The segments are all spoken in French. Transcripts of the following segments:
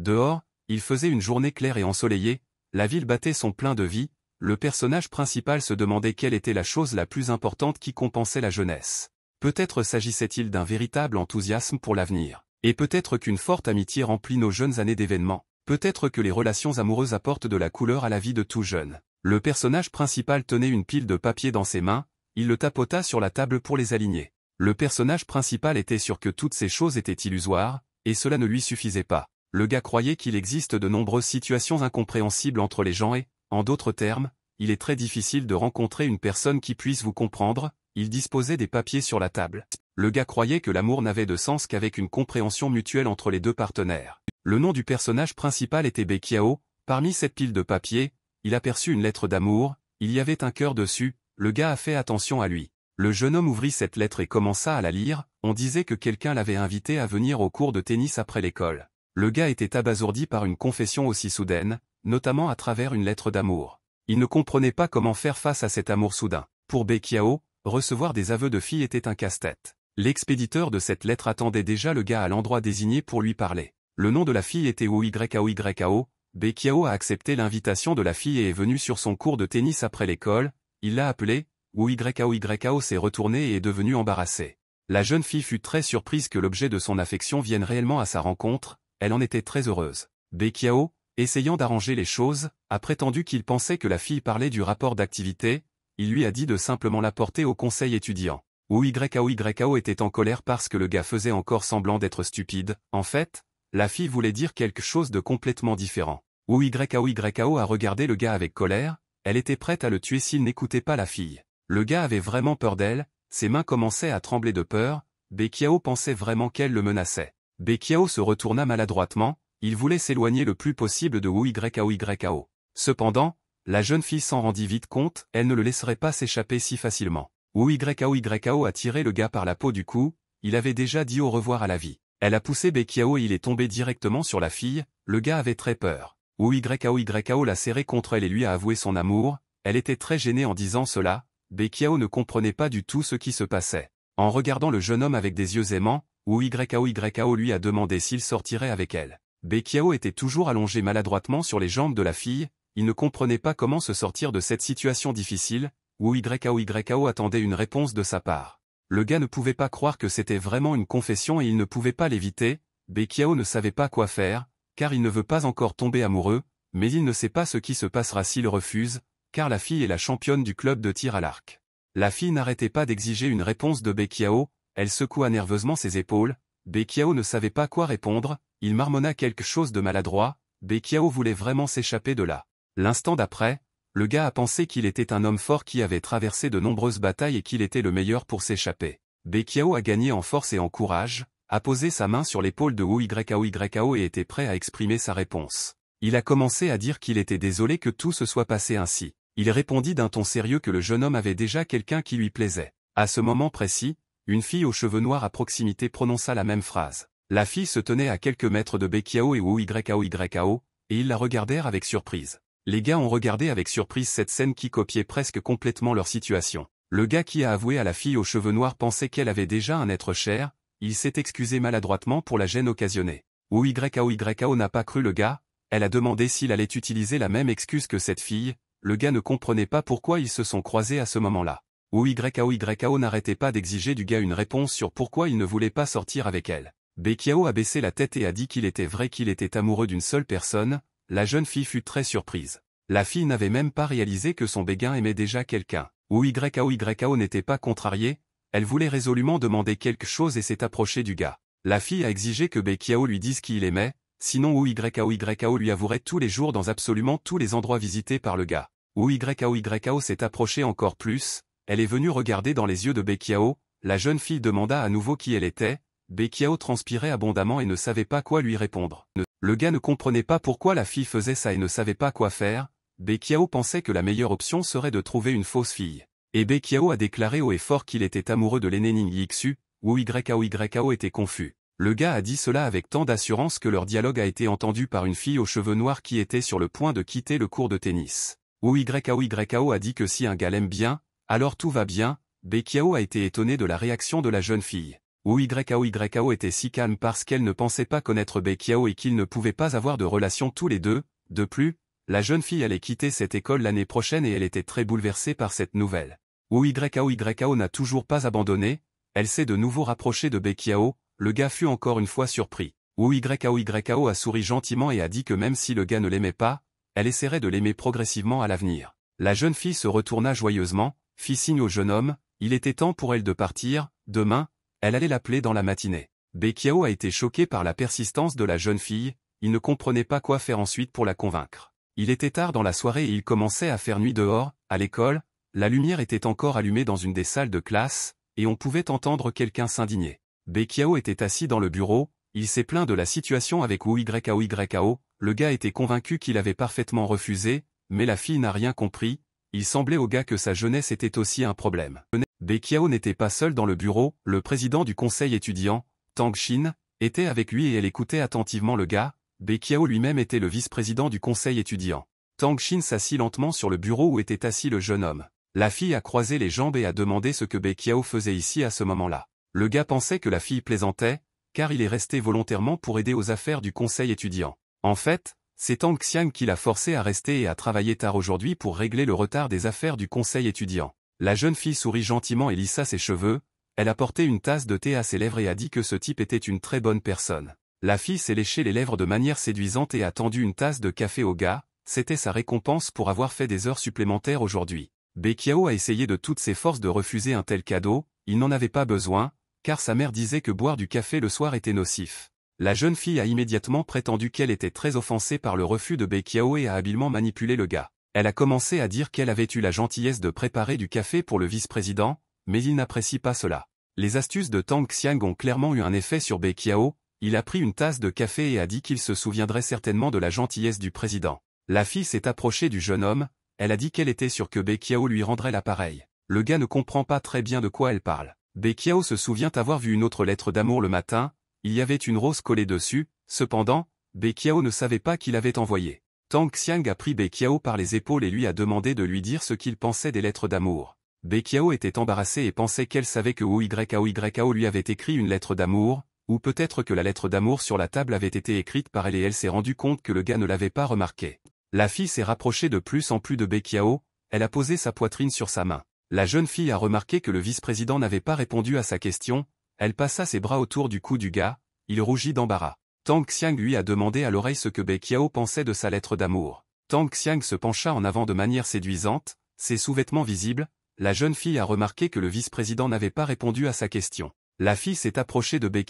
Dehors, il faisait une journée claire et ensoleillée, la ville battait son plein de vie, le personnage principal se demandait quelle était la chose la plus importante qui compensait la jeunesse. Peut-être s'agissait-il d'un véritable enthousiasme pour l'avenir, et peut-être qu'une forte amitié remplit nos jeunes années d'événements, peut-être que les relations amoureuses apportent de la couleur à la vie de tout jeune. Le personnage principal tenait une pile de papier dans ses mains, il le tapota sur la table pour les aligner. Le personnage principal était sûr que toutes ces choses étaient illusoires, et cela ne lui suffisait pas le gars croyait qu'il existe de nombreuses situations incompréhensibles entre les gens et, en d'autres termes, il est très difficile de rencontrer une personne qui puisse vous comprendre, il disposait des papiers sur la table. Le gars croyait que l'amour n'avait de sens qu'avec une compréhension mutuelle entre les deux partenaires. Le nom du personnage principal était Bekiao. parmi cette pile de papiers, il aperçut une lettre d'amour, il y avait un cœur dessus, le gars a fait attention à lui. Le jeune homme ouvrit cette lettre et commença à la lire, on disait que quelqu'un l'avait invité à venir au cours de tennis après l'école. Le gars était abasourdi par une confession aussi soudaine, notamment à travers une lettre d'amour. Il ne comprenait pas comment faire face à cet amour soudain. Pour Bekiao, recevoir des aveux de fille était un casse-tête. L'expéditeur de cette lettre attendait déjà le gars à l'endroit désigné pour lui parler. Le nom de la fille était OYAOYAO, Bekiao a accepté l'invitation de la fille et est venu sur son cours de tennis après l'école, il l'a appelée, OYAOYAO s'est retourné et est devenu embarrassé. La jeune fille fut très surprise que l'objet de son affection vienne réellement à sa rencontre, elle en était très heureuse. Bekiao, essayant d'arranger les choses, a prétendu qu'il pensait que la fille parlait du rapport d'activité, il lui a dit de simplement l'apporter au conseil étudiant. Y-A-O-Y-A-O était en colère parce que le gars faisait encore semblant d'être stupide, en fait, la fille voulait dire quelque chose de complètement différent. YAOYAO a regardé le gars avec colère, elle était prête à le tuer s'il n'écoutait pas la fille. Le gars avait vraiment peur d'elle, ses mains commençaient à trembler de peur, Bekiao pensait vraiment qu'elle le menaçait. Bekiao se retourna maladroitement, il voulait s'éloigner le plus possible de Ouyao Cependant, la jeune fille s'en rendit vite compte, elle ne le laisserait pas s'échapper si facilement. Ouyao a tiré le gars par la peau du cou, il avait déjà dit au revoir à la vie. Elle a poussé Bekiao et il est tombé directement sur la fille, le gars avait très peur. Ouyao l'a serré contre elle et lui a avoué son amour, elle était très gênée en disant cela, Bekiao ne comprenait pas du tout ce qui se passait. En regardant le jeune homme avec des yeux aimants, Wu YAO lui a demandé s'il sortirait avec elle. Bekiao était toujours allongé maladroitement sur les jambes de la fille, il ne comprenait pas comment se sortir de cette situation difficile, où YAO YAO attendait une réponse de sa part. Le gars ne pouvait pas croire que c'était vraiment une confession et il ne pouvait pas l'éviter, Bekiao ne savait pas quoi faire, car il ne veut pas encore tomber amoureux, mais il ne sait pas ce qui se passera s'il refuse, car la fille est la championne du club de tir à l'arc. La fille n'arrêtait pas d'exiger une réponse de Bekiao, elle secoua nerveusement ses épaules, Bekiao ne savait pas quoi répondre, il marmonna quelque chose de maladroit, Bekiao voulait vraiment s'échapper de là. L'instant d'après, le gars a pensé qu'il était un homme fort qui avait traversé de nombreuses batailles et qu'il était le meilleur pour s'échapper. Bekiao a gagné en force et en courage, a posé sa main sur l'épaule de Yao et était prêt à exprimer sa réponse. Il a commencé à dire qu'il était désolé que tout se soit passé ainsi. Il répondit d'un ton sérieux que le jeune homme avait déjà quelqu'un qui lui plaisait. À ce moment précis, une fille aux cheveux noirs à proximité prononça la même phrase. La fille se tenait à quelques mètres de Bekiao et Ouyao et ils la regardèrent avec surprise. Les gars ont regardé avec surprise cette scène qui copiait presque complètement leur situation. Le gars qui a avoué à la fille aux cheveux noirs pensait qu'elle avait déjà un être cher, il s'est excusé maladroitement pour la gêne occasionnée. Ouyao n'a pas cru le gars, elle a demandé s'il allait utiliser la même excuse que cette fille, le gars ne comprenait pas pourquoi ils se sont croisés à ce moment-là. O-Y-A-O-Y-A-O n'arrêtait pas d'exiger du gars une réponse sur pourquoi il ne voulait pas sortir avec elle. Bekiao a baissé la tête et a dit qu'il était vrai qu'il était amoureux d'une seule personne, la jeune fille fut très surprise. La fille n'avait même pas réalisé que son béguin aimait déjà quelqu'un. O-Y-A-O-Y-A-O n'était pas contrariée, elle voulait résolument demander quelque chose et s'est approchée du gars. La fille a exigé que Bekiao lui dise qui il aimait, sinon O-Y-A-O-Y-A-O lui avouerait tous les jours dans absolument tous les endroits visités par le gars. Yo s'est approchée encore plus, elle est venue regarder dans les yeux de Bekiao, la jeune fille demanda à nouveau qui elle était, Bekiao transpirait abondamment et ne savait pas quoi lui répondre. Le gars ne comprenait pas pourquoi la fille faisait ça et ne savait pas quoi faire, Bekiao pensait que la meilleure option serait de trouver une fausse fille. Et Bekiao a déclaré haut et fort qu'il était amoureux de l'énénine Yixu, où YAO était confus. Le gars a dit cela avec tant d'assurance que leur dialogue a été entendu par une fille aux cheveux noirs qui était sur le point de quitter le cours de tennis. Ou YAO a dit que si un gars l'aime bien, alors tout va bien, Bekiao a été étonné de la réaction de la jeune fille. Ou Y.A.O. était si calme parce qu'elle ne pensait pas connaître Bekiao et qu'ils ne pouvaient pas avoir de relation tous les deux. De plus, la jeune fille allait quitter cette école l'année prochaine et elle était très bouleversée par cette nouvelle. Ou Y.A.O. n'a toujours pas abandonné, elle s'est de nouveau rapprochée de Bekiao, le gars fut encore une fois surpris. Ou Y.A.O. a souri gentiment et a dit que même si le gars ne l'aimait pas, elle essaierait de l'aimer progressivement à l'avenir. La jeune fille se retourna joyeusement, fit signe au jeune homme, il était temps pour elle de partir, demain, elle allait l'appeler dans la matinée. Bekiao a été choqué par la persistance de la jeune fille, il ne comprenait pas quoi faire ensuite pour la convaincre. Il était tard dans la soirée et il commençait à faire nuit dehors, à l'école, la lumière était encore allumée dans une des salles de classe, et on pouvait entendre quelqu'un s'indigner. Bekiao était assis dans le bureau, il s'est plaint de la situation avec YKOYKO, le gars était convaincu qu'il avait parfaitement refusé, mais la fille n'a rien compris, il semblait au gars que sa jeunesse était aussi un problème. Bekiao n'était pas seul dans le bureau, le président du conseil étudiant, Tang Xin, était avec lui et elle écoutait attentivement le gars, Bekiao lui-même était le vice-président du conseil étudiant. Tang Xin s'assit lentement sur le bureau où était assis le jeune homme. La fille a croisé les jambes et a demandé ce que Bekiao faisait ici à ce moment-là. Le gars pensait que la fille plaisantait, car il est resté volontairement pour aider aux affaires du conseil étudiant. En fait, c'est Tang Xiang qui l'a forcé à rester et à travailler tard aujourd'hui pour régler le retard des affaires du conseil étudiant. La jeune fille sourit gentiment et lissa ses cheveux, elle a porté une tasse de thé à ses lèvres et a dit que ce type était une très bonne personne. La fille s'est léchée les lèvres de manière séduisante et a tendu une tasse de café au gars, c'était sa récompense pour avoir fait des heures supplémentaires aujourd'hui. Bekiao a essayé de toutes ses forces de refuser un tel cadeau, il n'en avait pas besoin, car sa mère disait que boire du café le soir était nocif. La jeune fille a immédiatement prétendu qu'elle était très offensée par le refus de Bekiao et a habilement manipulé le gars. Elle a commencé à dire qu'elle avait eu la gentillesse de préparer du café pour le vice-président, mais il n'apprécie pas cela. Les astuces de Tang Xiang ont clairement eu un effet sur Bekiao, il a pris une tasse de café et a dit qu'il se souviendrait certainement de la gentillesse du président. La fille s'est approchée du jeune homme, elle a dit qu'elle était sûre que Bekiao lui rendrait l'appareil. Le gars ne comprend pas très bien de quoi elle parle. Bekiao se souvient avoir vu une autre lettre d'amour le matin, il y avait une rose collée dessus, cependant, Bekiao ne savait pas qui l'avait envoyé. Tang Xiang a pris Bekiao par les épaules et lui a demandé de lui dire ce qu'il pensait des lettres d'amour. Bekiao était embarrassé et pensait qu'elle savait que OYAOYAO lui avait écrit une lettre d'amour, ou peut-être que la lettre d'amour sur la table avait été écrite par elle et elle s'est rendue compte que le gars ne l'avait pas remarqué. La fille s'est rapprochée de plus en plus de Bekiao, elle a posé sa poitrine sur sa main. La jeune fille a remarqué que le vice-président n'avait pas répondu à sa question, elle passa ses bras autour du cou du gars, il rougit d'embarras. Tang Xiang lui a demandé à l'oreille ce que Bei Kiao pensait de sa lettre d'amour. Tang Xiang se pencha en avant de manière séduisante, ses sous-vêtements visibles, la jeune fille a remarqué que le vice-président n'avait pas répondu à sa question. La fille s'est approchée de Bei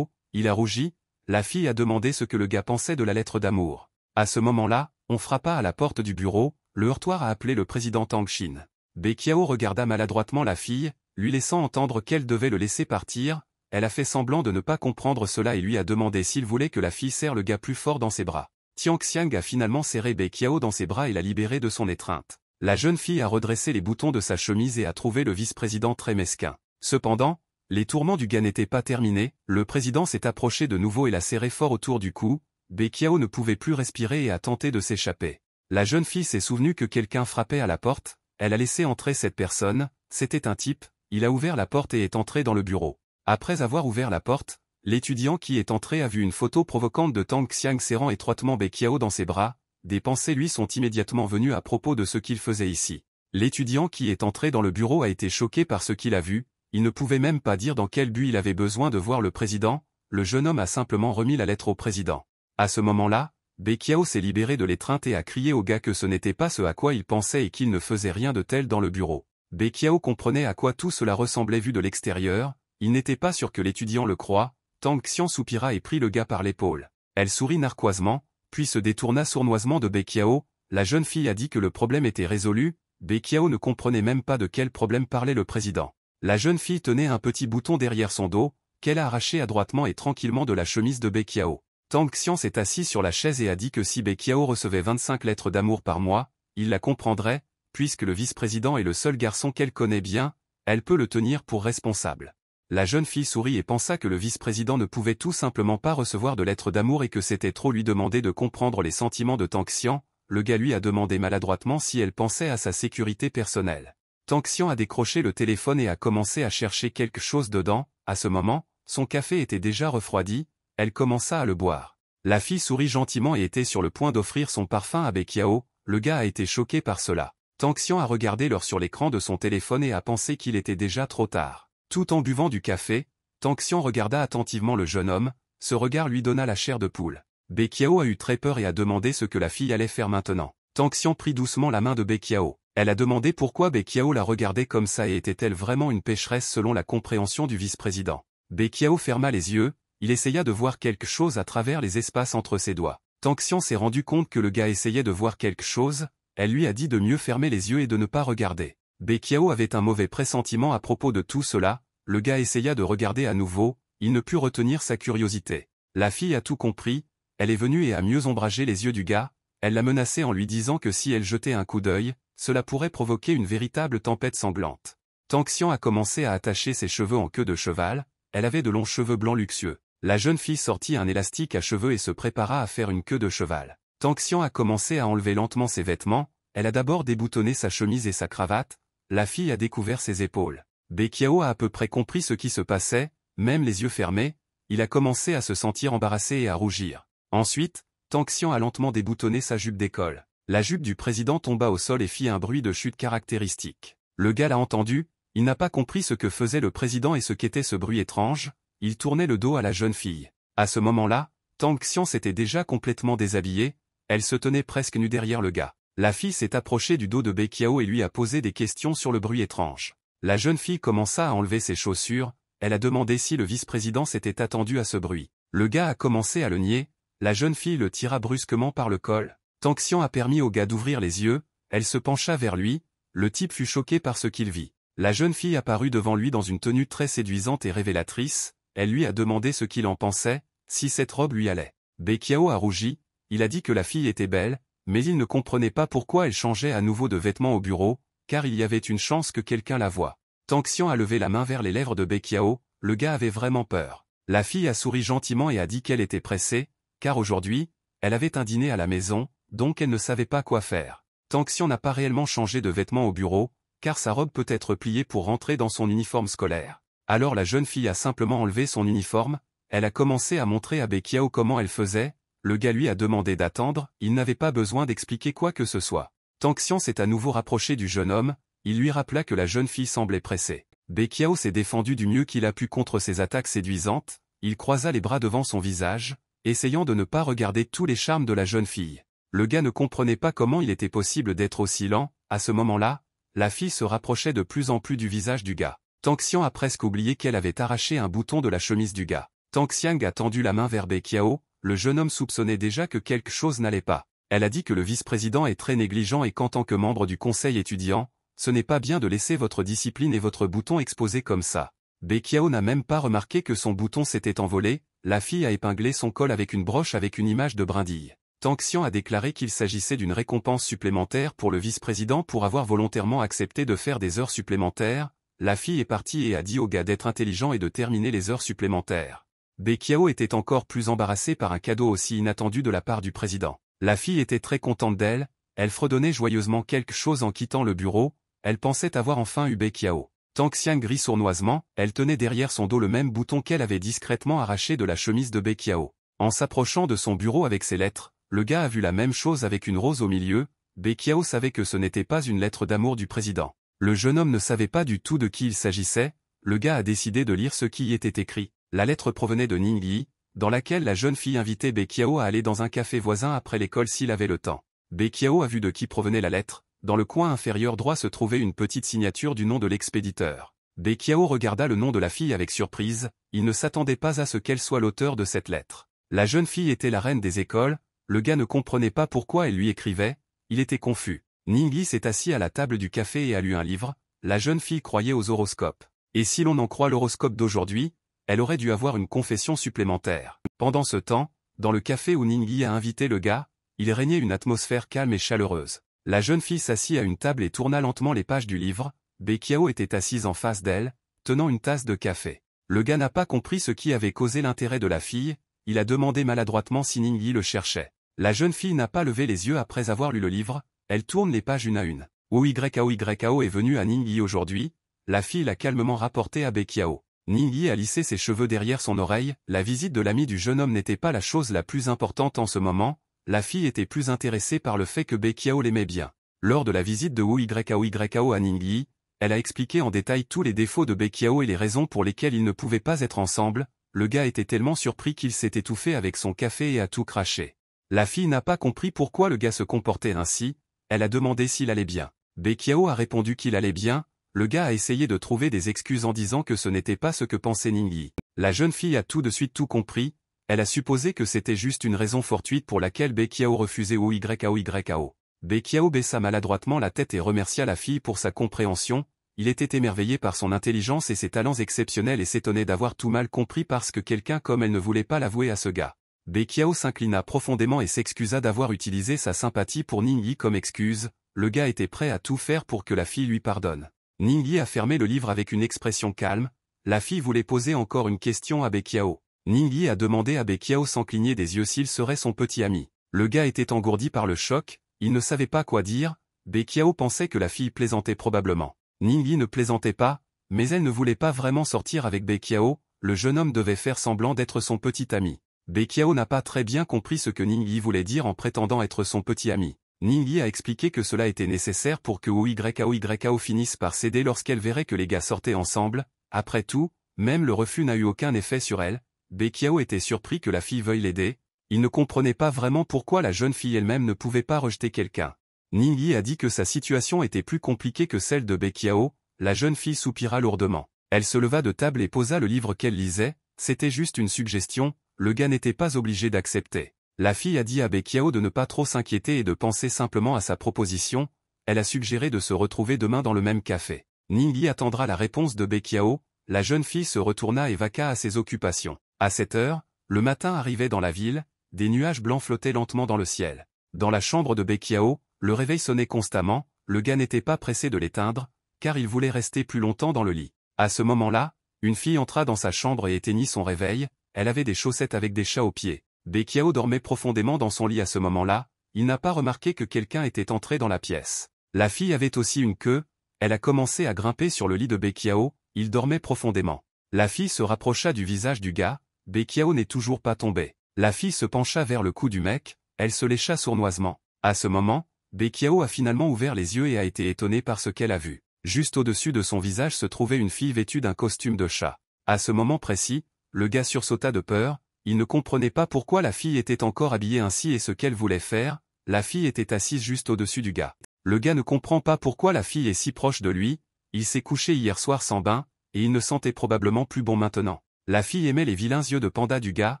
il a rougi, la fille a demandé ce que le gars pensait de la lettre d'amour. À ce moment-là, on frappa à la porte du bureau, le heurtoir a appelé le président Tang Xin. Bei regarda maladroitement la fille, lui laissant entendre qu'elle devait le laisser partir, elle a fait semblant de ne pas comprendre cela et lui a demandé s'il voulait que la fille serre le gars plus fort dans ses bras. Tian Xiang a finalement serré Bei Kiao dans ses bras et l'a libéré de son étreinte. La jeune fille a redressé les boutons de sa chemise et a trouvé le vice-président très mesquin. Cependant, les tourments du gars n'étaient pas terminés, le président s'est approché de nouveau et l'a serré fort autour du cou, Bei Kiao ne pouvait plus respirer et a tenté de s'échapper. La jeune fille s'est souvenue que quelqu'un frappait à la porte, elle a laissé entrer cette personne, c'était un type, il a ouvert la porte et est entré dans le bureau. Après avoir ouvert la porte, l'étudiant qui est entré a vu une photo provocante de Tang Xiang serrant étroitement Bekiao dans ses bras, des pensées lui sont immédiatement venues à propos de ce qu'il faisait ici. L'étudiant qui est entré dans le bureau a été choqué par ce qu'il a vu, il ne pouvait même pas dire dans quel but il avait besoin de voir le président, le jeune homme a simplement remis la lettre au président. À ce moment-là, Bekiao s'est libéré de l'étreinte et a crié au gars que ce n'était pas ce à quoi il pensait et qu'il ne faisait rien de tel dans le bureau. Bekiao comprenait à quoi tout cela ressemblait vu de l'extérieur, il n'était pas sûr que l'étudiant le croit, Tang Xian soupira et prit le gars par l'épaule. Elle sourit narquoisement, puis se détourna sournoisement de Bekiao, la jeune fille a dit que le problème était résolu, Bekiao ne comprenait même pas de quel problème parlait le président. La jeune fille tenait un petit bouton derrière son dos, qu'elle a arraché adroitement et tranquillement de la chemise de Bekiao. Tang Xian s'est assis sur la chaise et a dit que si Bekiao recevait 25 lettres d'amour par mois, il la comprendrait, puisque le vice-président est le seul garçon qu'elle connaît bien, elle peut le tenir pour responsable. La jeune fille sourit et pensa que le vice-président ne pouvait tout simplement pas recevoir de lettres d'amour et que c'était trop lui demander de comprendre les sentiments de Tanxian, le gars lui a demandé maladroitement si elle pensait à sa sécurité personnelle. Tanxian a décroché le téléphone et a commencé à chercher quelque chose dedans, à ce moment, son café était déjà refroidi, elle commença à le boire. La fille sourit gentiment et était sur le point d'offrir son parfum à Bekiao. le gars a été choqué par cela. Tanxian a regardé l'heure sur l'écran de son téléphone et a pensé qu'il était déjà trop tard. Tout en buvant du café, Xian regarda attentivement le jeune homme, ce regard lui donna la chair de poule. Bekiao a eu très peur et a demandé ce que la fille allait faire maintenant. Xian prit doucement la main de Bekiao. Elle a demandé pourquoi Bekiao la regardait comme ça et était-elle vraiment une pécheresse selon la compréhension du vice-président. Bekiao ferma les yeux, il essaya de voir quelque chose à travers les espaces entre ses doigts. Xian s'est rendu compte que le gars essayait de voir quelque chose, elle lui a dit de mieux fermer les yeux et de ne pas regarder. Bekiao avait un mauvais pressentiment à propos de tout cela, le gars essaya de regarder à nouveau, il ne put retenir sa curiosité. La fille a tout compris, elle est venue et a mieux ombragé les yeux du gars, elle l'a menacé en lui disant que si elle jetait un coup d'œil, cela pourrait provoquer une véritable tempête sanglante. Tanxian a commencé à attacher ses cheveux en queue de cheval, elle avait de longs cheveux blancs luxueux. La jeune fille sortit un élastique à cheveux et se prépara à faire une queue de cheval. Tanxian a commencé à enlever lentement ses vêtements, elle a d'abord déboutonné sa chemise et sa cravate, la fille a découvert ses épaules. Bekiao a à peu près compris ce qui se passait, même les yeux fermés, il a commencé à se sentir embarrassé et à rougir. Ensuite, Xian a lentement déboutonné sa jupe d'école. La jupe du président tomba au sol et fit un bruit de chute caractéristique. Le gars l'a entendu, il n'a pas compris ce que faisait le président et ce qu'était ce bruit étrange, il tournait le dos à la jeune fille. À ce moment-là, Tang Xian s'était déjà complètement déshabillée, elle se tenait presque nue derrière le gars. La fille s'est approchée du dos de Bekiao et lui a posé des questions sur le bruit étrange. La jeune fille commença à enlever ses chaussures, elle a demandé si le vice-président s'était attendu à ce bruit. Le gars a commencé à le nier, la jeune fille le tira brusquement par le col. Tanxian a permis au gars d'ouvrir les yeux, elle se pencha vers lui, le type fut choqué par ce qu'il vit. La jeune fille apparut devant lui dans une tenue très séduisante et révélatrice, elle lui a demandé ce qu'il en pensait, si cette robe lui allait. Bekiao a rougi, il a dit que la fille était belle, mais il ne comprenait pas pourquoi elle changeait à nouveau de vêtements au bureau, car il y avait une chance que quelqu'un la voie. Tanxion a levé la main vers les lèvres de Bekiao, le gars avait vraiment peur. La fille a souri gentiment et a dit qu'elle était pressée, car aujourd'hui, elle avait un dîner à la maison, donc elle ne savait pas quoi faire. Tanxion n'a pas réellement changé de vêtements au bureau, car sa robe peut être pliée pour rentrer dans son uniforme scolaire. Alors la jeune fille a simplement enlevé son uniforme, elle a commencé à montrer à Bekiao comment elle faisait, le gars lui a demandé d'attendre, il n'avait pas besoin d'expliquer quoi que ce soit. Tanxian s'est à nouveau rapproché du jeune homme, il lui rappela que la jeune fille semblait pressée. Bekiao s'est défendu du mieux qu'il a pu contre ses attaques séduisantes, il croisa les bras devant son visage, essayant de ne pas regarder tous les charmes de la jeune fille. Le gars ne comprenait pas comment il était possible d'être aussi lent, à ce moment-là, la fille se rapprochait de plus en plus du visage du gars. Tanxian a presque oublié qu'elle avait arraché un bouton de la chemise du gars. Xiang a tendu la main vers Bekiao, le jeune homme soupçonnait déjà que quelque chose n'allait pas. Elle a dit que le vice-président est très négligent et qu'en tant que membre du conseil étudiant, ce n'est pas bien de laisser votre discipline et votre bouton exposés comme ça. Bekiao n'a même pas remarqué que son bouton s'était envolé, la fille a épinglé son col avec une broche avec une image de brindille. Tanxian a déclaré qu'il s'agissait d'une récompense supplémentaire pour le vice-président pour avoir volontairement accepté de faire des heures supplémentaires, la fille est partie et a dit au gars d'être intelligent et de terminer les heures supplémentaires. Bekiao était encore plus embarrassé par un cadeau aussi inattendu de la part du président. La fille était très contente d'elle, elle fredonnait joyeusement quelque chose en quittant le bureau, elle pensait avoir enfin eu Kiao. Tant Xiang gris sournoisement, elle tenait derrière son dos le même bouton qu'elle avait discrètement arraché de la chemise de Bekiao. En s'approchant de son bureau avec ses lettres, le gars a vu la même chose avec une rose au milieu, Bekiao savait que ce n'était pas une lettre d'amour du président. Le jeune homme ne savait pas du tout de qui il s'agissait, le gars a décidé de lire ce qui y était écrit. La lettre provenait de Ning Yi, dans laquelle la jeune fille invitait Bekiao à aller dans un café voisin après l'école s'il avait le temps. Bekiao a vu de qui provenait la lettre, dans le coin inférieur droit se trouvait une petite signature du nom de l'expéditeur. Bekiao regarda le nom de la fille avec surprise, il ne s'attendait pas à ce qu'elle soit l'auteur de cette lettre. La jeune fille était la reine des écoles, le gars ne comprenait pas pourquoi elle lui écrivait, il était confus. Ningli s'est assis à la table du café et a lu un livre, la jeune fille croyait aux horoscopes. Et si l'on en croit l'horoscope d'aujourd'hui, elle aurait dû avoir une confession supplémentaire. Pendant ce temps, dans le café où Ningyi a invité le gars, il régnait une atmosphère calme et chaleureuse. La jeune fille s'assit à une table et tourna lentement les pages du livre, Bekiao était assise en face d'elle, tenant une tasse de café. Le gars n'a pas compris ce qui avait causé l'intérêt de la fille, il a demandé maladroitement si Ningyi le cherchait. La jeune fille n'a pas levé les yeux après avoir lu le livre, elle tourne les pages une à une. OYAOYAO est venu à Ningyi aujourd'hui, la fille l'a calmement rapporté à Bekiao. Yi a lissé ses cheveux derrière son oreille, la visite de l'ami du jeune homme n'était pas la chose la plus importante en ce moment, la fille était plus intéressée par le fait que Bekiao l'aimait bien. Lors de la visite de Ouygao à Yi, elle a expliqué en détail tous les défauts de Bekiao et les raisons pour lesquelles ils ne pouvaient pas être ensemble, le gars était tellement surpris qu'il s'est étouffé avec son café et a tout craché. La fille n'a pas compris pourquoi le gars se comportait ainsi, elle a demandé s'il allait bien. Bekiao a répondu qu'il allait bien, le gars a essayé de trouver des excuses en disant que ce n'était pas ce que pensait Ningyi. La jeune fille a tout de suite tout compris, elle a supposé que c'était juste une raison fortuite pour laquelle Bekiao refusait YAO. Bekiao baissa maladroitement la tête et remercia la fille pour sa compréhension, il était émerveillé par son intelligence et ses talents exceptionnels et s'étonnait d'avoir tout mal compris parce que quelqu'un comme elle ne voulait pas l'avouer à ce gars. Bekiao s'inclina profondément et s'excusa d'avoir utilisé sa sympathie pour Ningyi comme excuse, le gars était prêt à tout faire pour que la fille lui pardonne. Ning Yi a fermé le livre avec une expression calme, la fille voulait poser encore une question à Bekiao. Ning Yi a demandé à Bekiao sans cligner des yeux s'il serait son petit ami. Le gars était engourdi par le choc, il ne savait pas quoi dire, Bekiao pensait que la fille plaisantait probablement. Ning Yi ne plaisantait pas, mais elle ne voulait pas vraiment sortir avec Bekiao, le jeune homme devait faire semblant d'être son petit ami. Bekiao n'a pas très bien compris ce que Ning Yi voulait dire en prétendant être son petit ami. Yi a expliqué que cela était nécessaire pour que O-Y-A-O-Y-A-O finisse par céder lorsqu'elle verrait que les gars sortaient ensemble, après tout, même le refus n'a eu aucun effet sur elle, Bekiao était surpris que la fille veuille l'aider, il ne comprenait pas vraiment pourquoi la jeune fille elle-même ne pouvait pas rejeter quelqu'un. Yi a dit que sa situation était plus compliquée que celle de Bekiao, la jeune fille soupira lourdement. Elle se leva de table et posa le livre qu'elle lisait, c'était juste une suggestion, le gars n'était pas obligé d'accepter. La fille a dit à Bekiao de ne pas trop s'inquiéter et de penser simplement à sa proposition, elle a suggéré de se retrouver demain dans le même café. Ningyi attendra la réponse de Bekiao, la jeune fille se retourna et vaqua à ses occupations. À cette heure, le matin arrivait dans la ville, des nuages blancs flottaient lentement dans le ciel. Dans la chambre de Bekiao, le réveil sonnait constamment, le gars n'était pas pressé de l'éteindre, car il voulait rester plus longtemps dans le lit. À ce moment-là, une fille entra dans sa chambre et éteignit son réveil, elle avait des chaussettes avec des chats aux pieds. Bekiao dormait profondément dans son lit à ce moment-là, il n'a pas remarqué que quelqu'un était entré dans la pièce. La fille avait aussi une queue, elle a commencé à grimper sur le lit de Bekiao, il dormait profondément. La fille se rapprocha du visage du gars, Bekiao n'est toujours pas tombé. La fille se pencha vers le cou du mec, elle se lécha sournoisement. À ce moment, Bekiao a finalement ouvert les yeux et a été étonnée par ce qu'elle a vu. Juste au-dessus de son visage se trouvait une fille vêtue d'un costume de chat. À ce moment précis, le gars sursauta de peur, il ne comprenait pas pourquoi la fille était encore habillée ainsi et ce qu'elle voulait faire, la fille était assise juste au-dessus du gars. Le gars ne comprend pas pourquoi la fille est si proche de lui, il s'est couché hier soir sans bain, et il ne sentait probablement plus bon maintenant. La fille aimait les vilains yeux de panda du gars,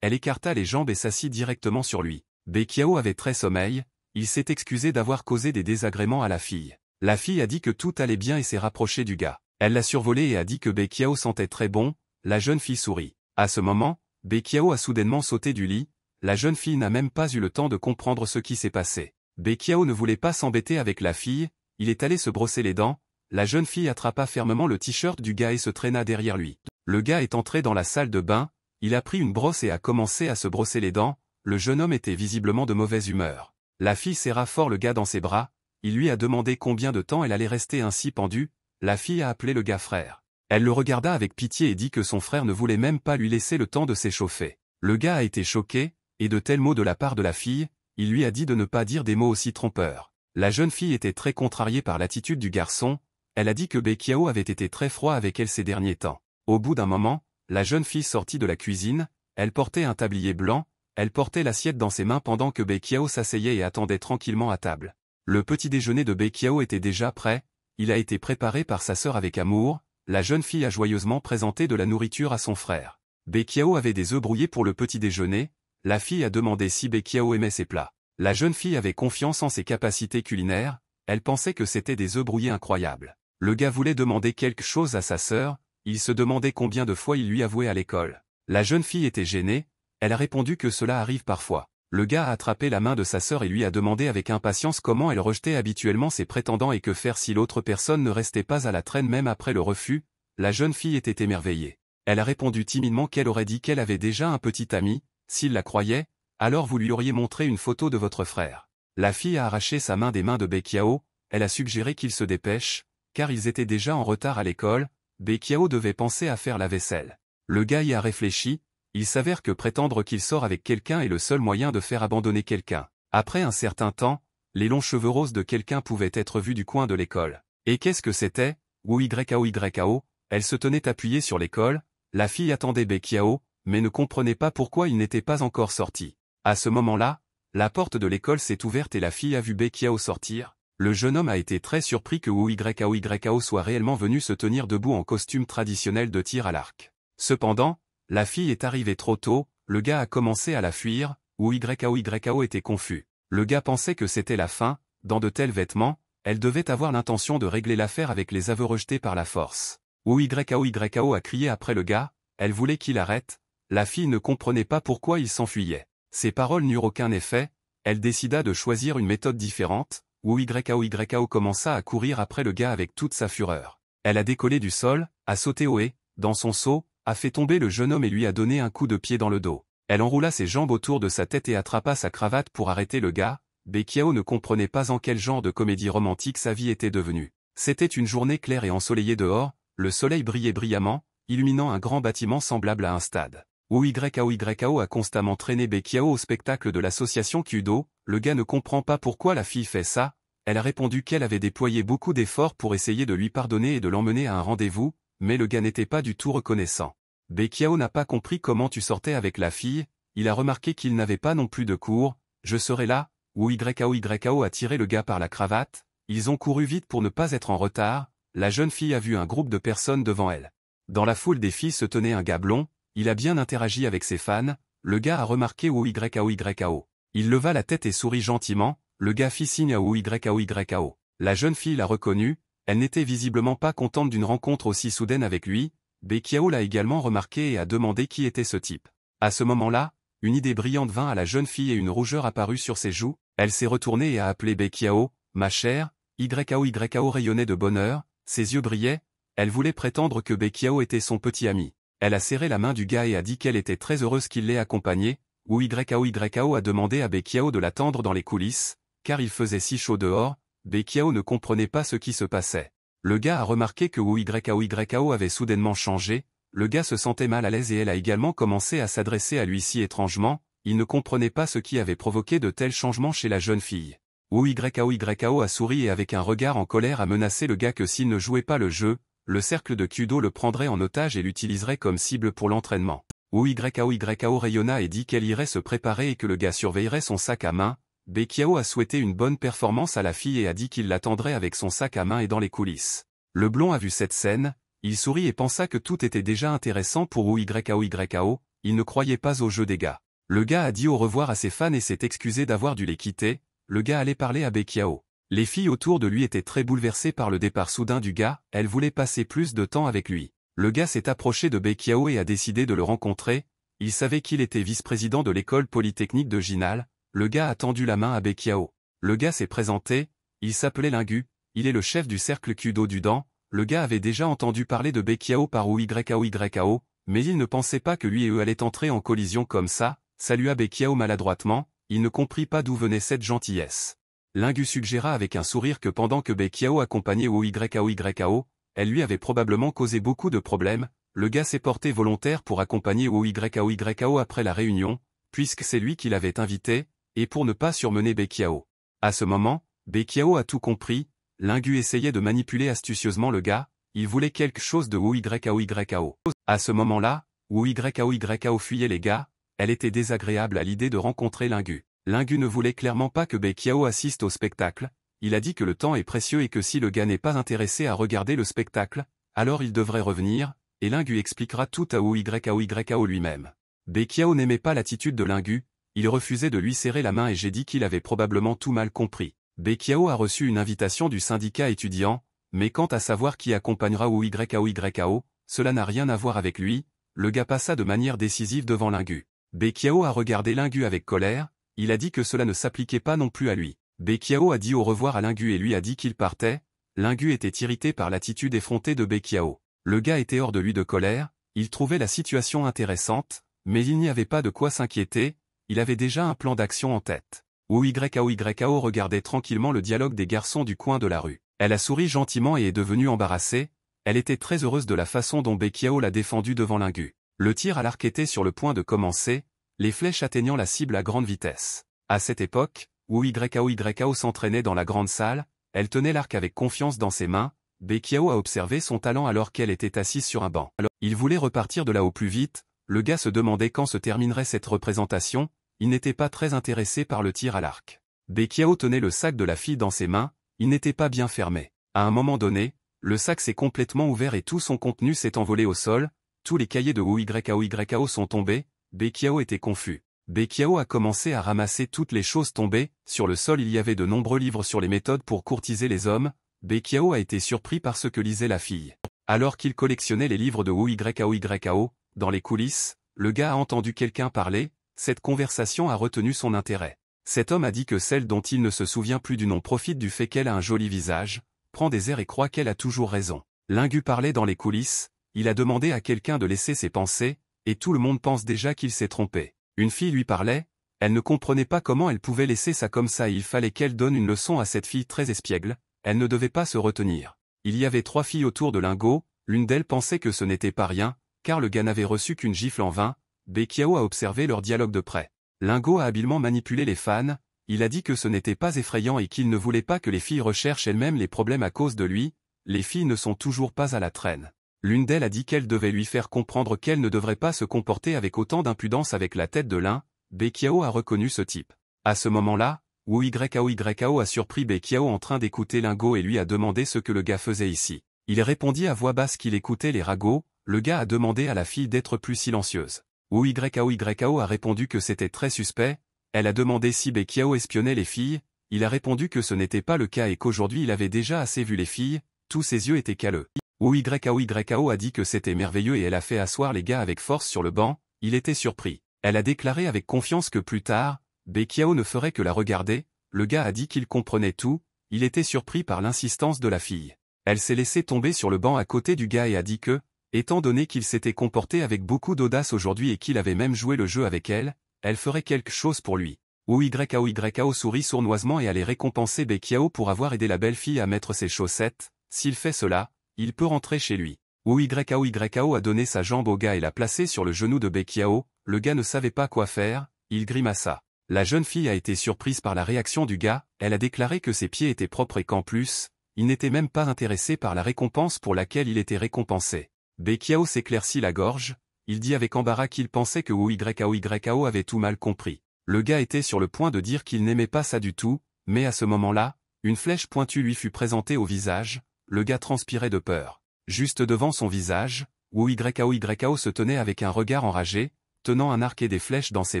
elle écarta les jambes et s'assit directement sur lui. Bekiao avait très sommeil, il s'est excusé d'avoir causé des désagréments à la fille. La fille a dit que tout allait bien et s'est rapprochée du gars. Elle l'a survolé et a dit que Bekiao sentait très bon, la jeune fille sourit. À ce moment, Bekiao a soudainement sauté du lit, la jeune fille n'a même pas eu le temps de comprendre ce qui s'est passé. Bekiao ne voulait pas s'embêter avec la fille, il est allé se brosser les dents, la jeune fille attrapa fermement le t-shirt du gars et se traîna derrière lui. Le gars est entré dans la salle de bain, il a pris une brosse et a commencé à se brosser les dents, le jeune homme était visiblement de mauvaise humeur. La fille serra fort le gars dans ses bras, il lui a demandé combien de temps elle allait rester ainsi pendue, la fille a appelé le gars frère. Elle le regarda avec pitié et dit que son frère ne voulait même pas lui laisser le temps de s'échauffer. Le gars a été choqué, et de tels mots de la part de la fille, il lui a dit de ne pas dire des mots aussi trompeurs. La jeune fille était très contrariée par l'attitude du garçon, elle a dit que Bekiao avait été très froid avec elle ces derniers temps. Au bout d'un moment, la jeune fille sortit de la cuisine, elle portait un tablier blanc, elle portait l'assiette dans ses mains pendant que Bekiao s'asseyait et attendait tranquillement à table. Le petit déjeuner de Bekiao était déjà prêt, il a été préparé par sa sœur avec amour, la jeune fille a joyeusement présenté de la nourriture à son frère. Bekiao avait des œufs brouillés pour le petit déjeuner, la fille a demandé si Bekiao aimait ses plats. La jeune fille avait confiance en ses capacités culinaires, elle pensait que c'était des œufs brouillés incroyables. Le gars voulait demander quelque chose à sa sœur, il se demandait combien de fois il lui avouait à l'école. La jeune fille était gênée, elle a répondu que cela arrive parfois le gars a attrapé la main de sa sœur et lui a demandé avec impatience comment elle rejetait habituellement ses prétendants et que faire si l'autre personne ne restait pas à la traîne même après le refus, la jeune fille était émerveillée. Elle a répondu timidement qu'elle aurait dit qu'elle avait déjà un petit ami, s'il la croyait, alors vous lui auriez montré une photo de votre frère. La fille a arraché sa main des mains de Bekiao, elle a suggéré qu'il se dépêche, car ils étaient déjà en retard à l'école, Bekiao devait penser à faire la vaisselle. Le gars y a réfléchi, il s'avère que prétendre qu'il sort avec quelqu'un est le seul moyen de faire abandonner quelqu'un. Après un certain temps, les longs cheveux roses de quelqu'un pouvaient être vus du coin de l'école. Et qu'est-ce que c'était YAO, elle se tenait appuyée sur l'école, la fille attendait Bekiao, mais ne comprenait pas pourquoi il n'était pas encore sorti. À ce moment-là, la porte de l'école s'est ouverte et la fille a vu Bekiao sortir. Le jeune homme a été très surpris que YAO soit réellement venu se tenir debout en costume traditionnel de tir à l'arc. Cependant, la fille est arrivée trop tôt, le gars a commencé à la fuir, ou YO était confus. Le gars pensait que c'était la fin, dans de tels vêtements, elle devait avoir l'intention de régler l'affaire avec les aveux rejetés par la force. Ou YO a crié après le gars, elle voulait qu'il arrête, la fille ne comprenait pas pourquoi il s'enfuyait. Ses paroles n'eurent aucun effet, elle décida de choisir une méthode différente, où YKO commença à courir après le gars avec toute sa fureur. Elle a décollé du sol, a sauté au haie, dans son seau, a fait tomber le jeune homme et lui a donné un coup de pied dans le dos. Elle enroula ses jambes autour de sa tête et attrapa sa cravate pour arrêter le gars, Bekiao ne comprenait pas en quel genre de comédie romantique sa vie était devenue. C'était une journée claire et ensoleillée dehors, le soleil brillait brillamment, illuminant un grand bâtiment semblable à un stade. OYAOYAO a constamment traîné Bekiao au spectacle de l'association Kudo, le gars ne comprend pas pourquoi la fille fait ça, elle a répondu qu'elle avait déployé beaucoup d'efforts pour essayer de lui pardonner et de l'emmener à un rendez-vous, mais le gars n'était pas du tout reconnaissant. Bekiao n'a pas compris comment tu sortais avec la fille, il a remarqué qu'il n'avait pas non plus de cours, je serai là, ou YKO a tiré le gars par la cravate, ils ont couru vite pour ne pas être en retard, la jeune fille a vu un groupe de personnes devant elle. Dans la foule des filles se tenait un gars blond, il a bien interagi avec ses fans, le gars a remarqué Ou YKO. Il leva la tête et sourit gentiment, le gars fit signe à Ou YKO. La jeune fille l'a reconnu, elle n'était visiblement pas contente d'une rencontre aussi soudaine avec lui, Bekiao l'a également remarqué et a demandé qui était ce type. À ce moment-là, une idée brillante vint à la jeune fille et une rougeur apparut sur ses joues, elle s'est retournée et a appelé Bekiao, ma chère, YAO YAO rayonnait de bonheur, ses yeux brillaient, elle voulait prétendre que Bekiao était son petit ami. Elle a serré la main du gars et a dit qu'elle était très heureuse qu'il l'ait accompagnée, ou YAO YAO a demandé à Bekiao de l'attendre dans les coulisses, car il faisait si chaud dehors, Bekiao ne comprenait pas ce qui se passait. Le gars a remarqué que OYAOYAO avait soudainement changé, le gars se sentait mal à l'aise et elle a également commencé à s'adresser à lui si étrangement, il ne comprenait pas ce qui avait provoqué de tels changements chez la jeune fille. OYAOYAO a souri et avec un regard en colère a menacé le gars que s'il ne jouait pas le jeu, le cercle de Kudo le prendrait en otage et l'utiliserait comme cible pour l'entraînement. OYAOYAO rayonna et dit qu'elle irait se préparer et que le gars surveillerait son sac à main, Bekiao a souhaité une bonne performance à la fille et a dit qu'il l'attendrait avec son sac à main et dans les coulisses. Le blond a vu cette scène, il sourit et pensa que tout était déjà intéressant pour OYAOYAO, il ne croyait pas au jeu des gars. Le gars a dit au revoir à ses fans et s'est excusé d'avoir dû les quitter, le gars allait parler à Bekiao. Les filles autour de lui étaient très bouleversées par le départ soudain du gars, elles voulaient passer plus de temps avec lui. Le gars s'est approché de Bekiao et a décidé de le rencontrer, il savait qu'il était vice-président de l'école polytechnique de Ginal, le gars a tendu la main à Bekiao, Le gars s'est présenté, il s'appelait Lingu, il est le chef du cercle Kudo du Dan, le gars avait déjà entendu parler de Bekiao par O-Y-A-O-Y-A-O, mais il ne pensait pas que lui et eux allaient entrer en collision comme ça, salua Bekiao maladroitement, il ne comprit pas d'où venait cette gentillesse. Lingu suggéra avec un sourire que pendant que Bekiao accompagnait O-Y-A-O-Y-A-O, elle lui avait probablement causé beaucoup de problèmes, le gars s'est porté volontaire pour accompagner O-Y-A-O-Y-A-O après la réunion, puisque c'est lui qui l'avait invité, et pour ne pas surmener Bekiao. À ce moment, Bekiao a tout compris, Lingu essayait de manipuler astucieusement le gars, il voulait quelque chose de Yao. À ce moment-là, Yao fuyait les gars, elle était désagréable à l'idée de rencontrer Lingu. Lingu ne voulait clairement pas que Bekiao assiste au spectacle, il a dit que le temps est précieux et que si le gars n'est pas intéressé à regarder le spectacle, alors il devrait revenir, et Lingu expliquera tout à Yao lui-même. Bekiao n'aimait pas l'attitude de Lingu, il refusait de lui serrer la main et j'ai dit qu'il avait probablement tout mal compris. Bekiao a reçu une invitation du syndicat étudiant, mais quant à savoir qui accompagnera ou YAO, cela n'a rien à voir avec lui, le gars passa de manière décisive devant Lingu. Bekiao a regardé Lingu avec colère, il a dit que cela ne s'appliquait pas non plus à lui. Bekiao a dit au revoir à Lingu et lui a dit qu'il partait, Lingu était irrité par l'attitude effrontée de Bekiao. Le gars était hors de lui de colère, il trouvait la situation intéressante, mais il n'y avait pas de quoi s'inquiéter, il avait déjà un plan d'action en tête. Yao regardait tranquillement le dialogue des garçons du coin de la rue. Elle a souri gentiment et est devenue embarrassée, elle était très heureuse de la façon dont Bekiao l'a défendu devant Lingu. Le tir à l'arc était sur le point de commencer, les flèches atteignant la cible à grande vitesse. À cette époque, où Yao s'entraînait dans la grande salle, elle tenait l'arc avec confiance dans ses mains, Bekiao a observé son talent alors qu'elle était assise sur un banc. Alors, il voulait repartir de là au plus vite, le gars se demandait quand se terminerait cette représentation, il n'était pas très intéressé par le tir à l'arc. Bekiao tenait le sac de la fille dans ses mains, il n'était pas bien fermé. À un moment donné, le sac s'est complètement ouvert et tout son contenu s'est envolé au sol, tous les cahiers de OYAOYAO sont tombés, Bekiao était confus. Bekiao a commencé à ramasser toutes les choses tombées, sur le sol il y avait de nombreux livres sur les méthodes pour courtiser les hommes, Bekiao a été surpris par ce que lisait la fille. Alors qu'il collectionnait les livres de OYAOYAO, dans les coulisses, le gars a entendu quelqu'un parler, cette conversation a retenu son intérêt. Cet homme a dit que celle dont il ne se souvient plus du nom profite du fait qu'elle a un joli visage, prend des airs et croit qu'elle a toujours raison. Lingu parlait dans les coulisses, il a demandé à quelqu'un de laisser ses pensées, et tout le monde pense déjà qu'il s'est trompé. Une fille lui parlait, elle ne comprenait pas comment elle pouvait laisser ça comme ça et il fallait qu'elle donne une leçon à cette fille très espiègle, elle ne devait pas se retenir. Il y avait trois filles autour de Lingo, l'une d'elles pensait que ce n'était pas rien, car le gars n'avait reçu qu'une gifle en vain, Bekiao a observé leur dialogue de près. Lingo a habilement manipulé les fans, il a dit que ce n'était pas effrayant et qu'il ne voulait pas que les filles recherchent elles-mêmes les problèmes à cause de lui, les filles ne sont toujours pas à la traîne. L'une d'elles a dit qu'elle devait lui faire comprendre qu'elle ne devrait pas se comporter avec autant d'impudence avec la tête de l'un, Bekiao a reconnu ce type. À ce moment-là, Ykao a surpris Bekiao en train d'écouter Lingo et lui a demandé ce que le gars faisait ici. Il répondit à voix basse qu'il écoutait les ragots, le gars a demandé à la fille d'être plus silencieuse. OYAOYAO a répondu que c'était très suspect, elle a demandé si Bekiao espionnait les filles, il a répondu que ce n'était pas le cas et qu'aujourd'hui il avait déjà assez vu les filles, tous ses yeux étaient caleux. OYAOYAO a dit que c'était merveilleux et elle a fait asseoir les gars avec force sur le banc, il était surpris. Elle a déclaré avec confiance que plus tard, Bekiao ne ferait que la regarder, le gars a dit qu'il comprenait tout, il était surpris par l'insistance de la fille. Elle s'est laissée tomber sur le banc à côté du gars et a dit que, Étant donné qu'il s'était comporté avec beaucoup d'audace aujourd'hui et qu'il avait même joué le jeu avec elle, elle ferait quelque chose pour lui. Yao sourit sournoisement et allait récompenser Bekiao pour avoir aidé la belle-fille à mettre ses chaussettes, s'il fait cela, il peut rentrer chez lui. Yao a donné sa jambe au gars et l'a placée sur le genou de Bekiao, le gars ne savait pas quoi faire, il grimaça. La jeune fille a été surprise par la réaction du gars, elle a déclaré que ses pieds étaient propres et qu'en plus, il n'était même pas intéressé par la récompense pour laquelle il était récompensé. Bekiao s'éclaircit la gorge, il dit avec embarras qu'il pensait que OYAOYAO avait tout mal compris. Le gars était sur le point de dire qu'il n'aimait pas ça du tout, mais à ce moment-là, une flèche pointue lui fut présentée au visage, le gars transpirait de peur. Juste devant son visage, OYAOYAO se tenait avec un regard enragé, tenant un arc et des flèches dans ses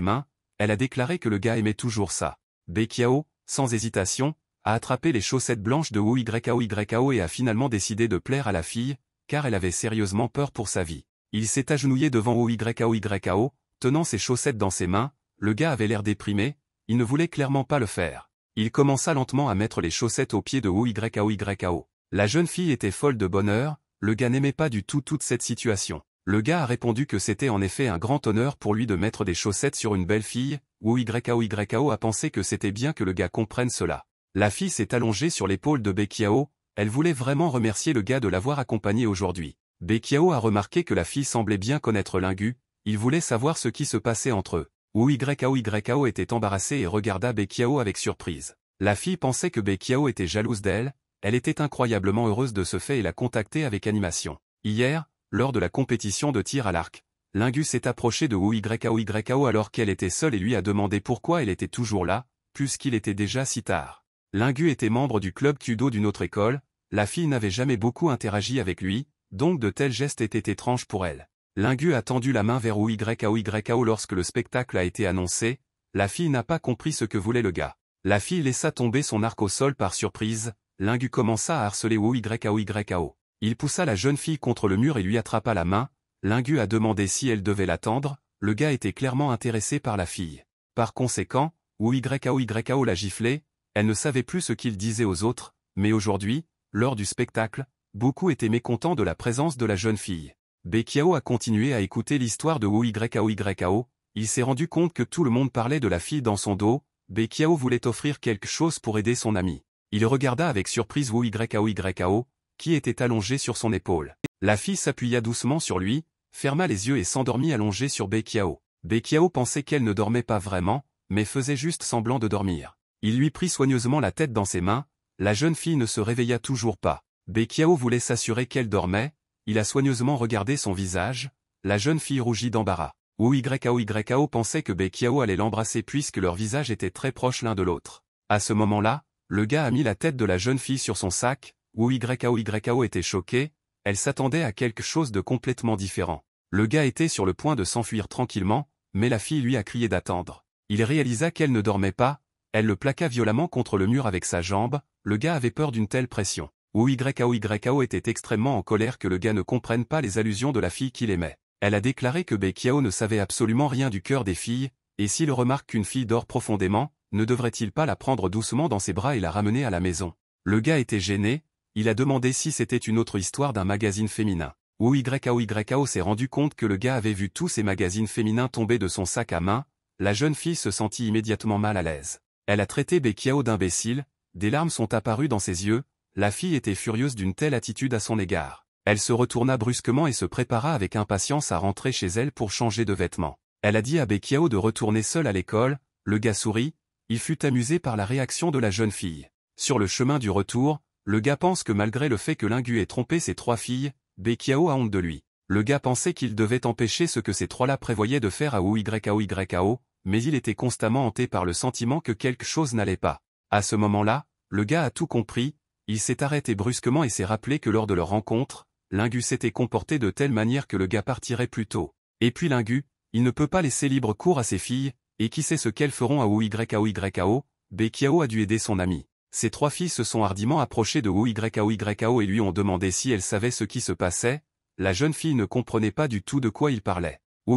mains, elle a déclaré que le gars aimait toujours ça. Bekiao, sans hésitation, a attrapé les chaussettes blanches de OYAOYAO et a finalement décidé de plaire à la fille, car elle avait sérieusement peur pour sa vie. Il s'est agenouillé devant OYAOYAO, tenant ses chaussettes dans ses mains, le gars avait l'air déprimé, il ne voulait clairement pas le faire. Il commença lentement à mettre les chaussettes aux pieds de OYAOYAO. La jeune fille était folle de bonheur, le gars n'aimait pas du tout toute cette situation. Le gars a répondu que c'était en effet un grand honneur pour lui de mettre des chaussettes sur une belle fille, OYAOYAO a pensé que c'était bien que le gars comprenne cela. La fille s'est allongée sur l'épaule de Bekiao, elle voulait vraiment remercier le gars de l'avoir accompagné aujourd'hui. Bekiao a remarqué que la fille semblait bien connaître Lingu, il voulait savoir ce qui se passait entre eux. Yao était embarrassée et regarda Bekiao avec surprise. La fille pensait que Bekiao était jalouse d'elle, elle était incroyablement heureuse de ce fait et l'a contacté avec animation. Hier, lors de la compétition de tir à l'arc, Lingu s'est approché de Yao alors qu'elle était seule et lui a demandé pourquoi elle était toujours là, puisqu'il était déjà si tard. Lingu était membre du club Tudo d'une autre école, la fille n'avait jamais beaucoup interagi avec lui, donc de tels gestes étaient étranges pour elle. Lingu a tendu la main vers W-A-O-Y-A-O lorsque le spectacle a été annoncé, la fille n'a pas compris ce que voulait le gars. La fille laissa tomber son arc au sol par surprise, Lingu commença à harceler YO. Il poussa la jeune fille contre le mur et lui attrapa la main, Lingu a demandé si elle devait l'attendre, le gars était clairement intéressé par la fille. Par conséquent, W-A-O-Y-A-O l'a giflé, elle ne savait plus ce qu'il disait aux autres, mais aujourd'hui, lors du spectacle, beaucoup étaient mécontents de la présence de la jeune fille. Bekiao a continué à écouter l'histoire de OYAOYAO, il s'est rendu compte que tout le monde parlait de la fille dans son dos, Bekiao voulait offrir quelque chose pour aider son ami. Il regarda avec surprise OYAOYAO, qui était allongé sur son épaule. La fille s'appuya doucement sur lui, ferma les yeux et s'endormit allongée sur Bekiao. Bekiao pensait qu'elle ne dormait pas vraiment, mais faisait juste semblant de dormir. Il lui prit soigneusement la tête dans ses mains, la jeune fille ne se réveilla toujours pas. Bekiao voulait s'assurer qu'elle dormait, il a soigneusement regardé son visage, la jeune fille rougit d'embarras. Ou YAO pensait que Bekiao allait l'embrasser puisque leur visage était très proche l'un de l'autre. À ce moment-là, le gars a mis la tête de la jeune fille sur son sac, Ou YAO était choqué. elle s'attendait à quelque chose de complètement différent. Le gars était sur le point de s'enfuir tranquillement, mais la fille lui a crié d'attendre. Il réalisa qu'elle ne dormait pas, elle le plaqua violemment contre le mur avec sa jambe, le gars avait peur d'une telle pression. OYOYO était extrêmement en colère que le gars ne comprenne pas les allusions de la fille qu'il aimait. Elle a déclaré que Bekiao ne savait absolument rien du cœur des filles, et s'il remarque qu'une fille dort profondément, ne devrait-il pas la prendre doucement dans ses bras et la ramener à la maison Le gars était gêné, il a demandé si c'était une autre histoire d'un magazine féminin. OYOYO s'est rendu compte que le gars avait vu tous ces magazines féminins tomber de son sac à main, la jeune fille se sentit immédiatement mal à l'aise. Elle a traité Bekiao d'imbécile, des larmes sont apparues dans ses yeux, la fille était furieuse d'une telle attitude à son égard. Elle se retourna brusquement et se prépara avec impatience à rentrer chez elle pour changer de vêtements. Elle a dit à Bekiao de retourner seul à l'école, le gars sourit, il fut amusé par la réaction de la jeune fille. Sur le chemin du retour, le gars pense que malgré le fait que Lingu ait trompé ses trois filles, Bekiao a honte de lui. Le gars pensait qu'il devait empêcher ce que ces trois-là prévoyaient de faire à Yao mais il était constamment hanté par le sentiment que quelque chose n'allait pas. À ce moment-là, le gars a tout compris, il s'est arrêté brusquement et s'est rappelé que lors de leur rencontre, l'ingus s'était comporté de telle manière que le gars partirait plus tôt. Et puis Lingu, il ne peut pas laisser libre cours à ses filles, et qui sait ce qu'elles feront à YO, Bekiao a dû aider son ami. Ses trois filles se sont hardiment approchées de ou et lui ont demandé si elles savaient ce qui se passait, la jeune fille ne comprenait pas du tout de quoi il parlait y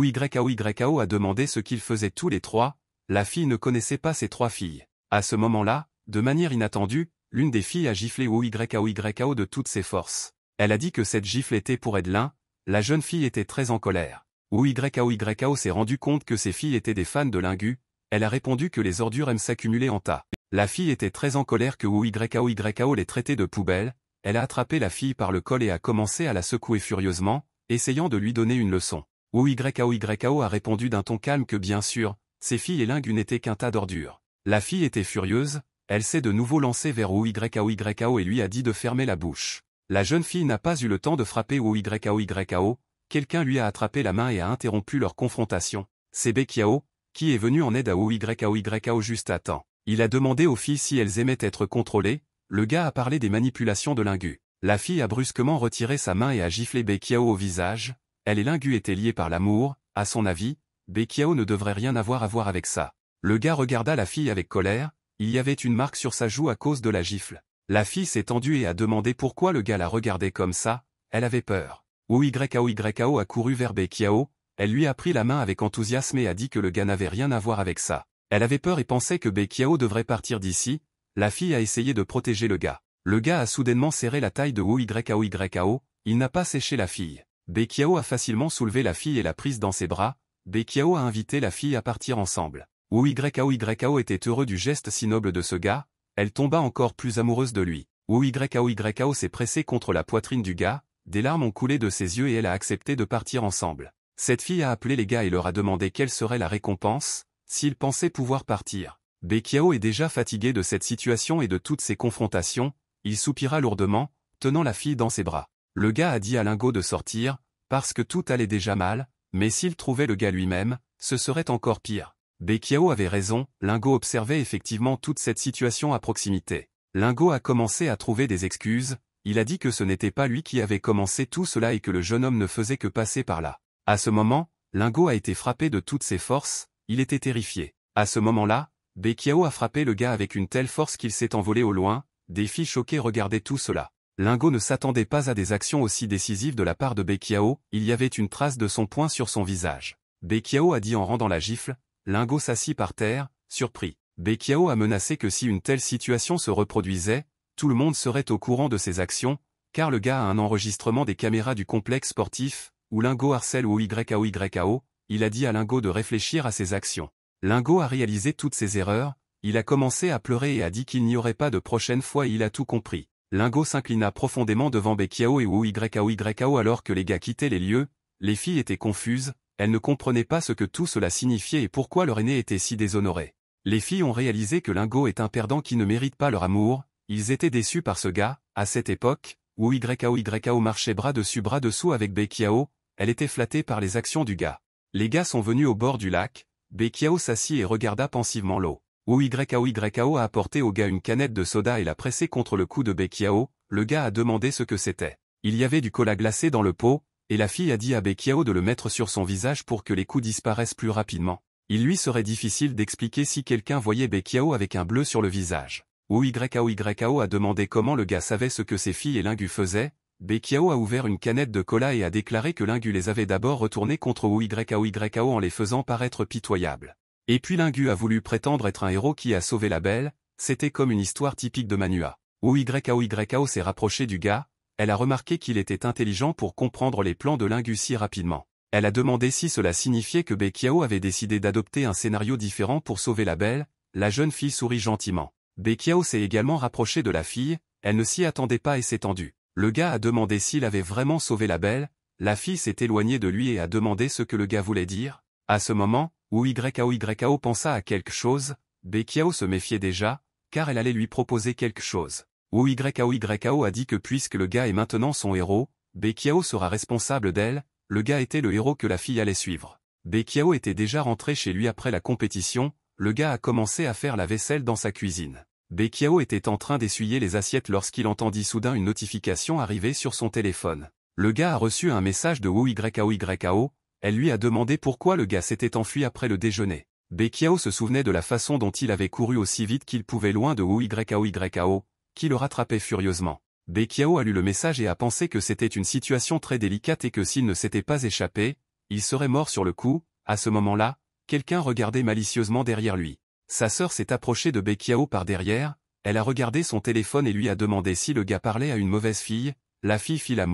a demandé ce qu'ils faisaient tous les trois, la fille ne connaissait pas ses trois filles. À ce moment-là, de manière inattendue, l'une des filles a giflé O-Y-A-O-Y-A-O de toutes ses forces. Elle a dit que cette gifle était pour Edlin, la jeune fille était très en colère. O-Y-A-O-Y-A-O s'est rendu compte que ses filles étaient des fans de Lingu, elle a répondu que les ordures aiment s'accumuler en tas. La fille était très en colère que O-Y-A-O-Y-A-O les traitait de poubelle, elle a attrapé la fille par le col et a commencé à la secouer furieusement, essayant de lui donner une leçon. Yao a répondu d'un ton calme que bien sûr, ses filles et l'Ingu n'étaient qu'un tas d'ordures. La fille était furieuse, elle s'est de nouveau lancée vers OYAOYAO et lui a dit de fermer la bouche. La jeune fille n'a pas eu le temps de frapper OYAOYAO, quelqu'un lui a attrapé la main et a interrompu leur confrontation. C'est Bekiao, qui est venu en aide à Yao juste à temps. Il a demandé aux filles si elles aimaient être contrôlées, le gars a parlé des manipulations de Lingu. La fille a brusquement retiré sa main et a giflé Bekiao au visage, elle et Lingu étaient liés par l'amour, à son avis, Bekiao ne devrait rien avoir à voir avec ça. Le gars regarda la fille avec colère, il y avait une marque sur sa joue à cause de la gifle. La fille s'est tendue et a demandé pourquoi le gars la regardait comme ça, elle avait peur. Yao a couru vers Bekiao, elle lui a pris la main avec enthousiasme et a dit que le gars n'avait rien à voir avec ça. Elle avait peur et pensait que Bekiao devrait partir d'ici, la fille a essayé de protéger le gars. Le gars a soudainement serré la taille de Yao. il n'a pas séché la fille. Bekiao a facilement soulevé la fille et la prise dans ses bras, Bekiao a invité la fille à partir ensemble. Wu Yao était heureux du geste si noble de ce gars, elle tomba encore plus amoureuse de lui. ou Yao s'est pressée contre la poitrine du gars, des larmes ont coulé de ses yeux et elle a accepté de partir ensemble. Cette fille a appelé les gars et leur a demandé quelle serait la récompense, s'ils pensaient pouvoir partir. Bekiao est déjà fatigué de cette situation et de toutes ces confrontations, il soupira lourdement, tenant la fille dans ses bras. Le gars a dit à Lingo de sortir, parce que tout allait déjà mal, mais s'il trouvait le gars lui-même, ce serait encore pire. Bekiao avait raison, Lingo observait effectivement toute cette situation à proximité. Lingo a commencé à trouver des excuses, il a dit que ce n'était pas lui qui avait commencé tout cela et que le jeune homme ne faisait que passer par là. À ce moment, Lingo a été frappé de toutes ses forces, il était terrifié. À ce moment-là, Bekiao a frappé le gars avec une telle force qu'il s'est envolé au loin, des filles choquées regardaient tout cela. Lingo ne s'attendait pas à des actions aussi décisives de la part de Bekiao. il y avait une trace de son poing sur son visage. Bekiao a dit en rendant la gifle, Lingo s'assit par terre, surpris. Bekiao a menacé que si une telle situation se reproduisait, tout le monde serait au courant de ses actions, car le gars a un enregistrement des caméras du complexe sportif, où Lingo harcèle ou YAOYAO, il a dit à Lingo de réfléchir à ses actions. Lingo a réalisé toutes ses erreurs, il a commencé à pleurer et a dit qu'il n'y aurait pas de prochaine fois il a tout compris. Lingo s'inclina profondément devant Bekiao et Ouyao alors que les gars quittaient les lieux, les filles étaient confuses, elles ne comprenaient pas ce que tout cela signifiait et pourquoi leur aîné était si déshonoré. Les filles ont réalisé que Lingo est un perdant qui ne mérite pas leur amour, ils étaient déçus par ce gars, à cette époque, où YAO marchait bras dessus bras dessous avec Bekiao, elle était flattée par les actions du gars. Les gars sont venus au bord du lac, Bekiao s'assit et regarda pensivement l'eau. Grekao a apporté au gars une canette de soda et l'a pressé contre le cou de Bekiao, le gars a demandé ce que c'était. Il y avait du cola glacé dans le pot, et la fille a dit à Bekiao de le mettre sur son visage pour que les coups disparaissent plus rapidement. Il lui serait difficile d'expliquer si quelqu'un voyait Bekiao avec un bleu sur le visage. Grekao a demandé comment le gars savait ce que ses filles et Lingu faisaient, Bekiao a ouvert une canette de cola et a déclaré que Lingu les avait d'abord retournés contre Grekao en les faisant paraître pitoyables. Et puis Lingu a voulu prétendre être un héros qui a sauvé la belle, c'était comme une histoire typique de Manua. OYAOYAO s'est rapproché du gars, elle a remarqué qu'il était intelligent pour comprendre les plans de Lingu si rapidement. Elle a demandé si cela signifiait que Bekiao avait décidé d'adopter un scénario différent pour sauver la belle, la jeune fille sourit gentiment. Bekiao s'est également rapproché de la fille, elle ne s'y attendait pas et s'est tendue. Le gars a demandé s'il avait vraiment sauvé la belle, la fille s'est éloignée de lui et a demandé ce que le gars voulait dire. À ce moment, Y.A.O. pensa à quelque chose, Bekiao se méfiait déjà, car elle allait lui proposer quelque chose. Ou Y.A.O. a dit que puisque le gars est maintenant son héros, Bekiao sera responsable d'elle, le gars était le héros que la fille allait suivre. Bekiao était déjà rentré chez lui après la compétition, le gars a commencé à faire la vaisselle dans sa cuisine. Bekiao était en train d'essuyer les assiettes lorsqu'il entendit soudain une notification arriver sur son téléphone. Le gars a reçu un message de Y.A.O. Elle lui a demandé pourquoi le gars s'était enfui après le déjeuner. Bekiao se souvenait de la façon dont il avait couru aussi vite qu'il pouvait loin de YAOYAO, qui le rattrapait furieusement. Bekiao a lu le message et a pensé que c'était une situation très délicate et que s'il ne s'était pas échappé, il serait mort sur le coup, à ce moment-là, quelqu'un regardait malicieusement derrière lui. Sa sœur s'est approchée de Bekiao par derrière, elle a regardé son téléphone et lui a demandé si le gars parlait à une mauvaise fille, la fille fit la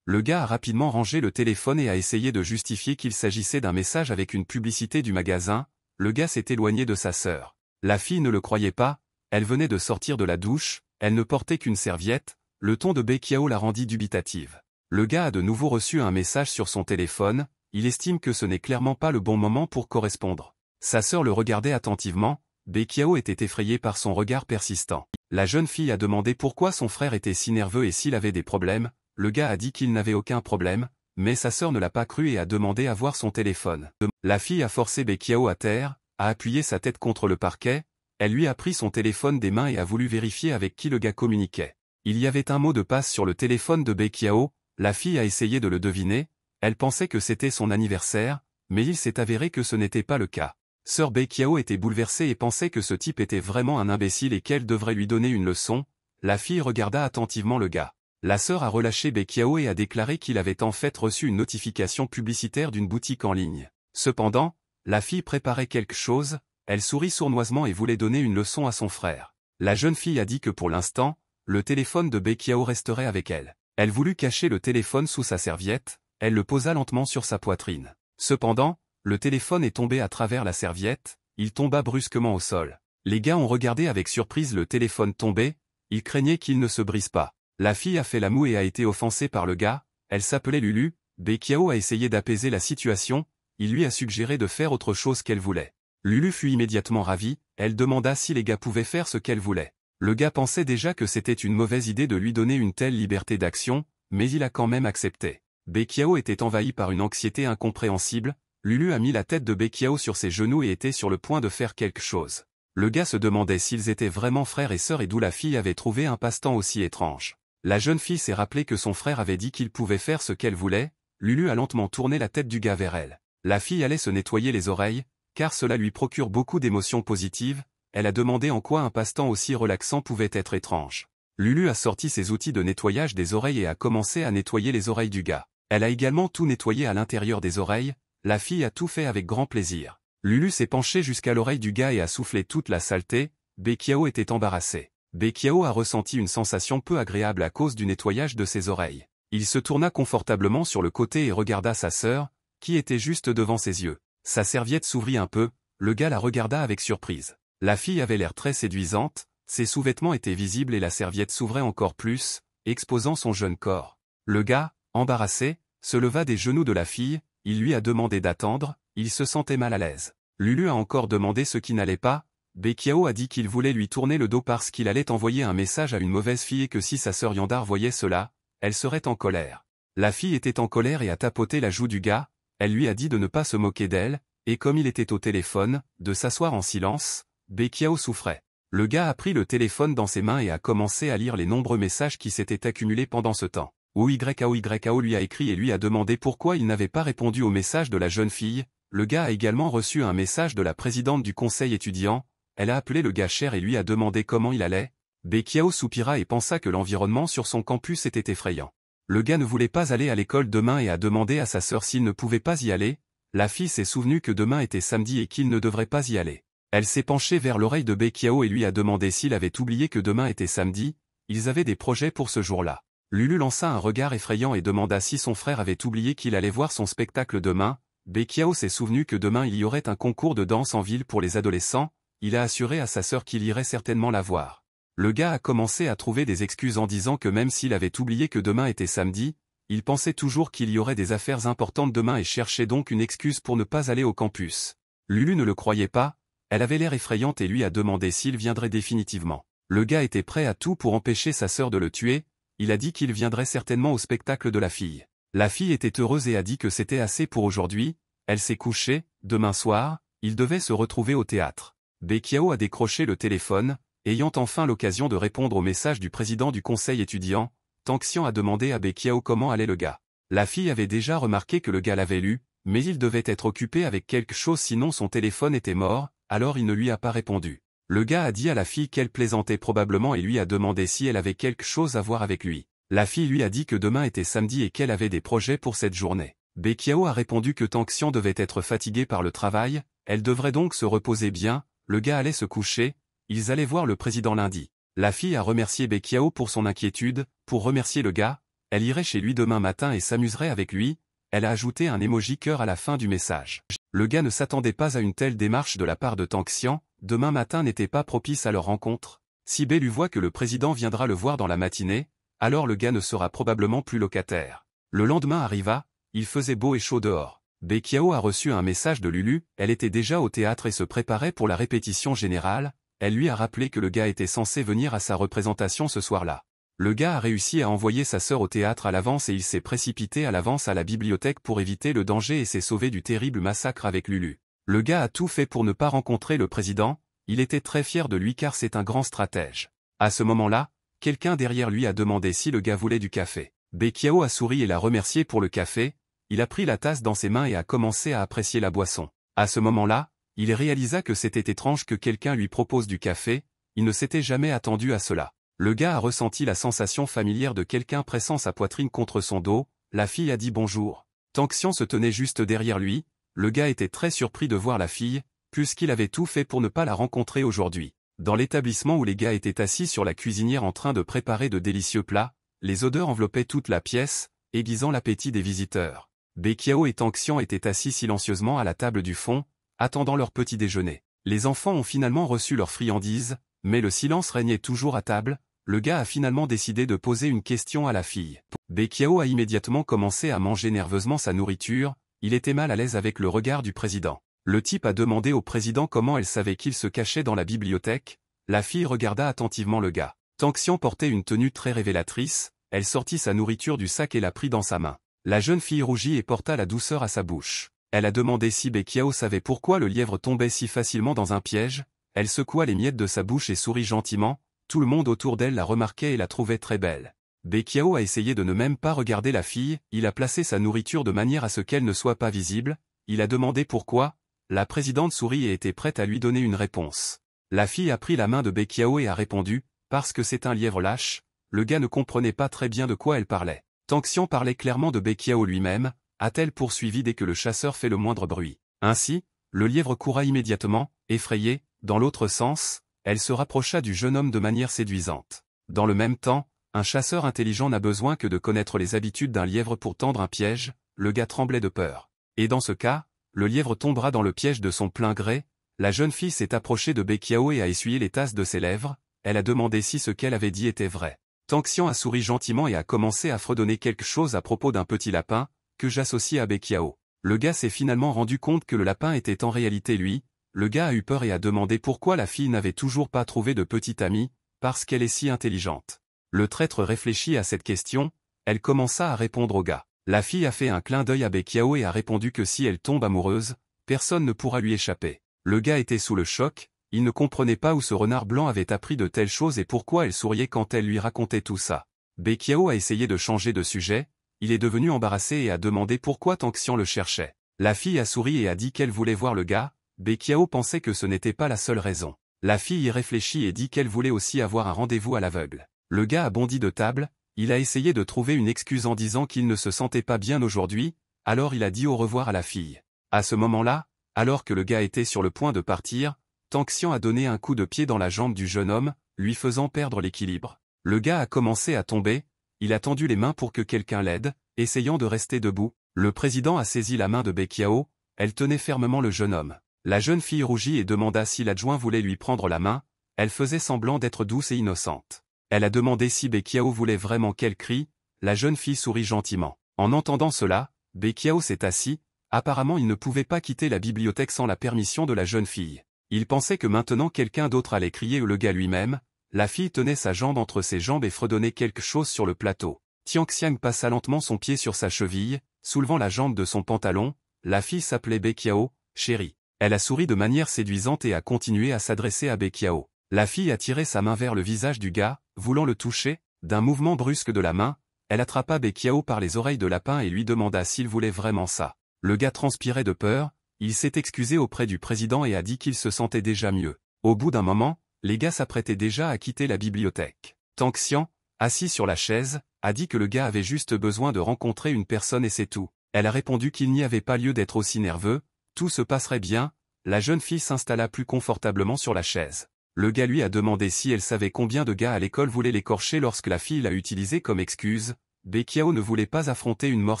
le gars a rapidement rangé le téléphone et a essayé de justifier qu'il s'agissait d'un message avec une publicité du magasin, le gars s'est éloigné de sa sœur. La fille ne le croyait pas, elle venait de sortir de la douche, elle ne portait qu'une serviette, le ton de Bekiao la rendit dubitative. Le gars a de nouveau reçu un message sur son téléphone, il estime que ce n'est clairement pas le bon moment pour correspondre. Sa sœur le regardait attentivement, Bekiao était effrayé par son regard persistant. La jeune fille a demandé pourquoi son frère était si nerveux et s'il avait des problèmes, le gars a dit qu'il n'avait aucun problème, mais sa sœur ne l'a pas cru et a demandé à voir son téléphone. La fille a forcé Bekiao à terre, a appuyé sa tête contre le parquet, elle lui a pris son téléphone des mains et a voulu vérifier avec qui le gars communiquait. Il y avait un mot de passe sur le téléphone de Bekiao, la fille a essayé de le deviner, elle pensait que c'était son anniversaire, mais il s'est avéré que ce n'était pas le cas. Sœur Bekiao était bouleversée et pensait que ce type était vraiment un imbécile et qu'elle devrait lui donner une leçon, la fille regarda attentivement le gars. La sœur a relâché Bekiao et a déclaré qu'il avait en fait reçu une notification publicitaire d'une boutique en ligne. Cependant, la fille préparait quelque chose, elle sourit sournoisement et voulait donner une leçon à son frère. La jeune fille a dit que pour l'instant, le téléphone de Bekiao resterait avec elle. Elle voulut cacher le téléphone sous sa serviette, elle le posa lentement sur sa poitrine. Cependant, le téléphone est tombé à travers la serviette, il tomba brusquement au sol. Les gars ont regardé avec surprise le téléphone tombé, ils craignaient qu'il ne se brise pas. La fille a fait la moue et a été offensée par le gars, elle s'appelait Lulu, Bekiao a essayé d'apaiser la situation, il lui a suggéré de faire autre chose qu'elle voulait. Lulu fut immédiatement ravie, elle demanda si les gars pouvaient faire ce qu'elle voulait. Le gars pensait déjà que c'était une mauvaise idée de lui donner une telle liberté d'action, mais il a quand même accepté. Bekiao était envahi par une anxiété incompréhensible, Lulu a mis la tête de Bekiao sur ses genoux et était sur le point de faire quelque chose. Le gars se demandait s'ils étaient vraiment frères et sœurs et d'où la fille avait trouvé un passe-temps aussi étrange. La jeune fille s'est rappelée que son frère avait dit qu'il pouvait faire ce qu'elle voulait, Lulu a lentement tourné la tête du gars vers elle. La fille allait se nettoyer les oreilles, car cela lui procure beaucoup d'émotions positives, elle a demandé en quoi un passe-temps aussi relaxant pouvait être étrange. Lulu a sorti ses outils de nettoyage des oreilles et a commencé à nettoyer les oreilles du gars. Elle a également tout nettoyé à l'intérieur des oreilles, la fille a tout fait avec grand plaisir. Lulu s'est penchée jusqu'à l'oreille du gars et a soufflé toute la saleté, Bekiao était embarrassé. Bekiao a ressenti une sensation peu agréable à cause du nettoyage de ses oreilles. Il se tourna confortablement sur le côté et regarda sa sœur, qui était juste devant ses yeux. Sa serviette s'ouvrit un peu, le gars la regarda avec surprise. La fille avait l'air très séduisante, ses sous-vêtements étaient visibles et la serviette s'ouvrait encore plus, exposant son jeune corps. Le gars, embarrassé, se leva des genoux de la fille, il lui a demandé d'attendre, il se sentait mal à l'aise. Lulu a encore demandé ce qui n'allait pas, Bekiao a dit qu'il voulait lui tourner le dos parce qu'il allait envoyer un message à une mauvaise fille et que si sa sœur Yandar voyait cela, elle serait en colère. La fille était en colère et a tapoté la joue du gars, elle lui a dit de ne pas se moquer d'elle, et comme il était au téléphone, de s'asseoir en silence, Bekiao souffrait. Le gars a pris le téléphone dans ses mains et a commencé à lire les nombreux messages qui s'étaient accumulés pendant ce temps. Y.O.Y.O. lui a écrit et lui a demandé pourquoi il n'avait pas répondu au message de la jeune fille, le gars a également reçu un message de la présidente du conseil étudiant, elle a appelé le gars cher et lui a demandé comment il allait. Bekiao soupira et pensa que l'environnement sur son campus était effrayant. Le gars ne voulait pas aller à l'école demain et a demandé à sa sœur s'il ne pouvait pas y aller. La fille s'est souvenue que demain était samedi et qu'il ne devrait pas y aller. Elle s'est penchée vers l'oreille de Bekiao et lui a demandé s'il avait oublié que demain était samedi, ils avaient des projets pour ce jour-là. Lulu lança un regard effrayant et demanda si son frère avait oublié qu'il allait voir son spectacle demain. Bekiao s'est souvenu que demain il y aurait un concours de danse en ville pour les adolescents, il a assuré à sa sœur qu'il irait certainement la voir. Le gars a commencé à trouver des excuses en disant que même s'il avait oublié que demain était samedi, il pensait toujours qu'il y aurait des affaires importantes demain et cherchait donc une excuse pour ne pas aller au campus. Lulu ne le croyait pas, elle avait l'air effrayante et lui a demandé s'il viendrait définitivement. Le gars était prêt à tout pour empêcher sa sœur de le tuer, il a dit qu'il viendrait certainement au spectacle de la fille. La fille était heureuse et a dit que c'était assez pour aujourd'hui, elle s'est couchée, demain soir, il devait se retrouver au théâtre. Bekiao a décroché le téléphone, ayant enfin l'occasion de répondre au message du président du conseil étudiant, Tanxian a demandé à Bekiao comment allait le gars. La fille avait déjà remarqué que le gars l'avait lu, mais il devait être occupé avec quelque chose sinon son téléphone était mort, alors il ne lui a pas répondu. Le gars a dit à la fille qu'elle plaisantait probablement et lui a demandé si elle avait quelque chose à voir avec lui. La fille lui a dit que demain était samedi et qu'elle avait des projets pour cette journée. Bekiao a répondu que Xian devait être fatigué par le travail, elle devrait donc se reposer bien, le gars allait se coucher, ils allaient voir le président lundi. La fille a remercié Kiao pour son inquiétude, pour remercier le gars, elle irait chez lui demain matin et s'amuserait avec lui, elle a ajouté un émoji cœur à la fin du message. Le gars ne s'attendait pas à une telle démarche de la part de Xian, demain matin n'était pas propice à leur rencontre. Si bé lui voit que le président viendra le voir dans la matinée, alors le gars ne sera probablement plus locataire. Le lendemain arriva, il faisait beau et chaud dehors. Bekiao a reçu un message de Lulu, elle était déjà au théâtre et se préparait pour la répétition générale, elle lui a rappelé que le gars était censé venir à sa représentation ce soir-là. Le gars a réussi à envoyer sa sœur au théâtre à l'avance et il s'est précipité à l'avance à la bibliothèque pour éviter le danger et s'est sauvé du terrible massacre avec Lulu. Le gars a tout fait pour ne pas rencontrer le président, il était très fier de lui car c'est un grand stratège. À ce moment-là, quelqu'un derrière lui a demandé si le gars voulait du café. Bekiao a souri et l'a remercié pour le café, il a pris la tasse dans ses mains et a commencé à apprécier la boisson. À ce moment-là, il réalisa que c'était étrange que quelqu'un lui propose du café, il ne s'était jamais attendu à cela. Le gars a ressenti la sensation familière de quelqu'un pressant sa poitrine contre son dos, la fille a dit bonjour. Tanxian se tenait juste derrière lui, le gars était très surpris de voir la fille, puisqu'il avait tout fait pour ne pas la rencontrer aujourd'hui. Dans l'établissement où les gars étaient assis sur la cuisinière en train de préparer de délicieux plats, les odeurs enveloppaient toute la pièce, aiguisant l'appétit des visiteurs. Bekiao et Tanxian étaient assis silencieusement à la table du fond, attendant leur petit déjeuner. Les enfants ont finalement reçu leurs friandises, mais le silence régnait toujours à table, le gars a finalement décidé de poser une question à la fille. Bekiao a immédiatement commencé à manger nerveusement sa nourriture, il était mal à l'aise avec le regard du président. Le type a demandé au président comment elle savait qu'il se cachait dans la bibliothèque, la fille regarda attentivement le gars. Tanxian portait une tenue très révélatrice, elle sortit sa nourriture du sac et la prit dans sa main. La jeune fille rougit et porta la douceur à sa bouche. Elle a demandé si Bekiao savait pourquoi le lièvre tombait si facilement dans un piège, elle secoua les miettes de sa bouche et sourit gentiment, tout le monde autour d'elle la remarquait et la trouvait très belle. Bekiao a essayé de ne même pas regarder la fille, il a placé sa nourriture de manière à ce qu'elle ne soit pas visible, il a demandé pourquoi, la présidente sourit et était prête à lui donner une réponse. La fille a pris la main de Bekiao et a répondu, parce que c'est un lièvre lâche, le gars ne comprenait pas très bien de quoi elle parlait. Tanxian parlait clairement de Bekiao lui-même, a-t-elle poursuivi dès que le chasseur fait le moindre bruit. Ainsi, le lièvre coura immédiatement, effrayé, dans l'autre sens, elle se rapprocha du jeune homme de manière séduisante. Dans le même temps, un chasseur intelligent n'a besoin que de connaître les habitudes d'un lièvre pour tendre un piège, le gars tremblait de peur. Et dans ce cas, le lièvre tombera dans le piège de son plein gré, la jeune fille s'est approchée de Bekiao et a essuyé les tasses de ses lèvres, elle a demandé si ce qu'elle avait dit était vrai. Tanxian a souri gentiment et a commencé à fredonner quelque chose à propos d'un petit lapin, que j'associe à Bekiao. Le gars s'est finalement rendu compte que le lapin était en réalité lui, le gars a eu peur et a demandé pourquoi la fille n'avait toujours pas trouvé de petite amie, parce qu'elle est si intelligente. Le traître réfléchit à cette question, elle commença à répondre au gars. La fille a fait un clin d'œil à Bekiao et a répondu que si elle tombe amoureuse, personne ne pourra lui échapper. Le gars était sous le choc, il ne comprenait pas où ce renard blanc avait appris de telles choses et pourquoi elle souriait quand elle lui racontait tout ça. Bekiao a essayé de changer de sujet, il est devenu embarrassé et a demandé pourquoi Tanxian le cherchait. La fille a souri et a dit qu'elle voulait voir le gars, Bekiao pensait que ce n'était pas la seule raison. La fille y réfléchit et dit qu'elle voulait aussi avoir un rendez-vous à l'aveugle. Le gars a bondi de table, il a essayé de trouver une excuse en disant qu'il ne se sentait pas bien aujourd'hui, alors il a dit au revoir à la fille. À ce moment-là, alors que le gars était sur le point de partir, Tanxian a donné un coup de pied dans la jambe du jeune homme, lui faisant perdre l'équilibre. Le gars a commencé à tomber, il a tendu les mains pour que quelqu'un l'aide, essayant de rester debout. Le président a saisi la main de Bekiao, elle tenait fermement le jeune homme. La jeune fille rougit et demanda si l'adjoint voulait lui prendre la main, elle faisait semblant d'être douce et innocente. Elle a demandé si Bekiao voulait vraiment qu'elle crie, la jeune fille sourit gentiment. En entendant cela, Bekiao s'est assis, apparemment il ne pouvait pas quitter la bibliothèque sans la permission de la jeune fille. Il pensait que maintenant quelqu'un d'autre allait crier ou le gars lui-même, la fille tenait sa jambe entre ses jambes et fredonnait quelque chose sur le plateau. Tianxiang passa lentement son pied sur sa cheville, soulevant la jambe de son pantalon, la fille s'appelait Bekiao, chérie. Elle a souri de manière séduisante et a continué à s'adresser à Bekiao. La fille a tiré sa main vers le visage du gars, voulant le toucher, d'un mouvement brusque de la main, elle attrapa Bekiao par les oreilles de lapin et lui demanda s'il voulait vraiment ça. Le gars transpirait de peur, il s'est excusé auprès du président et a dit qu'il se sentait déjà mieux. Au bout d'un moment, les gars s'apprêtaient déjà à quitter la bibliothèque. Tanxian, assis sur la chaise, a dit que le gars avait juste besoin de rencontrer une personne et c'est tout. Elle a répondu qu'il n'y avait pas lieu d'être aussi nerveux, tout se passerait bien, la jeune fille s'installa plus confortablement sur la chaise. Le gars lui a demandé si elle savait combien de gars à l'école voulaient l'écorcher lorsque la fille l'a utilisé comme excuse, Bekiao ne voulait pas affronter une mort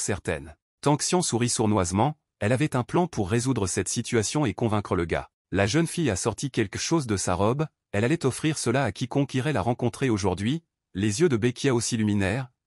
certaine. Tanxian sourit sournoisement, elle avait un plan pour résoudre cette situation et convaincre le gars. La jeune fille a sorti quelque chose de sa robe, elle allait offrir cela à quiconque irait la rencontrer aujourd'hui, les yeux de Bekiao aussi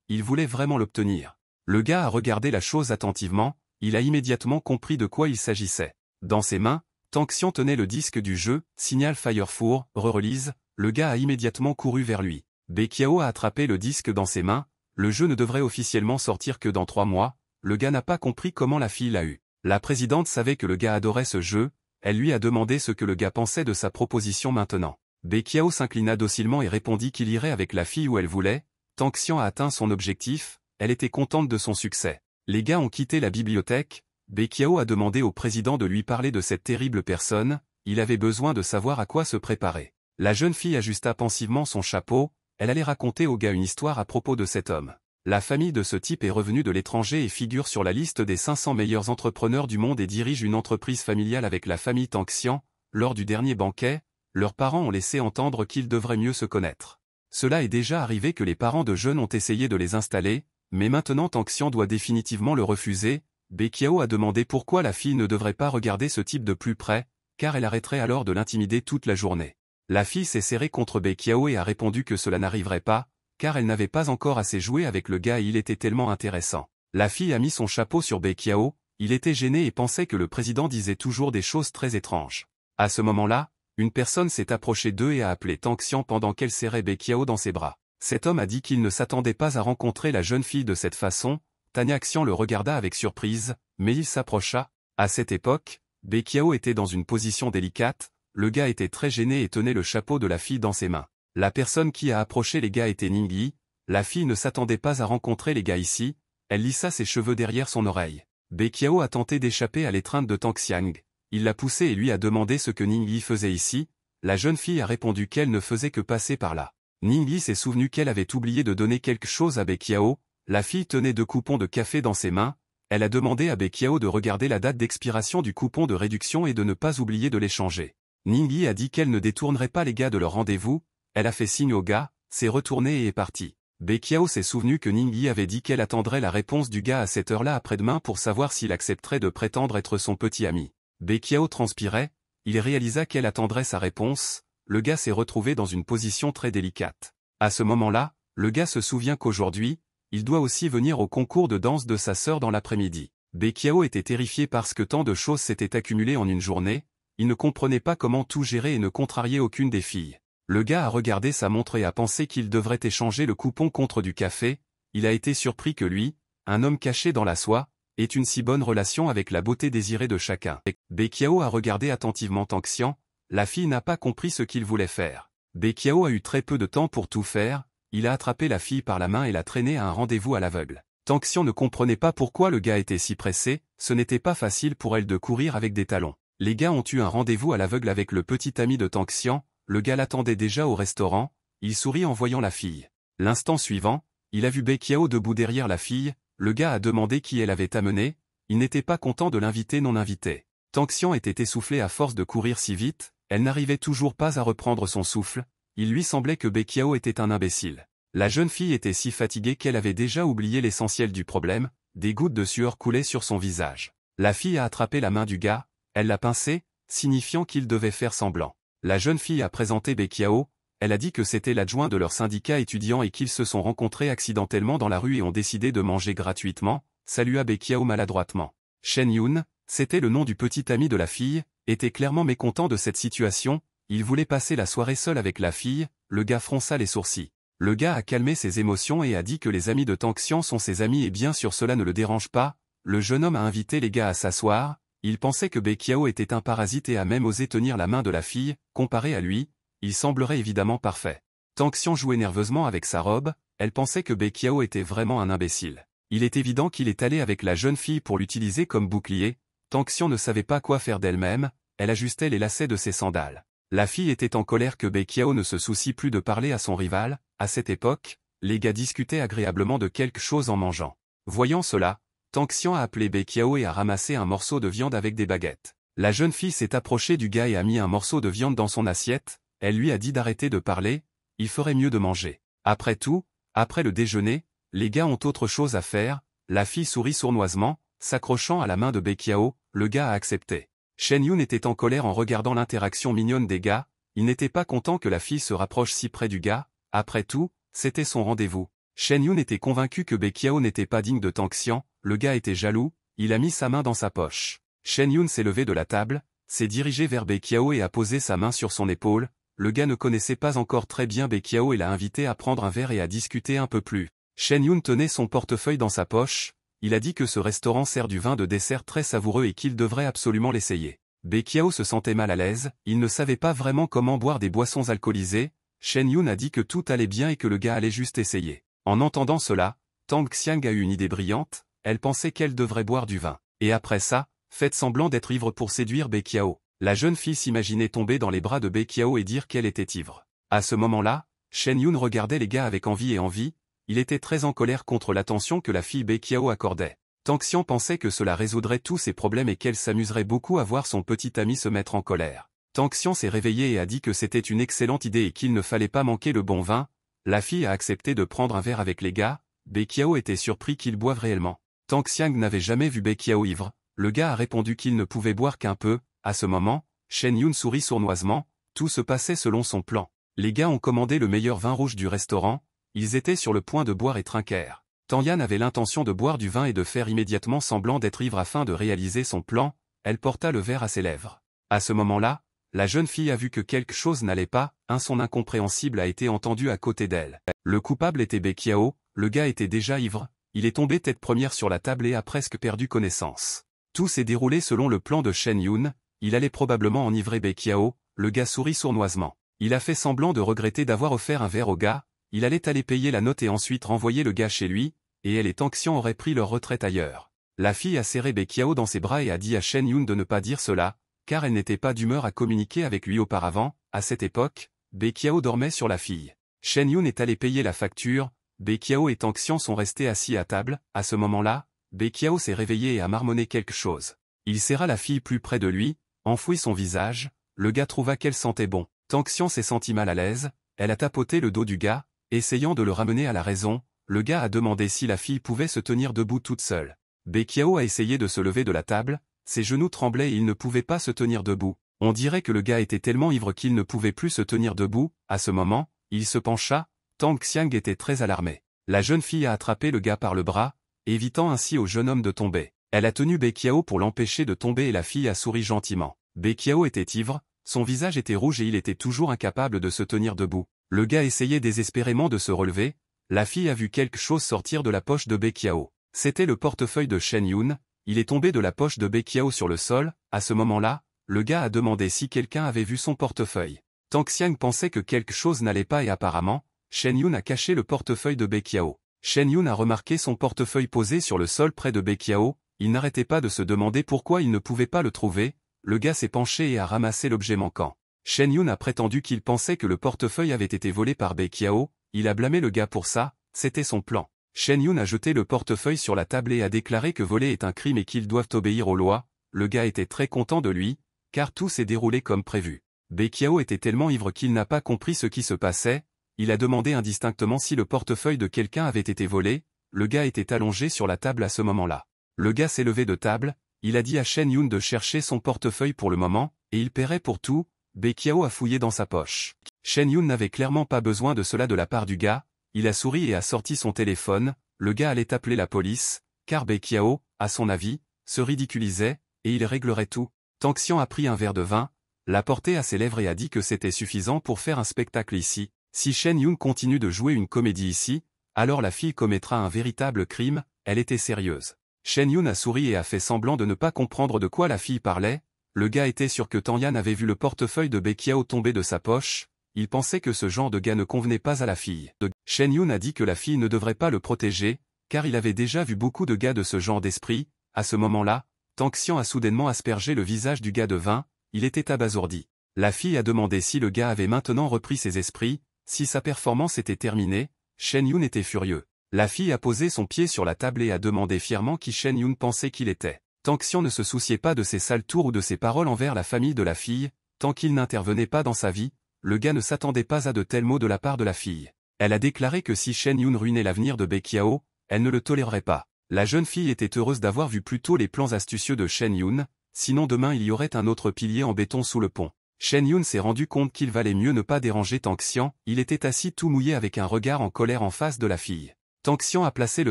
il voulait vraiment l'obtenir. Le gars a regardé la chose attentivement, il a immédiatement compris de quoi il s'agissait. Dans ses mains, Tanxion tenait le disque du jeu, signal Firefour, re-release, le gars a immédiatement couru vers lui. Bekiao a attrapé le disque dans ses mains, le jeu ne devrait officiellement sortir que dans trois mois, le gars n'a pas compris comment la fille l'a eu. La présidente savait que le gars adorait ce jeu, elle lui a demandé ce que le gars pensait de sa proposition maintenant. Bekiao s'inclina docilement et répondit qu'il irait avec la fille où elle voulait, tant que Xian a atteint son objectif, elle était contente de son succès. Les gars ont quitté la bibliothèque, Bekiao a demandé au président de lui parler de cette terrible personne, il avait besoin de savoir à quoi se préparer. La jeune fille ajusta pensivement son chapeau, elle allait raconter au gars une histoire à propos de cet homme. La famille de ce type est revenue de l'étranger et figure sur la liste des 500 meilleurs entrepreneurs du monde et dirige une entreprise familiale avec la famille Tanxian. Lors du dernier banquet, leurs parents ont laissé entendre qu'ils devraient mieux se connaître. Cela est déjà arrivé que les parents de jeunes ont essayé de les installer, mais maintenant Tanxian doit définitivement le refuser. Bekiao a demandé pourquoi la fille ne devrait pas regarder ce type de plus près, car elle arrêterait alors de l'intimider toute la journée. La fille s'est serrée contre Bekiao et a répondu que cela n'arriverait pas, car elle n'avait pas encore assez joué avec le gars et il était tellement intéressant. La fille a mis son chapeau sur Bekiao. il était gêné et pensait que le président disait toujours des choses très étranges. À ce moment-là, une personne s'est approchée d'eux et a appelé Xian pendant qu'elle serrait Bekiao dans ses bras. Cet homme a dit qu'il ne s'attendait pas à rencontrer la jeune fille de cette façon, Tanya Xian le regarda avec surprise, mais il s'approcha. À cette époque, Bekiao était dans une position délicate, le gars était très gêné et tenait le chapeau de la fille dans ses mains. La personne qui a approché les gars était Ningli. la fille ne s'attendait pas à rencontrer les gars ici, elle lissa ses cheveux derrière son oreille. Bekiao a tenté d'échapper à l'étreinte de Tang Xiang. Il l'a poussée et lui a demandé ce que Ningyi faisait ici, la jeune fille a répondu qu'elle ne faisait que passer par là. Ningli s'est souvenu qu'elle avait oublié de donner quelque chose à Bekiao, la fille tenait deux coupons de café dans ses mains, elle a demandé à Bekiao de regarder la date d'expiration du coupon de réduction et de ne pas oublier de l'échanger. Ningyi a dit qu'elle ne détournerait pas les gars de leur rendez-vous, elle a fait signe au gars, s'est retournée et est partie. Bekiao s'est souvenu que Ningyi avait dit qu'elle attendrait la réponse du gars à cette heure-là après-demain pour savoir s'il accepterait de prétendre être son petit ami. Bekiao transpirait, il réalisa qu'elle attendrait sa réponse, le gars s'est retrouvé dans une position très délicate. À ce moment-là, le gars se souvient qu'aujourd'hui, il doit aussi venir au concours de danse de sa sœur dans l'après-midi. Bekiao était terrifié parce que tant de choses s'étaient accumulées en une journée, il ne comprenait pas comment tout gérer et ne contrarier aucune des filles. Le gars a regardé sa montre et a pensé qu'il devrait échanger le coupon contre du café, il a été surpris que lui, un homme caché dans la soie, ait une si bonne relation avec la beauté désirée de chacun. Bekiao a regardé attentivement Tanxian, la fille n'a pas compris ce qu'il voulait faire. Bekiao a eu très peu de temps pour tout faire, il a attrapé la fille par la main et l'a traînée à un rendez-vous à l'aveugle. Tanxian ne comprenait pas pourquoi le gars était si pressé, ce n'était pas facile pour elle de courir avec des talons. Les gars ont eu un rendez-vous à l'aveugle avec le petit ami de Tanxian, le gars l'attendait déjà au restaurant, il sourit en voyant la fille. L'instant suivant, il a vu Bekiao debout derrière la fille, le gars a demandé qui elle avait amené, il n'était pas content de l'inviter non invité. Xian était essoufflé à force de courir si vite, elle n'arrivait toujours pas à reprendre son souffle, il lui semblait que Bekiao était un imbécile. La jeune fille était si fatiguée qu'elle avait déjà oublié l'essentiel du problème, des gouttes de sueur coulaient sur son visage. La fille a attrapé la main du gars, elle l'a pincé, signifiant qu'il devait faire semblant. La jeune fille a présenté Bekiao, elle a dit que c'était l'adjoint de leur syndicat étudiant et qu'ils se sont rencontrés accidentellement dans la rue et ont décidé de manger gratuitement, salua Bekiao maladroitement. Shen Yun, c'était le nom du petit ami de la fille, était clairement mécontent de cette situation, il voulait passer la soirée seul avec la fille, le gars fronça les sourcils. Le gars a calmé ses émotions et a dit que les amis de Tanxian sont ses amis et bien sûr cela ne le dérange pas, le jeune homme a invité les gars à s'asseoir, il pensait que bekiao était un parasite et a même osé tenir la main de la fille, comparé à lui, il semblerait évidemment parfait. Tant Xian jouait nerveusement avec sa robe, elle pensait que Bekiao était vraiment un imbécile. Il est évident qu'il est allé avec la jeune fille pour l'utiliser comme bouclier, tant Xian ne savait pas quoi faire d'elle-même, elle ajustait les lacets de ses sandales. La fille était en colère que Bekiao ne se soucie plus de parler à son rival, à cette époque, les gars discutaient agréablement de quelque chose en mangeant. Voyant cela, Xian a appelé Bekiao et a ramassé un morceau de viande avec des baguettes. La jeune fille s'est approchée du gars et a mis un morceau de viande dans son assiette, elle lui a dit d'arrêter de parler, il ferait mieux de manger. Après tout, après le déjeuner, les gars ont autre chose à faire, la fille sourit sournoisement, s'accrochant à la main de Bekiao, le gars a accepté. Shen Yun était en colère en regardant l'interaction mignonne des gars, il n'était pas content que la fille se rapproche si près du gars, après tout, c'était son rendez-vous. Shen Yun était convaincu que Bekiao n'était pas digne de Xian, le gars était jaloux, il a mis sa main dans sa poche. Shen Yun s'est levé de la table, s'est dirigé vers Bekiao et a posé sa main sur son épaule, le gars ne connaissait pas encore très bien Bekiao et l'a invité à prendre un verre et à discuter un peu plus. Shen Yun tenait son portefeuille dans sa poche, il a dit que ce restaurant sert du vin de dessert très savoureux et qu'il devrait absolument l'essayer. Bekiao se sentait mal à l'aise, il ne savait pas vraiment comment boire des boissons alcoolisées, Shen Yun a dit que tout allait bien et que le gars allait juste essayer. En entendant cela, Tang Xiang a eu une idée brillante, elle pensait qu'elle devrait boire du vin. Et après ça, faites semblant d'être ivre pour séduire Bekiao. La jeune fille s'imaginait tomber dans les bras de Bekiao et dire qu'elle était ivre. À ce moment-là, Shen Yun regardait les gars avec envie et envie, il était très en colère contre l'attention que la fille Bekiao accordait. Xian pensait que cela résoudrait tous ses problèmes et qu'elle s'amuserait beaucoup à voir son petit ami se mettre en colère. Xian s'est réveillé et a dit que c'était une excellente idée et qu'il ne fallait pas manquer le bon vin. La fille a accepté de prendre un verre avec les gars, Bekiao était surpris qu'ils boivent réellement. Tang Xiang n'avait jamais vu Bekiao ivre, le gars a répondu qu'il ne pouvait boire qu'un peu, à ce moment, Shen Yun sourit sournoisement, tout se passait selon son plan. Les gars ont commandé le meilleur vin rouge du restaurant, ils étaient sur le point de boire et trinquèrent. Yan avait l'intention de boire du vin et de faire immédiatement semblant d'être ivre afin de réaliser son plan, elle porta le verre à ses lèvres. À ce moment-là, la jeune fille a vu que quelque chose n'allait pas, un son incompréhensible a été entendu à côté d'elle. Le coupable était Bekiao, le gars était déjà ivre, il est tombé tête première sur la table et a presque perdu connaissance. Tout s'est déroulé selon le plan de Shen Yun, il allait probablement enivrer Bekiao, le gars sourit sournoisement. Il a fait semblant de regretter d'avoir offert un verre au gars, il allait aller payer la note et ensuite renvoyer le gars chez lui, et elle et Tanxian auraient pris leur retraite ailleurs. La fille a serré Bekiao dans ses bras et a dit à Shen Yun de ne pas dire cela, car elle n'était pas d'humeur à communiquer avec lui auparavant, à cette époque, Bekiao dormait sur la fille. Shen Yun est allé payer la facture, Bekiao et Tanxian sont restés assis à table, à ce moment-là, Bekiao s'est réveillé et a marmonné quelque chose. Il serra la fille plus près de lui, enfouit son visage, le gars trouva qu'elle sentait bon. Tangxian s'est senti mal à l'aise, elle a tapoté le dos du gars, essayant de le ramener à la raison, le gars a demandé si la fille pouvait se tenir debout toute seule. Bekiao a essayé de se lever de la table, ses genoux tremblaient et il ne pouvait pas se tenir debout. On dirait que le gars était tellement ivre qu'il ne pouvait plus se tenir debout, à ce moment, il se pencha, Tang Xiang était très alarmé. La jeune fille a attrapé le gars par le bras, évitant ainsi au jeune homme de tomber. Elle a tenu Bekiao pour l'empêcher de tomber et la fille a souri gentiment. Bekiao était ivre, son visage était rouge et il était toujours incapable de se tenir debout. Le gars essayait désespérément de se relever, la fille a vu quelque chose sortir de la poche de Bekiao. C'était le portefeuille de Shen Yun, il est tombé de la poche de Bekiao sur le sol, à ce moment-là, le gars a demandé si quelqu'un avait vu son portefeuille. Tang Xiang pensait que quelque chose n'allait pas et apparemment, Shen Yun a caché le portefeuille de Bekiao. Shen Yun a remarqué son portefeuille posé sur le sol près de Bekiao, il n'arrêtait pas de se demander pourquoi il ne pouvait pas le trouver, le gars s'est penché et a ramassé l'objet manquant. Shen Yun a prétendu qu'il pensait que le portefeuille avait été volé par Bekiao, il a blâmé le gars pour ça, c'était son plan. Shen Yun a jeté le portefeuille sur la table et a déclaré que voler est un crime et qu'ils doivent obéir aux lois, le gars était très content de lui, car tout s'est déroulé comme prévu. Bekiao était tellement ivre qu'il n'a pas compris ce qui se passait, il a demandé indistinctement si le portefeuille de quelqu'un avait été volé, le gars était allongé sur la table à ce moment-là. Le gars s'est levé de table, il a dit à Shen Yun de chercher son portefeuille pour le moment, et il paierait pour tout, Bekiao a fouillé dans sa poche. Shen Yun n'avait clairement pas besoin de cela de la part du gars, il a souri et a sorti son téléphone, le gars allait appeler la police, car Bekiao, à son avis, se ridiculisait, et il réglerait tout. Xian a pris un verre de vin, l'a porté à ses lèvres et a dit que c'était suffisant pour faire un spectacle ici. Si Shen Yun continue de jouer une comédie ici, alors la fille commettra un véritable crime, elle était sérieuse. Shen Yun a souri et a fait semblant de ne pas comprendre de quoi la fille parlait, le gars était sûr que Tang avait vu le portefeuille de Bekiao tomber de sa poche, il pensait que ce genre de gars ne convenait pas à la fille. Shen Yun a dit que la fille ne devrait pas le protéger, car il avait déjà vu beaucoup de gars de ce genre d'esprit, à ce moment-là, Tang Xian a soudainement aspergé le visage du gars de vin, il était abasourdi. La fille a demandé si le gars avait maintenant repris ses esprits, si sa performance était terminée, Shen Yun était furieux. La fille a posé son pied sur la table et a demandé fièrement qui Shen Yun pensait qu'il était. Tant Xian ne se souciait pas de ses sales tours ou de ses paroles envers la famille de la fille, tant qu'il n'intervenait pas dans sa vie, le gars ne s'attendait pas à de tels mots de la part de la fille. Elle a déclaré que si Shen Yun ruinait l'avenir de Bekiao, elle ne le tolérerait pas. La jeune fille était heureuse d'avoir vu plus tôt les plans astucieux de Shen Yun, sinon demain il y aurait un autre pilier en béton sous le pont. Shen Yun s'est rendu compte qu'il valait mieux ne pas déranger Xian, il était assis tout mouillé avec un regard en colère en face de la fille. Xian a placé le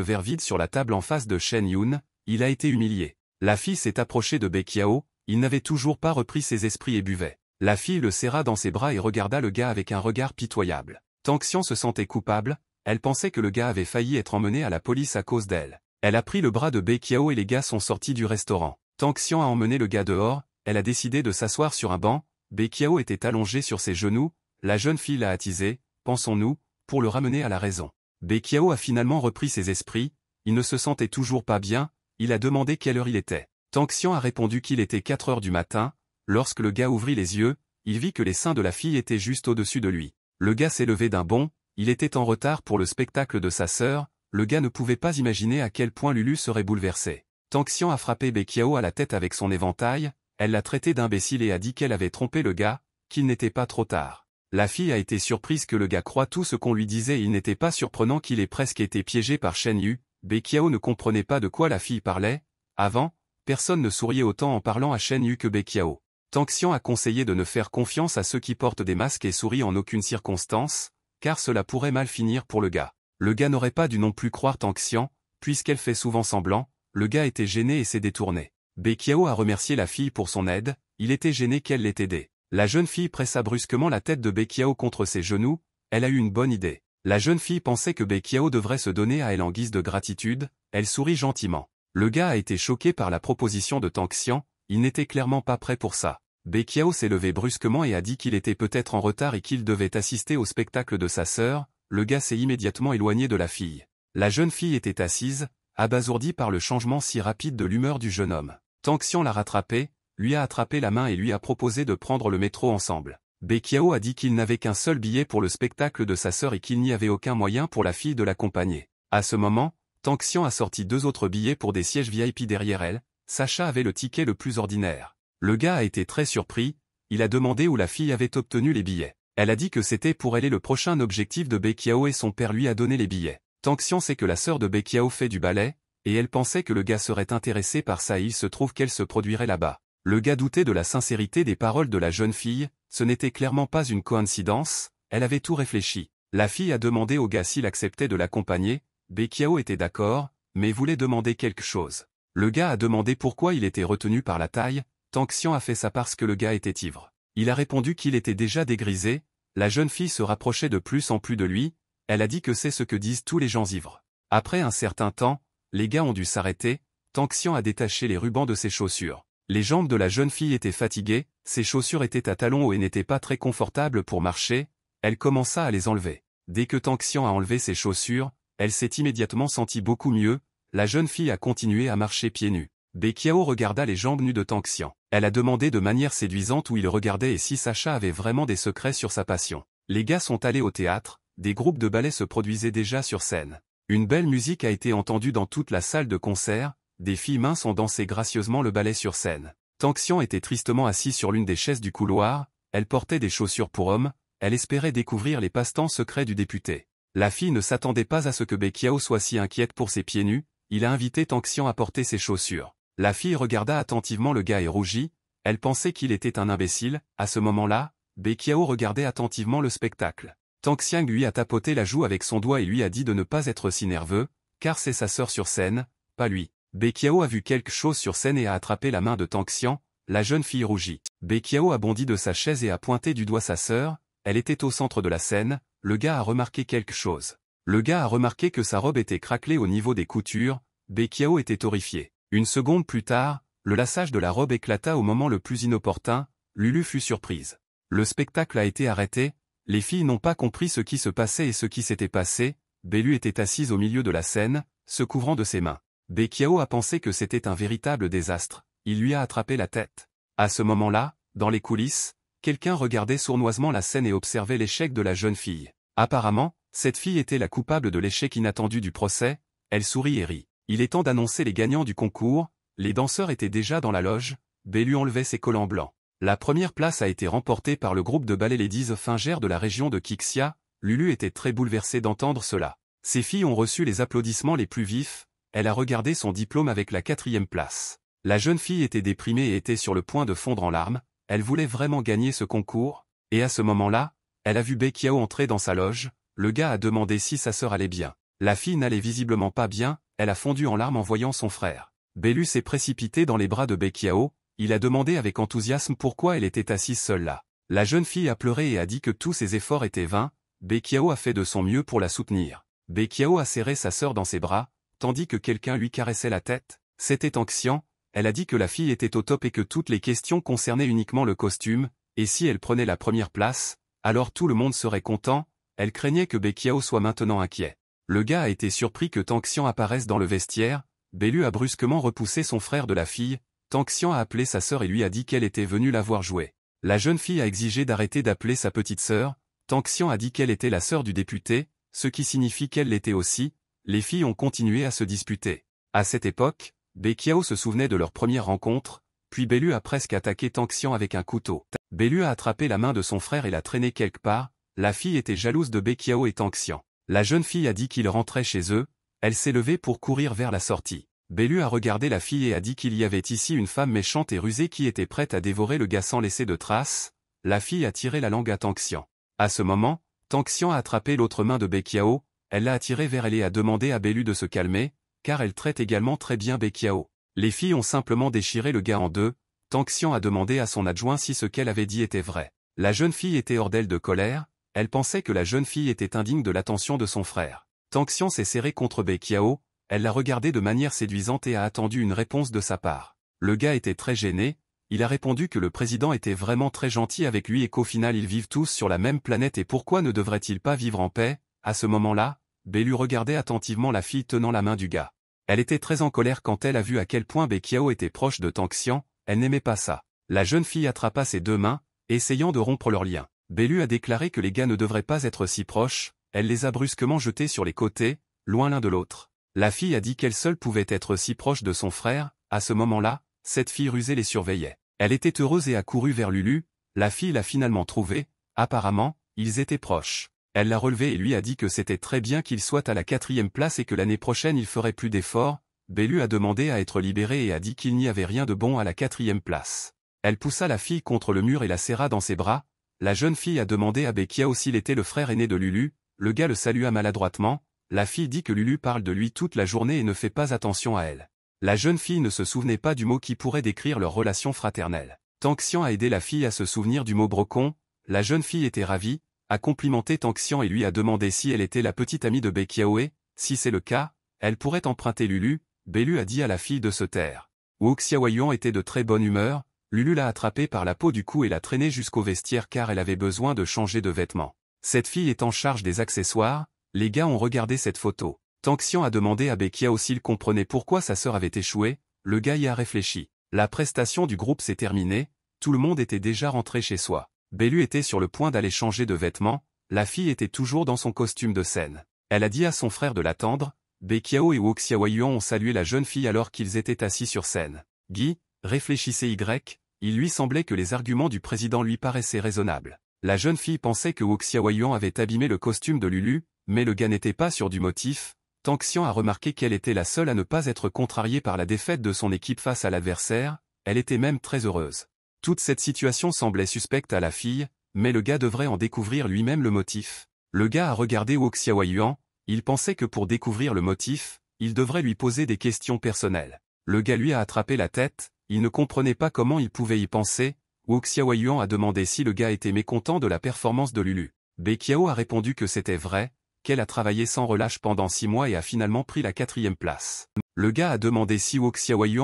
verre vide sur la table en face de Shen Yun, il a été humilié. La fille s'est approchée de Bekiao, il n'avait toujours pas repris ses esprits et buvait. La fille le serra dans ses bras et regarda le gars avec un regard pitoyable. Xian se sentait coupable, elle pensait que le gars avait failli être emmené à la police à cause d'elle. Elle a pris le bras de Bekiao et les gars sont sortis du restaurant. Xian a emmené le gars dehors, elle a décidé de s'asseoir sur un banc, Bekiao était allongé sur ses genoux, la jeune fille l'a attisé, pensons-nous, pour le ramener à la raison. Bekiao a finalement repris ses esprits, il ne se sentait toujours pas bien, il a demandé quelle heure il était. Tanxian a répondu qu'il était 4 heures du matin, lorsque le gars ouvrit les yeux, il vit que les seins de la fille étaient juste au-dessus de lui. Le gars s'est levé d'un bond, il était en retard pour le spectacle de sa sœur, le gars ne pouvait pas imaginer à quel point Lulu serait bouleversée. Tanxian a frappé Bekiao à la tête avec son éventail, elle l'a traité d'imbécile et a dit qu'elle avait trompé le gars, qu'il n'était pas trop tard. La fille a été surprise que le gars croit tout ce qu'on lui disait et il n'était pas surprenant qu'il ait presque été piégé par Shen Yu, Bekiao ne comprenait pas de quoi la fille parlait, avant, personne ne souriait autant en parlant à Shen Yu que Bekiao. Xian a conseillé de ne faire confiance à ceux qui portent des masques et sourient en aucune circonstance, car cela pourrait mal finir pour le gars. Le gars n'aurait pas dû non plus croire Xian, puisqu'elle fait souvent semblant, le gars était gêné et s'est détourné. Bekiao a remercié la fille pour son aide, il était gêné qu'elle l'ait aidée. La jeune fille pressa brusquement la tête de Bekiao contre ses genoux, elle a eu une bonne idée. La jeune fille pensait que Bekiao devrait se donner à elle en guise de gratitude, elle sourit gentiment. Le gars a été choqué par la proposition de Tanxian, il n'était clairement pas prêt pour ça. Bekiao s'est levé brusquement et a dit qu'il était peut-être en retard et qu'il devait assister au spectacle de sa sœur, le gars s'est immédiatement éloigné de la fille. La jeune fille était assise, abasourdie par le changement si rapide de l'humeur du jeune homme. Xion l'a rattrapé, lui a attrapé la main et lui a proposé de prendre le métro ensemble. Bekiao a dit qu'il n'avait qu'un seul billet pour le spectacle de sa sœur et qu'il n'y avait aucun moyen pour la fille de l'accompagner. À ce moment, Tanxian a sorti deux autres billets pour des sièges VIP derrière elle, Sacha avait le ticket le plus ordinaire. Le gars a été très surpris, il a demandé où la fille avait obtenu les billets. Elle a dit que c'était pour elle et le prochain objectif de Bekiao et son père lui a donné les billets. Tanxian sait que la sœur de Bekiao fait du ballet, et elle pensait que le gars serait intéressé par ça et il se trouve qu'elle se produirait là-bas. Le gars doutait de la sincérité des paroles de la jeune fille, ce n'était clairement pas une coïncidence, elle avait tout réfléchi. La fille a demandé au gars s'il acceptait de l'accompagner, Bekiao était d'accord, mais voulait demander quelque chose. Le gars a demandé pourquoi il était retenu par la taille, Tanxian a fait ça parce que le gars était ivre. Il a répondu qu'il était déjà dégrisé, la jeune fille se rapprochait de plus en plus de lui, elle a dit que c'est ce que disent tous les gens ivres. Après un certain temps, les gars ont dû s'arrêter, Tanxian a détaché les rubans de ses chaussures. Les jambes de la jeune fille étaient fatiguées, ses chaussures étaient à talons hauts et n'étaient pas très confortables pour marcher, elle commença à les enlever. Dès que Tanxian a enlevé ses chaussures, elle s'est immédiatement sentie beaucoup mieux, la jeune fille a continué à marcher pieds nus. Bekiao regarda les jambes nues de Tanxian. Elle a demandé de manière séduisante où il regardait et si Sacha avait vraiment des secrets sur sa passion. Les gars sont allés au théâtre, des groupes de ballet se produisaient déjà sur scène. Une belle musique a été entendue dans toute la salle de concert, des filles minces ont dansé gracieusement le ballet sur scène. Xian était tristement assis sur l'une des chaises du couloir, elle portait des chaussures pour hommes, elle espérait découvrir les passe-temps secrets du député. La fille ne s'attendait pas à ce que Bekiao soit si inquiète pour ses pieds nus, il a invité Xian à porter ses chaussures. La fille regarda attentivement le gars et rougit, elle pensait qu'il était un imbécile, à ce moment-là, Bekiao regardait attentivement le spectacle. Tang Xiang lui a tapoté la joue avec son doigt et lui a dit de ne pas être si nerveux, car c'est sa sœur sur scène, pas lui. Bekiao a vu quelque chose sur scène et a attrapé la main de Tang Xiang, la jeune fille rougit. Bekiao a bondi de sa chaise et a pointé du doigt sa sœur, elle était au centre de la scène, le gars a remarqué quelque chose. Le gars a remarqué que sa robe était craquelée au niveau des coutures, Bekiao était horrifié. Une seconde plus tard, le lassage de la robe éclata au moment le plus inopportun, Lulu fut surprise. Le spectacle a été arrêté, les filles n'ont pas compris ce qui se passait et ce qui s'était passé, Bélu était assise au milieu de la scène, se couvrant de ses mains. Bekiao a pensé que c'était un véritable désastre, il lui a attrapé la tête. À ce moment-là, dans les coulisses, quelqu'un regardait sournoisement la scène et observait l'échec de la jeune fille. Apparemment, cette fille était la coupable de l'échec inattendu du procès, elle sourit et rit. Il est temps d'annoncer les gagnants du concours, les danseurs étaient déjà dans la loge, Bélu enlevait ses collants blancs. La première place a été remportée par le groupe de ballet Ladies Fingères de la région de Kixia. Lulu était très bouleversée d'entendre cela. Ses filles ont reçu les applaudissements les plus vifs, elle a regardé son diplôme avec la quatrième place. La jeune fille était déprimée et était sur le point de fondre en larmes, elle voulait vraiment gagner ce concours, et à ce moment-là, elle a vu Bekiao entrer dans sa loge, le gars a demandé si sa sœur allait bien. La fille n'allait visiblement pas bien, elle a fondu en larmes en voyant son frère. Bellu s'est précipité dans les bras de Bekiao, il a demandé avec enthousiasme pourquoi elle était assise seule là. La jeune fille a pleuré et a dit que tous ses efforts étaient vains, Bekiao a fait de son mieux pour la soutenir. Bekiao a serré sa sœur dans ses bras, tandis que quelqu'un lui caressait la tête. C'était anxiant, elle a dit que la fille était au top et que toutes les questions concernaient uniquement le costume, et si elle prenait la première place, alors tout le monde serait content, elle craignait que Bekiao soit maintenant inquiet. Le gars a été surpris que Tanxian apparaisse dans le vestiaire, Bélu a brusquement repoussé son frère de la fille, Xian a appelé sa sœur et lui a dit qu'elle était venue la voir jouer. La jeune fille a exigé d'arrêter d'appeler sa petite sœur, Tanxian a dit qu'elle était la sœur du député, ce qui signifie qu'elle l'était aussi, les filles ont continué à se disputer. À cette époque, Bekiao se souvenait de leur première rencontre, puis Bellu a presque attaqué Xian avec un couteau. belu a attrapé la main de son frère et l'a traîné quelque part, la fille était jalouse de Bekiao et Tanxian. La jeune fille a dit qu'ils rentraient chez eux, elle s'est levée pour courir vers la sortie. Bellu a regardé la fille et a dit qu'il y avait ici une femme méchante et rusée qui était prête à dévorer le gars sans laisser de traces. La fille a tiré la langue à Tanxian. À ce moment, Tanxian a attrapé l'autre main de Bekiao, elle l'a attirée vers elle et a demandé à Bellu de se calmer, car elle traite également très bien Bekiao. Les filles ont simplement déchiré le gars en deux, Tanxian a demandé à son adjoint si ce qu'elle avait dit était vrai. La jeune fille était hors d'elle de colère, elle pensait que la jeune fille était indigne de l'attention de son frère. Tanxian s'est serré contre Bekiao, elle l'a regardé de manière séduisante et a attendu une réponse de sa part. Le gars était très gêné, il a répondu que le président était vraiment très gentil avec lui et qu'au final ils vivent tous sur la même planète et pourquoi ne devrait-il pas vivre en paix À ce moment-là, Bélu regardait attentivement la fille tenant la main du gars. Elle était très en colère quand elle a vu à quel point Bekiao était proche de Tanxian, elle n'aimait pas ça. La jeune fille attrapa ses deux mains, essayant de rompre leur lien. Bélu a déclaré que les gars ne devraient pas être si proches, elle les a brusquement jetés sur les côtés, loin l'un de l'autre. La fille a dit qu'elle seule pouvait être si proche de son frère, à ce moment-là, cette fille rusée les surveillait. Elle était heureuse et a couru vers Lulu, la fille l'a finalement trouvée, apparemment, ils étaient proches. Elle l'a relevé et lui a dit que c'était très bien qu'il soit à la quatrième place et que l'année prochaine il ferait plus d'efforts, Bellu a demandé à être libéré et a dit qu'il n'y avait rien de bon à la quatrième place. Elle poussa la fille contre le mur et la serra dans ses bras, la jeune fille a demandé à Bekia aussi était le frère aîné de Lulu, le gars le salua maladroitement, la fille dit que Lulu parle de lui toute la journée et ne fait pas attention à elle. La jeune fille ne se souvenait pas du mot qui pourrait décrire leur relation fraternelle. Tanxian a aidé la fille à se souvenir du mot brocon, la jeune fille était ravie, a complimenté Tanxian et lui a demandé si elle était la petite amie de Bekiaoé, si c'est le cas, elle pourrait emprunter Lulu, Bélu a dit à la fille de se taire. Wu Xiaoyuan était de très bonne humeur, Lulu l'a attrapée par la peau du cou et l'a traînée jusqu'au vestiaire car elle avait besoin de changer de vêtements. Cette fille est en charge des accessoires, les gars ont regardé cette photo. Tanxian a demandé à Bekiao s'il comprenait pourquoi sa sœur avait échoué, le gars y a réfléchi. La prestation du groupe s'est terminée, tout le monde était déjà rentré chez soi. Bellu était sur le point d'aller changer de vêtements, la fille était toujours dans son costume de scène. Elle a dit à son frère de l'attendre, Bekiao et Wuxiawayuan ont salué la jeune fille alors qu'ils étaient assis sur scène. Guy, réfléchissait Y, il lui semblait que les arguments du président lui paraissaient raisonnables. La jeune fille pensait que Wuxiawayuan avait abîmé le costume de Lulu, mais le gars n'était pas sûr du motif, Xian a remarqué qu'elle était la seule à ne pas être contrariée par la défaite de son équipe face à l'adversaire, elle était même très heureuse. Toute cette situation semblait suspecte à la fille, mais le gars devrait en découvrir lui-même le motif. Le gars a regardé Wu Xiaoyuan, il pensait que pour découvrir le motif, il devrait lui poser des questions personnelles. Le gars lui a attrapé la tête, il ne comprenait pas comment il pouvait y penser, Wu Xiaoyuan a demandé si le gars était mécontent de la performance de Lulu. Bekiao a répondu que c'était vrai, qu'elle a travaillé sans relâche pendant six mois et a finalement pris la quatrième place. Le gars a demandé si Wok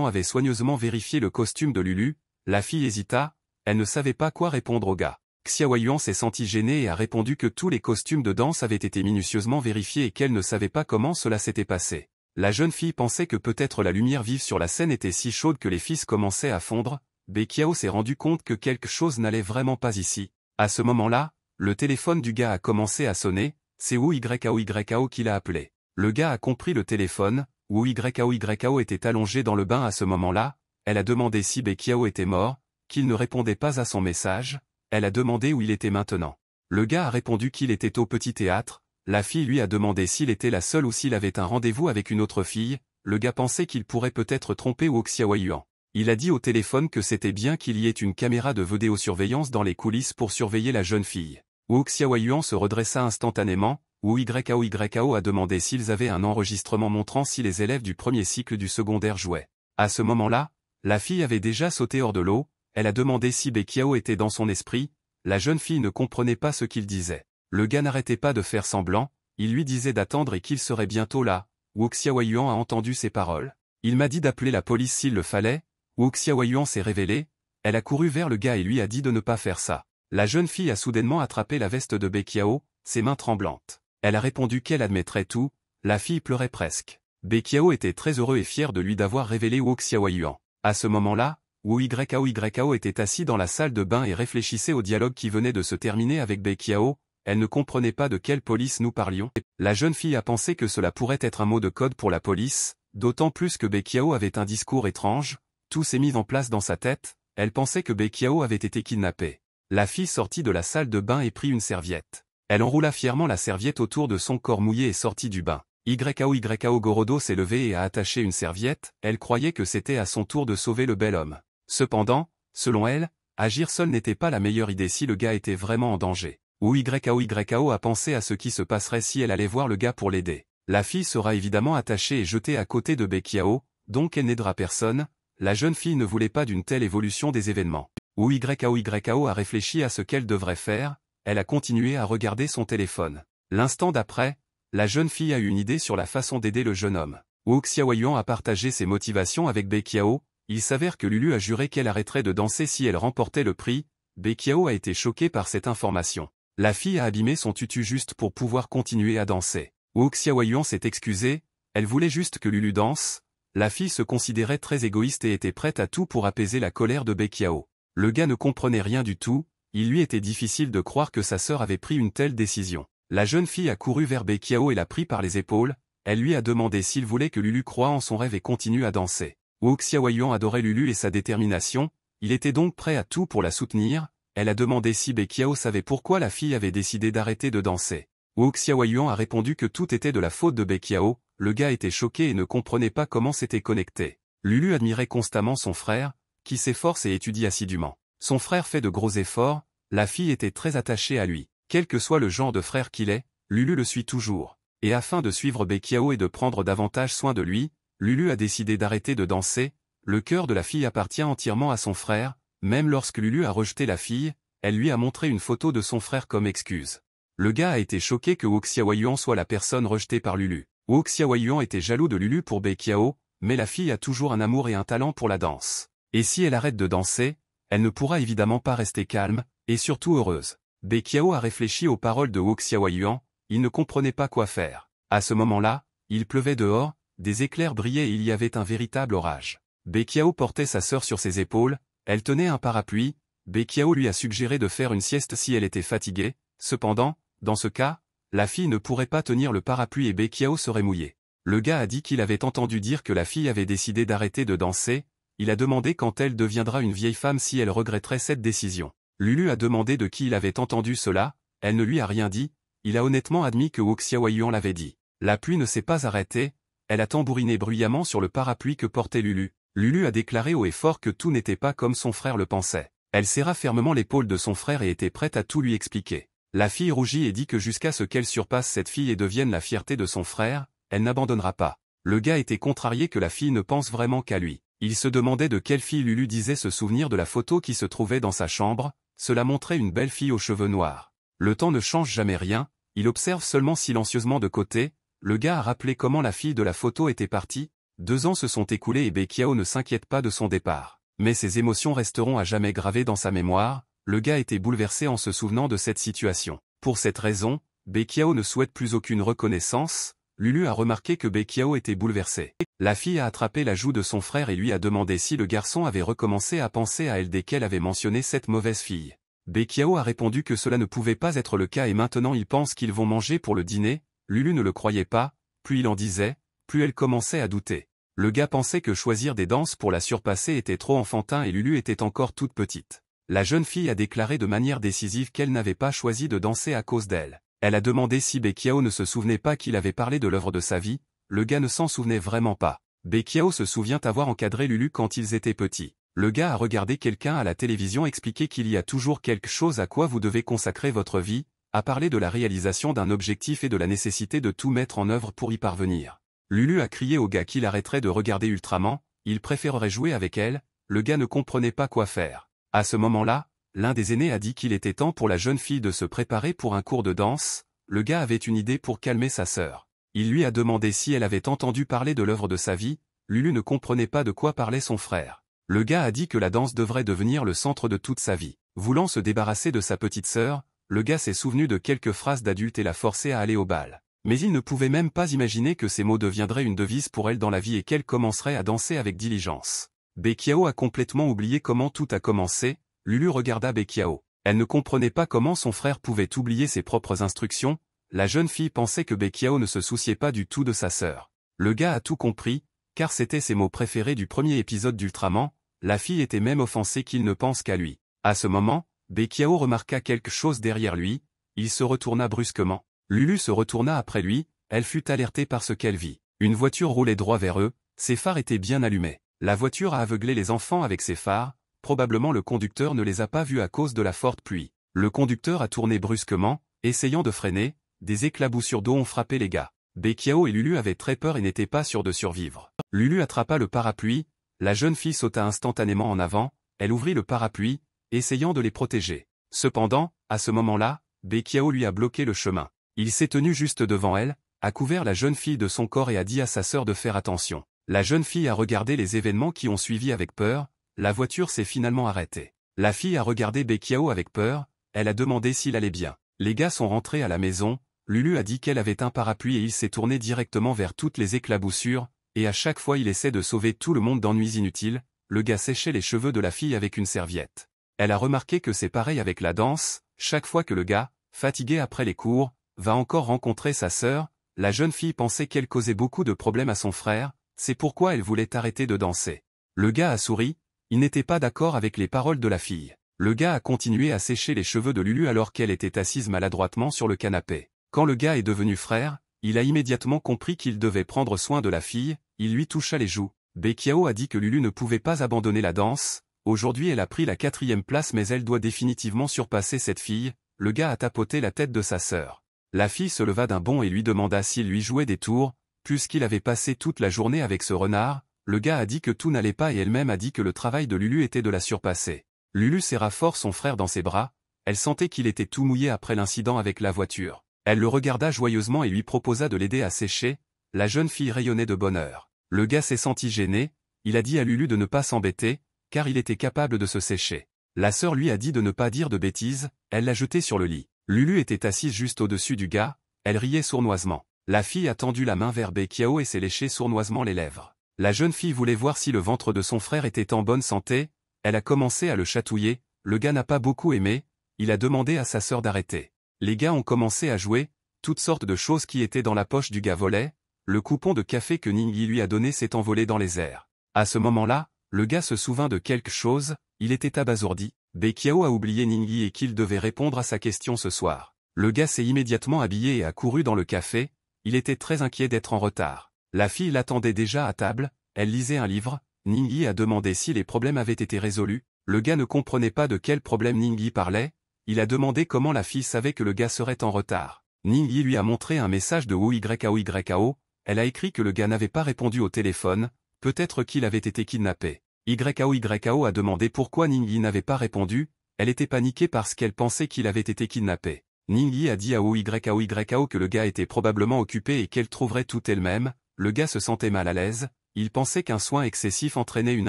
avait soigneusement vérifié le costume de Lulu, la fille hésita, elle ne savait pas quoi répondre au gars. Xiaoyuan s'est senti gêné et a répondu que tous les costumes de danse avaient été minutieusement vérifiés et qu'elle ne savait pas comment cela s'était passé. La jeune fille pensait que peut-être la lumière vive sur la scène était si chaude que les fils commençaient à fondre, Bekiao s'est rendu compte que quelque chose n'allait vraiment pas ici. À ce moment-là, le téléphone du gars a commencé à sonner, c'est Ykao qui l'a appelé. Le gars a compris le téléphone, Ykao était allongé dans le bain à ce moment-là, elle a demandé si Bekiao était mort, qu'il ne répondait pas à son message, elle a demandé où il était maintenant. Le gars a répondu qu'il était au petit théâtre, la fille lui a demandé s'il était la seule ou s'il avait un rendez-vous avec une autre fille, le gars pensait qu'il pourrait peut-être tromper Xiaoyuan. Il a dit au téléphone que c'était bien qu'il y ait une caméra de vidéo-surveillance dans les coulisses pour surveiller la jeune fille. Wu Xiaoyuan se redressa instantanément, Wu ykao a demandé s'ils avaient un enregistrement montrant si les élèves du premier cycle du secondaire jouaient. À ce moment-là, la fille avait déjà sauté hors de l'eau, elle a demandé si Bekiao était dans son esprit, la jeune fille ne comprenait pas ce qu'il disait. Le gars n'arrêtait pas de faire semblant, il lui disait d'attendre et qu'il serait bientôt là. Wu Xiaoyuan a entendu ses paroles. Il m'a dit d'appeler la police s'il le fallait, Wu Xiaoyuan s'est révélé, elle a couru vers le gars et lui a dit de ne pas faire ça. La jeune fille a soudainement attrapé la veste de Bekiao, ses mains tremblantes. Elle a répondu qu'elle admettrait tout, la fille pleurait presque. Bekiao était très heureux et fier de lui d'avoir révélé Wu Xiaoyuan. À ce moment-là, Wu Y était assis dans la salle de bain et réfléchissait au dialogue qui venait de se terminer avec Bekiao, elle ne comprenait pas de quelle police nous parlions. La jeune fille a pensé que cela pourrait être un mot de code pour la police, d'autant plus que Bekiao avait un discours étrange, tout s'est mis en place dans sa tête, elle pensait que Bekiao avait été kidnappé. La fille sortit de la salle de bain et prit une serviette. Elle enroula fièrement la serviette autour de son corps mouillé et sortit du bain. YKO Gorodo s'est levé et a attaché une serviette, elle croyait que c'était à son tour de sauver le bel homme. Cependant, selon elle, agir seul n'était pas la meilleure idée si le gars était vraiment en danger. Ou a pensé à ce qui se passerait si elle allait voir le gars pour l'aider. La fille sera évidemment attachée et jetée à côté de Bekiao, donc elle n'aidera personne, la jeune fille ne voulait pas d'une telle évolution des événements. Ykao a réfléchi à ce qu'elle devrait faire, elle a continué à regarder son téléphone. L'instant d'après, la jeune fille a eu une idée sur la façon d'aider le jeune homme. Ou Xiaoyuan a partagé ses motivations avec Bekiao, il s'avère que Lulu a juré qu'elle arrêterait de danser si elle remportait le prix, Bekiao a été choqué par cette information. La fille a abîmé son tutu juste pour pouvoir continuer à danser. Ou Xiaoyuan s'est excusée, elle voulait juste que Lulu danse, la fille se considérait très égoïste et était prête à tout pour apaiser la colère de Bekiao. Le gars ne comprenait rien du tout, il lui était difficile de croire que sa sœur avait pris une telle décision. La jeune fille a couru vers Bekiao et l'a pris par les épaules, elle lui a demandé s'il voulait que Lulu croie en son rêve et continue à danser. Wu Xiaoyuan adorait Lulu et sa détermination, il était donc prêt à tout pour la soutenir, elle a demandé si Bekiao savait pourquoi la fille avait décidé d'arrêter de danser. Wu Xiaoyuan a répondu que tout était de la faute de Bekiao, le gars était choqué et ne comprenait pas comment c'était connecté. Lulu admirait constamment son frère, qui s'efforce et étudie assidûment. Son frère fait de gros efforts, la fille était très attachée à lui. Quel que soit le genre de frère qu'il est, Lulu le suit toujours. Et afin de suivre Bekiao et de prendre davantage soin de lui, Lulu a décidé d'arrêter de danser, le cœur de la fille appartient entièrement à son frère, même lorsque Lulu a rejeté la fille, elle lui a montré une photo de son frère comme excuse. Le gars a été choqué que Xiaoyuan soit la personne rejetée par Lulu. Xiaoyuan était jaloux de Lulu pour Bekiao, mais la fille a toujours un amour et un talent pour la danse. Et si elle arrête de danser, elle ne pourra évidemment pas rester calme, et surtout heureuse. Bekiao a réfléchi aux paroles de Wu yuan il ne comprenait pas quoi faire. À ce moment-là, il pleuvait dehors, des éclairs brillaient et il y avait un véritable orage. Bekiao portait sa sœur sur ses épaules, elle tenait un parapluie, Bekiao lui a suggéré de faire une sieste si elle était fatiguée, cependant, dans ce cas, la fille ne pourrait pas tenir le parapluie et Bekiao serait mouillé. Le gars a dit qu'il avait entendu dire que la fille avait décidé d'arrêter de danser, il a demandé quand elle deviendra une vieille femme si elle regretterait cette décision. Lulu a demandé de qui il avait entendu cela, elle ne lui a rien dit, il a honnêtement admis que Yuan l'avait dit. La pluie ne s'est pas arrêtée, elle a tambouriné bruyamment sur le parapluie que portait Lulu. Lulu a déclaré haut et fort que tout n'était pas comme son frère le pensait. Elle serra fermement l'épaule de son frère et était prête à tout lui expliquer. La fille rougit et dit que jusqu'à ce qu'elle surpasse cette fille et devienne la fierté de son frère, elle n'abandonnera pas. Le gars était contrarié que la fille ne pense vraiment qu'à lui. Il se demandait de quelle fille Lulu disait ce souvenir de la photo qui se trouvait dans sa chambre, cela montrait une belle fille aux cheveux noirs. Le temps ne change jamais rien, il observe seulement silencieusement de côté, le gars a rappelé comment la fille de la photo était partie, deux ans se sont écoulés et Bekiao ne s'inquiète pas de son départ. Mais ses émotions resteront à jamais gravées dans sa mémoire, le gars était bouleversé en se souvenant de cette situation. Pour cette raison, Bekiao ne souhaite plus aucune reconnaissance, Lulu a remarqué que Bekiao était bouleversé. La fille a attrapé la joue de son frère et lui a demandé si le garçon avait recommencé à penser à elle dès qu'elle avait mentionné cette mauvaise fille. Bekiao a répondu que cela ne pouvait pas être le cas et maintenant il pense qu'ils vont manger pour le dîner, Lulu ne le croyait pas, plus il en disait, plus elle commençait à douter. Le gars pensait que choisir des danses pour la surpasser était trop enfantin et Lulu était encore toute petite. La jeune fille a déclaré de manière décisive qu'elle n'avait pas choisi de danser à cause d'elle. Elle a demandé si Bekiao ne se souvenait pas qu'il avait parlé de l'œuvre de sa vie, le gars ne s'en souvenait vraiment pas. Bekiao se souvient avoir encadré Lulu quand ils étaient petits. Le gars a regardé quelqu'un à la télévision expliquer qu'il y a toujours quelque chose à quoi vous devez consacrer votre vie, a parlé de la réalisation d'un objectif et de la nécessité de tout mettre en œuvre pour y parvenir. Lulu a crié au gars qu'il arrêterait de regarder Ultraman, il préférerait jouer avec elle, le gars ne comprenait pas quoi faire. À ce moment-là, l'un des aînés a dit qu'il était temps pour la jeune fille de se préparer pour un cours de danse, le gars avait une idée pour calmer sa sœur. Il lui a demandé si elle avait entendu parler de l'œuvre de sa vie, Lulu ne comprenait pas de quoi parlait son frère. Le gars a dit que la danse devrait devenir le centre de toute sa vie. Voulant se débarrasser de sa petite sœur, le gars s'est souvenu de quelques phrases d'adulte et l'a forcée à aller au bal. Mais il ne pouvait même pas imaginer que ces mots deviendraient une devise pour elle dans la vie et qu'elle commencerait à danser avec diligence. Bekiao a complètement oublié comment tout a commencé, Lulu regarda Bekiao. Elle ne comprenait pas comment son frère pouvait oublier ses propres instructions, la jeune fille pensait que Bekiao ne se souciait pas du tout de sa sœur. Le gars a tout compris, car c'était ses mots préférés du premier épisode d'Ultraman, la fille était même offensée qu'il ne pense qu'à lui. À ce moment, Bekiao remarqua quelque chose derrière lui, il se retourna brusquement. Lulu se retourna après lui, elle fut alertée par ce qu'elle vit. Une voiture roulait droit vers eux, ses phares étaient bien allumés. La voiture a aveuglé les enfants avec ses phares, probablement le conducteur ne les a pas vus à cause de la forte pluie. Le conducteur a tourné brusquement, essayant de freiner, des éclaboussures d'eau ont frappé les gars. Bekiao et Lulu avaient très peur et n'étaient pas sûrs de survivre. Lulu attrapa le parapluie, la jeune fille sauta instantanément en avant, elle ouvrit le parapluie, essayant de les protéger. Cependant, à ce moment-là, Bekiao lui a bloqué le chemin. Il s'est tenu juste devant elle, a couvert la jeune fille de son corps et a dit à sa sœur de faire attention. La jeune fille a regardé les événements qui ont suivi avec peur, la voiture s'est finalement arrêtée. La fille a regardé Bekiao avec peur, elle a demandé s'il allait bien. Les gars sont rentrés à la maison, Lulu a dit qu'elle avait un parapluie et il s'est tourné directement vers toutes les éclaboussures, et à chaque fois il essaie de sauver tout le monde d'ennuis inutiles, le gars séchait les cheveux de la fille avec une serviette. Elle a remarqué que c'est pareil avec la danse, chaque fois que le gars, fatigué après les cours, va encore rencontrer sa sœur, la jeune fille pensait qu'elle causait beaucoup de problèmes à son frère, c'est pourquoi elle voulait arrêter de danser. Le gars a souri, il n'était pas d'accord avec les paroles de la fille. Le gars a continué à sécher les cheveux de Lulu alors qu'elle était assise maladroitement sur le canapé. Quand le gars est devenu frère, il a immédiatement compris qu'il devait prendre soin de la fille, il lui toucha les joues. Bekiao a dit que Lulu ne pouvait pas abandonner la danse, aujourd'hui elle a pris la quatrième place mais elle doit définitivement surpasser cette fille, le gars a tapoté la tête de sa sœur. La fille se leva d'un bond et lui demanda s'il lui jouait des tours, puisqu'il avait passé toute la journée avec ce renard, le gars a dit que tout n'allait pas et elle-même a dit que le travail de Lulu était de la surpasser. Lulu serra fort son frère dans ses bras, elle sentait qu'il était tout mouillé après l'incident avec la voiture. Elle le regarda joyeusement et lui proposa de l'aider à sécher, la jeune fille rayonnait de bonheur. Le gars s'est senti gêné, il a dit à Lulu de ne pas s'embêter, car il était capable de se sécher. La sœur lui a dit de ne pas dire de bêtises, elle l'a jeté sur le lit. Lulu était assise juste au-dessus du gars, elle riait sournoisement. La fille a tendu la main vers Bekiao et s'est léchée sournoisement les lèvres. La jeune fille voulait voir si le ventre de son frère était en bonne santé, elle a commencé à le chatouiller, le gars n'a pas beaucoup aimé, il a demandé à sa sœur d'arrêter. Les gars ont commencé à jouer, toutes sortes de choses qui étaient dans la poche du gars volaient, le coupon de café que Ningyi lui a donné s'est envolé dans les airs. À ce moment-là, le gars se souvint de quelque chose, il était abasourdi. Bekiao a oublié Ningyi et qu'il devait répondre à sa question ce soir. Le gars s'est immédiatement habillé et a couru dans le café, il était très inquiet d'être en retard. La fille l'attendait déjà à table, elle lisait un livre, Ningyi a demandé si les problèmes avaient été résolus, le gars ne comprenait pas de quel problème Ningyi parlait, il a demandé comment la fille savait que le gars serait en retard. Ningyi lui a montré un message de OYAOYAO, elle a écrit que le gars n'avait pas répondu au téléphone, peut-être qu'il avait été kidnappé. YAOYAO a demandé pourquoi Ningyi n'avait pas répondu, elle était paniquée parce qu'elle pensait qu'il avait été kidnappé. Ningyi a dit à OYAOYAO que le gars était probablement occupé et qu'elle trouverait tout elle-même, le gars se sentait mal à l'aise, il pensait qu'un soin excessif entraînait une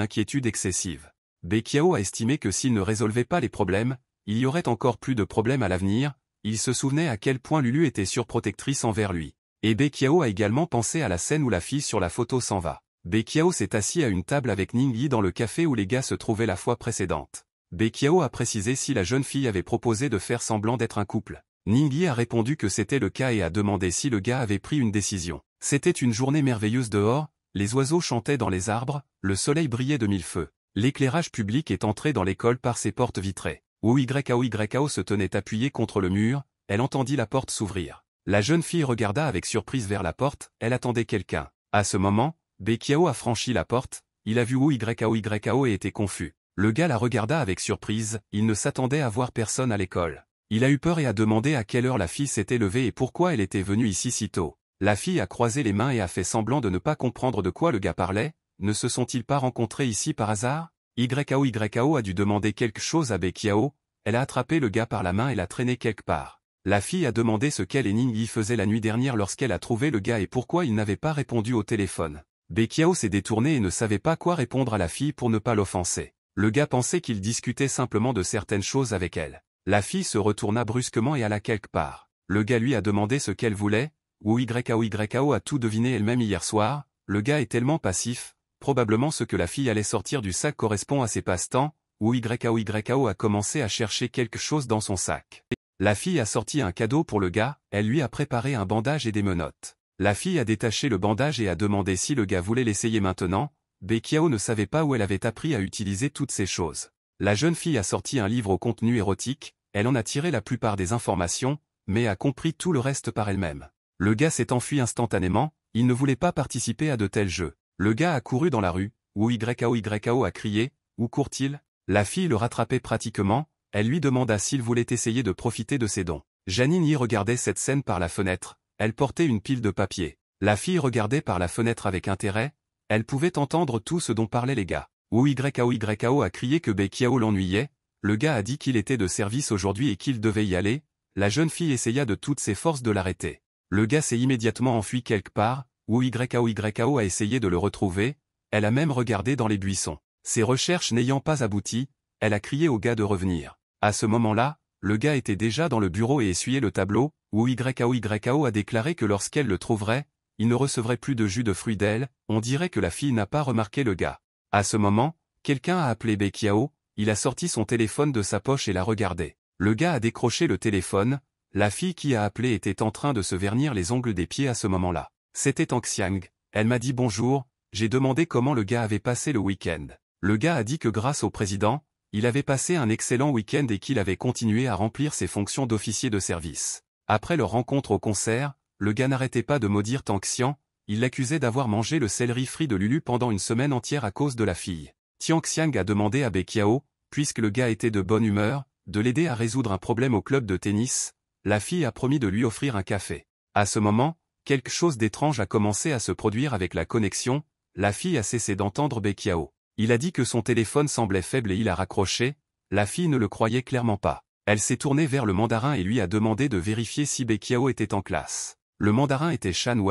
inquiétude excessive. Bekiao a estimé que s'il ne résolvait pas les problèmes, il y aurait encore plus de problèmes à l'avenir, il se souvenait à quel point Lulu était surprotectrice envers lui. Et Bekiao a également pensé à la scène où la fille sur la photo s'en va. Bekiao s'est assis à une table avec Ning Yi dans le café où les gars se trouvaient la fois précédente. Bekiao a précisé si la jeune fille avait proposé de faire semblant d'être un couple. Ning Yi a répondu que c'était le cas et a demandé si le gars avait pris une décision. C'était une journée merveilleuse dehors, les oiseaux chantaient dans les arbres, le soleil brillait de mille feux. L'éclairage public est entré dans l'école par ses portes vitrées. OYAOYAO se tenait appuyé contre le mur, elle entendit la porte s'ouvrir. La jeune fille regarda avec surprise vers la porte, elle attendait quelqu'un. À ce moment, Bekiao a franchi la porte, il a vu OYAOYAO et était confus. Le gars la regarda avec surprise, il ne s'attendait à voir personne à l'école. Il a eu peur et a demandé à quelle heure la fille s'était levée et pourquoi elle était venue ici si tôt. La fille a croisé les mains et a fait semblant de ne pas comprendre de quoi le gars parlait, ne se sont-ils pas rencontrés ici par hasard YAO YAO a dû demander quelque chose à Bekiao, elle a attrapé le gars par la main et l'a traîné quelque part. La fille a demandé ce qu'elle et faisait faisaient la nuit dernière lorsqu'elle a trouvé le gars et pourquoi il n'avait pas répondu au téléphone. Bekiao s'est détourné et ne savait pas quoi répondre à la fille pour ne pas l'offenser. Le gars pensait qu'il discutait simplement de certaines choses avec elle. La fille se retourna brusquement et alla quelque part. Le gars lui a demandé ce qu'elle voulait, ou YKO a tout deviné elle-même hier soir, le gars est tellement passif, probablement ce que la fille allait sortir du sac correspond à ses passe-temps, ou Y.A.O. a commencé à chercher quelque chose dans son sac. La fille a sorti un cadeau pour le gars, elle lui a préparé un bandage et des menottes. La fille a détaché le bandage et a demandé si le gars voulait l'essayer maintenant, Bekiao ne savait pas où elle avait appris à utiliser toutes ces choses. La jeune fille a sorti un livre au contenu érotique, elle en a tiré la plupart des informations, mais a compris tout le reste par elle-même. Le gars s'est enfui instantanément, il ne voulait pas participer à de tels jeux. Le gars a couru dans la rue, où YKO a crié, où court-il La fille le rattrapait pratiquement, elle lui demanda s'il voulait essayer de profiter de ses dons. Janine y regardait cette scène par la fenêtre, elle portait une pile de papier. La fille regardait par la fenêtre avec intérêt, elle pouvait entendre tout ce dont parlaient les gars. Ou YKO a crié que Bekiao l'ennuyait, le gars a dit qu'il était de service aujourd'hui et qu'il devait y aller, la jeune fille essaya de toutes ses forces de l'arrêter. Le gars s'est immédiatement enfui quelque part, où y a essayé de le retrouver, elle a même regardé dans les buissons. Ses recherches n'ayant pas abouti, elle a crié au gars de revenir. À ce moment-là, le gars était déjà dans le bureau et essuyait le tableau, où YAOYAO a déclaré que lorsqu'elle le trouverait, il ne recevrait plus de jus de fruits d'elle, on dirait que la fille n'a pas remarqué le gars. À ce moment, quelqu'un a appelé Bekiao, il a sorti son téléphone de sa poche et l'a regardé. Le gars a décroché le téléphone, la fille qui a appelé était en train de se vernir les ongles des pieds à ce moment-là. C'était Tang Xiang. Elle m'a dit bonjour, j'ai demandé comment le gars avait passé le week-end. Le gars a dit que grâce au président, il avait passé un excellent week-end et qu'il avait continué à remplir ses fonctions d'officier de service. Après leur rencontre au concert, le gars n'arrêtait pas de maudire Xiang, il l'accusait d'avoir mangé le céleri frit de Lulu pendant une semaine entière à cause de la fille. Tian Xiang a demandé à Bekiao, puisque le gars était de bonne humeur, de l'aider à résoudre un problème au club de tennis, la fille a promis de lui offrir un café. À ce moment, quelque chose d'étrange a commencé à se produire avec la connexion, la fille a cessé d'entendre Bekiao. Il a dit que son téléphone semblait faible et il a raccroché, la fille ne le croyait clairement pas. Elle s'est tournée vers le mandarin et lui a demandé de vérifier si Bekiao était en classe. Le mandarin était Shan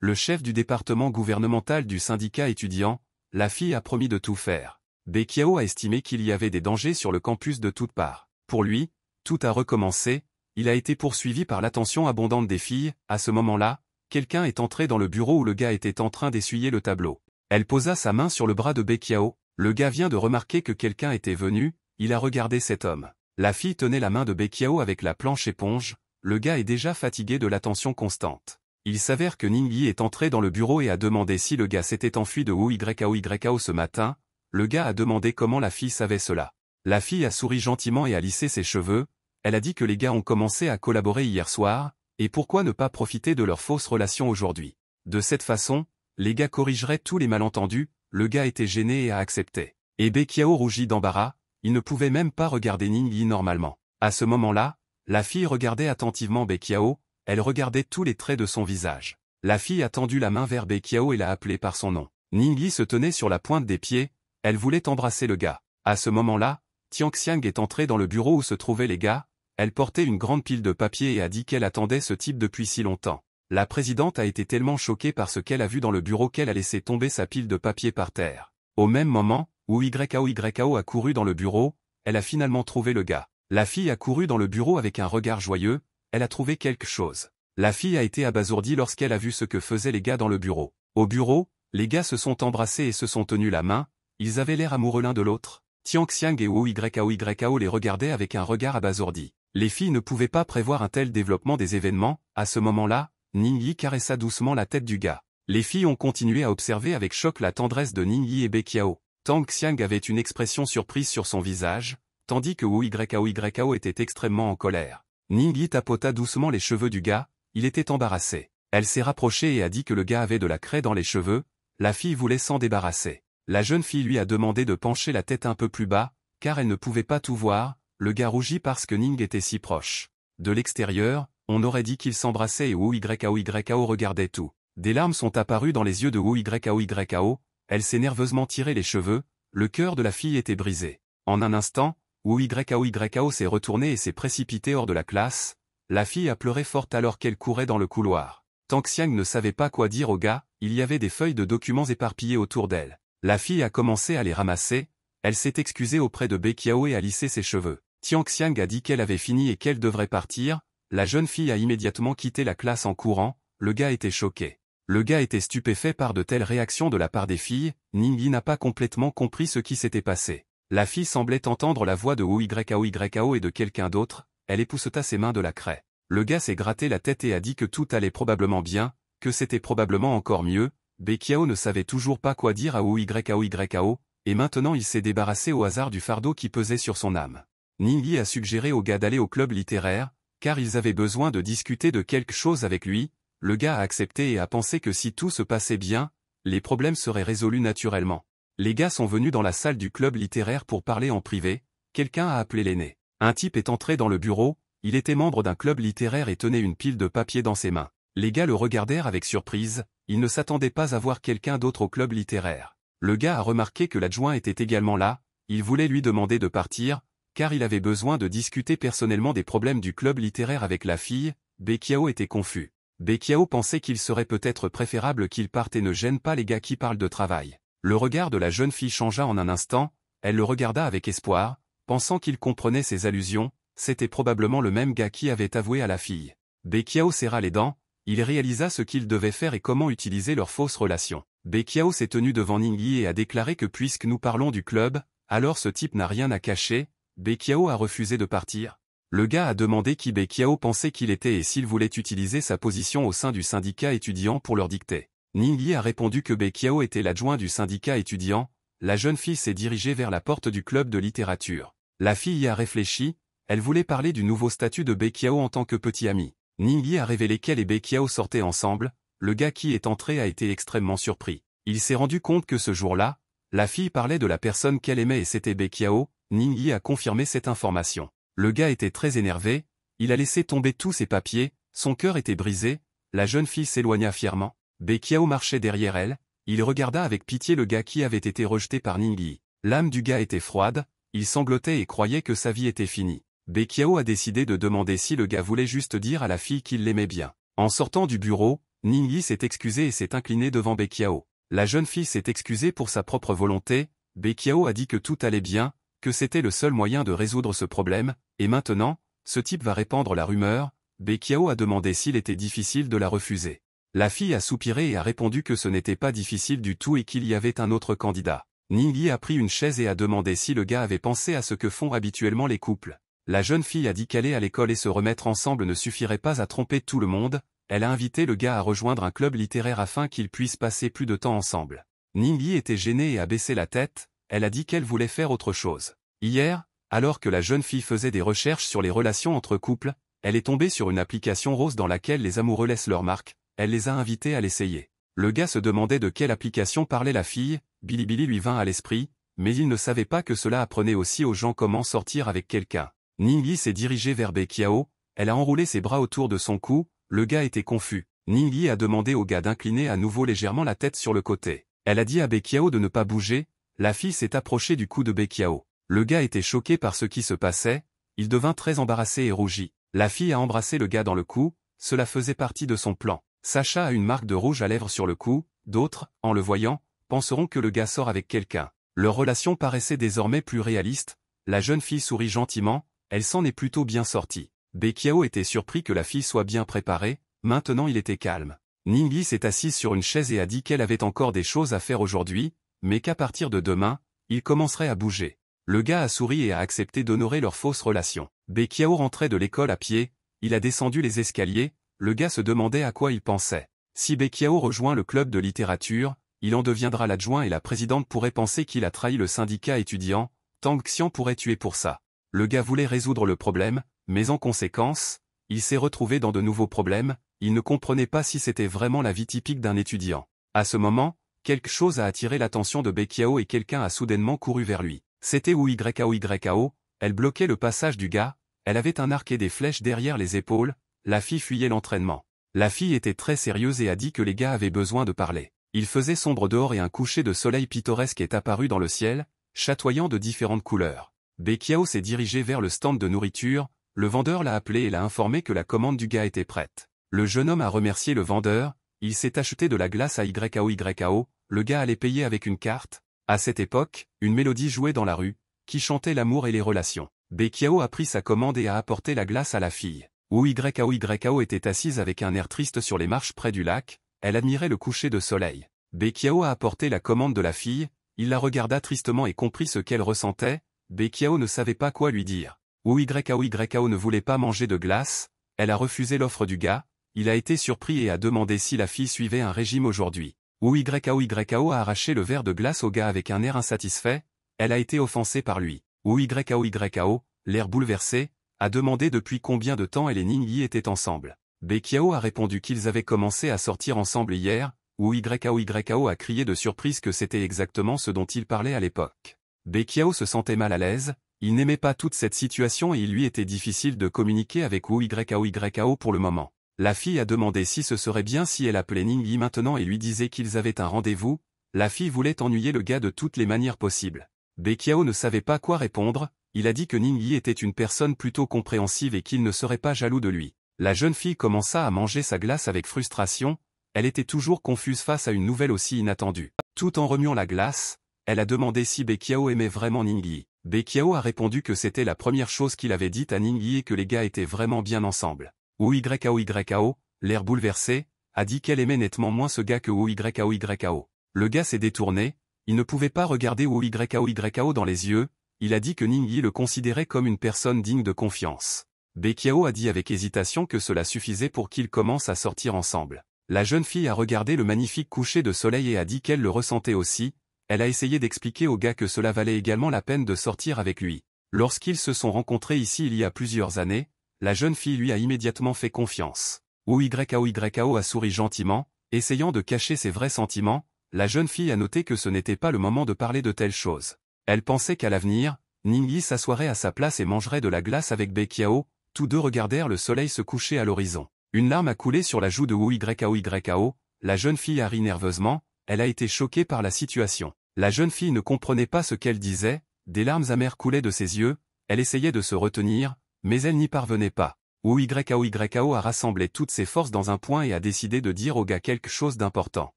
le chef du département gouvernemental du syndicat étudiant, la fille a promis de tout faire. Bekiao a estimé qu'il y avait des dangers sur le campus de toutes parts. Pour lui, tout a recommencé, il a été poursuivi par l'attention abondante des filles, à ce moment-là, quelqu'un est entré dans le bureau où le gars était en train d'essuyer le tableau. Elle posa sa main sur le bras de Bekiao. le gars vient de remarquer que quelqu'un était venu, il a regardé cet homme. La fille tenait la main de Bekiao avec la planche éponge, le gars est déjà fatigué de l'attention constante. Il s'avère que Ningyi est entré dans le bureau et a demandé si le gars s'était enfui de YAOYAO ce matin, le gars a demandé comment la fille savait cela. La fille a souri gentiment et a lissé ses cheveux, elle a dit que les gars ont commencé à collaborer hier soir, et pourquoi ne pas profiter de leur fausse relation aujourd'hui. De cette façon, les gars corrigeraient tous les malentendus, le gars était gêné et a accepté. Et Bekiao rougit d'embarras, il ne pouvait même pas regarder Ningyi normalement. À ce moment-là, la fille regardait attentivement Bekiao, elle regardait tous les traits de son visage. La fille a tendu la main vers Bekiao et l'a appelé par son nom. Ningyi se tenait sur la pointe des pieds, elle voulait embrasser le gars. À ce moment-là, Tianxiang est entré dans le bureau où se trouvaient les gars, elle portait une grande pile de papier et a dit qu'elle attendait ce type depuis si longtemps. La présidente a été tellement choquée par ce qu'elle a vu dans le bureau qu'elle a laissé tomber sa pile de papier par terre. Au même moment, où Yao a couru dans le bureau, elle a finalement trouvé le gars. La fille a couru dans le bureau avec un regard joyeux, elle a trouvé quelque chose. La fille a été abasourdie lorsqu'elle a vu ce que faisaient les gars dans le bureau. Au bureau, les gars se sont embrassés et se sont tenus la main, ils avaient l'air amoureux l'un de l'autre. Tian Xiang et Wu YAO les regardaient avec un regard abasourdi. Les filles ne pouvaient pas prévoir un tel développement des événements, à ce moment-là, Ning Yi caressa doucement la tête du gars. Les filles ont continué à observer avec choc la tendresse de Ning Yi et Bekiao. Tang Xiang avait une expression surprise sur son visage, tandis que Wu Ykao était extrêmement en colère. Ning Yi tapota doucement les cheveux du gars, il était embarrassé. Elle s'est rapprochée et a dit que le gars avait de la craie dans les cheveux, la fille voulait s'en débarrasser. La jeune fille lui a demandé de pencher la tête un peu plus bas, car elle ne pouvait pas tout voir, le gars rougit parce que Ning était si proche. De l'extérieur, on aurait dit qu'ils s'embrassaient et OYAOYAO regardait tout. Des larmes sont apparues dans les yeux de Yao, elle s'est nerveusement tiré les cheveux, le cœur de la fille était brisé. En un instant, Yao s'est retourné et s'est précipité hors de la classe, la fille a pleuré fort alors qu'elle courait dans le couloir. Tang Xiang ne savait pas quoi dire au gars, il y avait des feuilles de documents éparpillées autour d'elle. La fille a commencé à les ramasser, elle s'est excusée auprès de Bekiao et a lissé ses cheveux. Tianxiang a dit qu'elle avait fini et qu'elle devrait partir, la jeune fille a immédiatement quitté la classe en courant, le gars était choqué. Le gars était stupéfait par de telles réactions de la part des filles, Ningyi n'a pas complètement compris ce qui s'était passé. La fille semblait entendre la voix de OYAOYAO et de quelqu'un d'autre, elle épousseta ses mains de la craie. Le gars s'est gratté la tête et a dit que tout allait probablement bien, que c'était probablement encore mieux, Bekiao ne savait toujours pas quoi dire à OYAOYAO, et maintenant il s'est débarrassé au hasard du fardeau qui pesait sur son âme. Ningyi a suggéré aux gars d'aller au club littéraire, car ils avaient besoin de discuter de quelque chose avec lui, le gars a accepté et a pensé que si tout se passait bien, les problèmes seraient résolus naturellement. Les gars sont venus dans la salle du club littéraire pour parler en privé, quelqu'un a appelé l'aîné. Un type est entré dans le bureau, il était membre d'un club littéraire et tenait une pile de papier dans ses mains. Les gars le regardèrent avec surprise, ils ne s'attendaient pas à voir quelqu'un d'autre au club littéraire. Le gars a remarqué que l'adjoint était également là, il voulait lui demander de partir, car il avait besoin de discuter personnellement des problèmes du club littéraire avec la fille, Bekiao était confus. Bekiao pensait qu'il serait peut-être préférable qu'il parte et ne gêne pas les gars qui parlent de travail. Le regard de la jeune fille changea en un instant, elle le regarda avec espoir, pensant qu'il comprenait ses allusions, c'était probablement le même gars qui avait avoué à la fille. Bekiao serra les dents, il réalisa ce qu'il devait faire et comment utiliser leur fausse relation. Bekiao s'est tenu devant Ningyi et a déclaré que puisque nous parlons du club, alors ce type n'a rien à cacher, Bekiao a refusé de partir. Le gars a demandé qui Bekiao pensait qu'il était et s'il voulait utiliser sa position au sein du syndicat étudiant pour leur dicter. Ningyi a répondu que Bekiao était l'adjoint du syndicat étudiant, la jeune fille s'est dirigée vers la porte du club de littérature. La fille y a réfléchi, elle voulait parler du nouveau statut de Bekiao en tant que petit ami. Ningyi a révélé qu'elle et Bekiao sortaient ensemble, le gars qui est entré a été extrêmement surpris. Il s'est rendu compte que ce jour-là, la fille parlait de la personne qu'elle aimait et c'était Bekiao, Ningyi a confirmé cette information. Le gars était très énervé, il a laissé tomber tous ses papiers, son cœur était brisé, la jeune fille s'éloigna fièrement. Bekiao marchait derrière elle, il regarda avec pitié le gars qui avait été rejeté par Ningyi. L'âme du gars était froide, il sanglotait et croyait que sa vie était finie. Bekiao a décidé de demander si le gars voulait juste dire à la fille qu'il l'aimait bien. En sortant du bureau, Ningyi s'est excusé et s'est incliné devant Bekiao. La jeune fille s'est excusée pour sa propre volonté, Bekiao a dit que tout allait bien, que c'était le seul moyen de résoudre ce problème, et maintenant, ce type va répandre la rumeur, Bekiao a demandé s'il était difficile de la refuser. La fille a soupiré et a répondu que ce n'était pas difficile du tout et qu'il y avait un autre candidat. Ningyi a pris une chaise et a demandé si le gars avait pensé à ce que font habituellement les couples. La jeune fille a dit qu'aller à l'école et se remettre ensemble ne suffirait pas à tromper tout le monde, elle a invité le gars à rejoindre un club littéraire afin qu'ils puissent passer plus de temps ensemble. Ningyi était gênée et a baissé la tête, elle a dit qu'elle voulait faire autre chose. Hier, alors que la jeune fille faisait des recherches sur les relations entre couples, elle est tombée sur une application rose dans laquelle les amoureux laissent leur marque, elle les a invités à l'essayer. Le gars se demandait de quelle application parlait la fille, Bilibili lui vint à l'esprit, mais il ne savait pas que cela apprenait aussi aux gens comment sortir avec quelqu'un. Ningyi s'est dirigée vers Bekiao, elle a enroulé ses bras autour de son cou, le gars était confus. Ning a demandé au gars d'incliner à nouveau légèrement la tête sur le côté. Elle a dit à Bekiao de ne pas bouger, la fille s'est approchée du cou de Bekiao. Le gars était choqué par ce qui se passait, il devint très embarrassé et rougit. La fille a embrassé le gars dans le cou, cela faisait partie de son plan. Sacha a une marque de rouge à lèvres sur le cou, d'autres, en le voyant, penseront que le gars sort avec quelqu'un. Leur relation paraissait désormais plus réaliste, la jeune fille sourit gentiment, elle s'en est plutôt bien sortie. Bekiao était surpris que la fille soit bien préparée, maintenant il était calme. Ningli s'est assise sur une chaise et a dit qu'elle avait encore des choses à faire aujourd'hui, mais qu'à partir de demain, il commencerait à bouger. Le gars a souri et a accepté d'honorer leur fausse relation. Bekiao rentrait de l'école à pied, il a descendu les escaliers, le gars se demandait à quoi il pensait. Si Bekiao rejoint le club de littérature, il en deviendra l'adjoint et la présidente pourrait penser qu'il a trahi le syndicat étudiant, Tang Xian pourrait tuer pour ça. Le gars voulait résoudre le problème, mais en conséquence, il s'est retrouvé dans de nouveaux problèmes, il ne comprenait pas si c'était vraiment la vie typique d'un étudiant. À ce moment, quelque chose a attiré l'attention de Bekiao et quelqu'un a soudainement couru vers lui. C'était YKO elle bloquait le passage du gars, elle avait un arc et des flèches derrière les épaules, la fille fuyait l'entraînement. La fille était très sérieuse et a dit que les gars avaient besoin de parler. Il faisait sombre dehors et un coucher de soleil pittoresque est apparu dans le ciel, chatoyant de différentes couleurs. Bekiao s'est dirigé vers le stand de nourriture, le vendeur l'a appelé et l'a informé que la commande du gars était prête. Le jeune homme a remercié le vendeur, il s'est acheté de la glace à YAO le gars allait payer avec une carte. À cette époque, une mélodie jouait dans la rue, qui chantait l'amour et les relations. Bekiao a pris sa commande et a apporté la glace à la fille. YAO YAO était assise avec un air triste sur les marches près du lac, elle admirait le coucher de soleil. Bekiao a apporté la commande de la fille, il la regarda tristement et comprit ce qu'elle ressentait, Bekiao ne savait pas quoi lui dire. OYAOYAO ne voulait pas manger de glace, elle a refusé l'offre du gars, il a été surpris et a demandé si la fille suivait un régime aujourd'hui. OYAOYAO a arraché le verre de glace au gars avec un air insatisfait, elle a été offensée par lui. OYAOYAO, l'air bouleversé, a demandé depuis combien de temps elle et Ningyi étaient ensemble. Bekiao a répondu qu'ils avaient commencé à sortir ensemble hier, ykao ykao a crié de surprise que c'était exactement ce dont il parlait à l'époque. Bekiao se sentait mal à l'aise, il n'aimait pas toute cette situation et il lui était difficile de communiquer avec OYAOYAO pour le moment. La fille a demandé si ce serait bien si elle appelait Ningyi maintenant et lui disait qu'ils avaient un rendez-vous, la fille voulait ennuyer le gars de toutes les manières possibles. Bekiao ne savait pas quoi répondre, il a dit que Ningyi était une personne plutôt compréhensive et qu'il ne serait pas jaloux de lui. La jeune fille commença à manger sa glace avec frustration, elle était toujours confuse face à une nouvelle aussi inattendue. Tout en remuant la glace, elle a demandé si Bekiao aimait vraiment Ningyi. Bekiao a répondu que c'était la première chose qu'il avait dite à Ningyi et que les gars étaient vraiment bien ensemble. YAO, l'air bouleversé, a dit qu'elle aimait nettement moins ce gars que YAO. Le gars s'est détourné, il ne pouvait pas regarder YAO dans les yeux, il a dit que Ningyi le considérait comme une personne digne de confiance. Bekiao a dit avec hésitation que cela suffisait pour qu'ils commencent à sortir ensemble. La jeune fille a regardé le magnifique coucher de soleil et a dit qu'elle le ressentait aussi, elle a essayé d'expliquer au gars que cela valait également la peine de sortir avec lui. Lorsqu'ils se sont rencontrés ici il y a plusieurs années, la jeune fille lui a immédiatement fait confiance. OYAOYAO a souri gentiment, essayant de cacher ses vrais sentiments, la jeune fille a noté que ce n'était pas le moment de parler de telles choses. Elle pensait qu'à l'avenir, Ningyi s'assoirait à sa place et mangerait de la glace avec Bekiao, tous deux regardèrent le soleil se coucher à l'horizon. Une larme a coulé sur la joue de OYAOYAO, la jeune fille a ri nerveusement, elle a été choquée par la situation. La jeune fille ne comprenait pas ce qu'elle disait, des larmes amères coulaient de ses yeux, elle essayait de se retenir, mais elle n'y parvenait pas. Yao a rassemblé toutes ses forces dans un point et a décidé de dire au gars quelque chose d'important.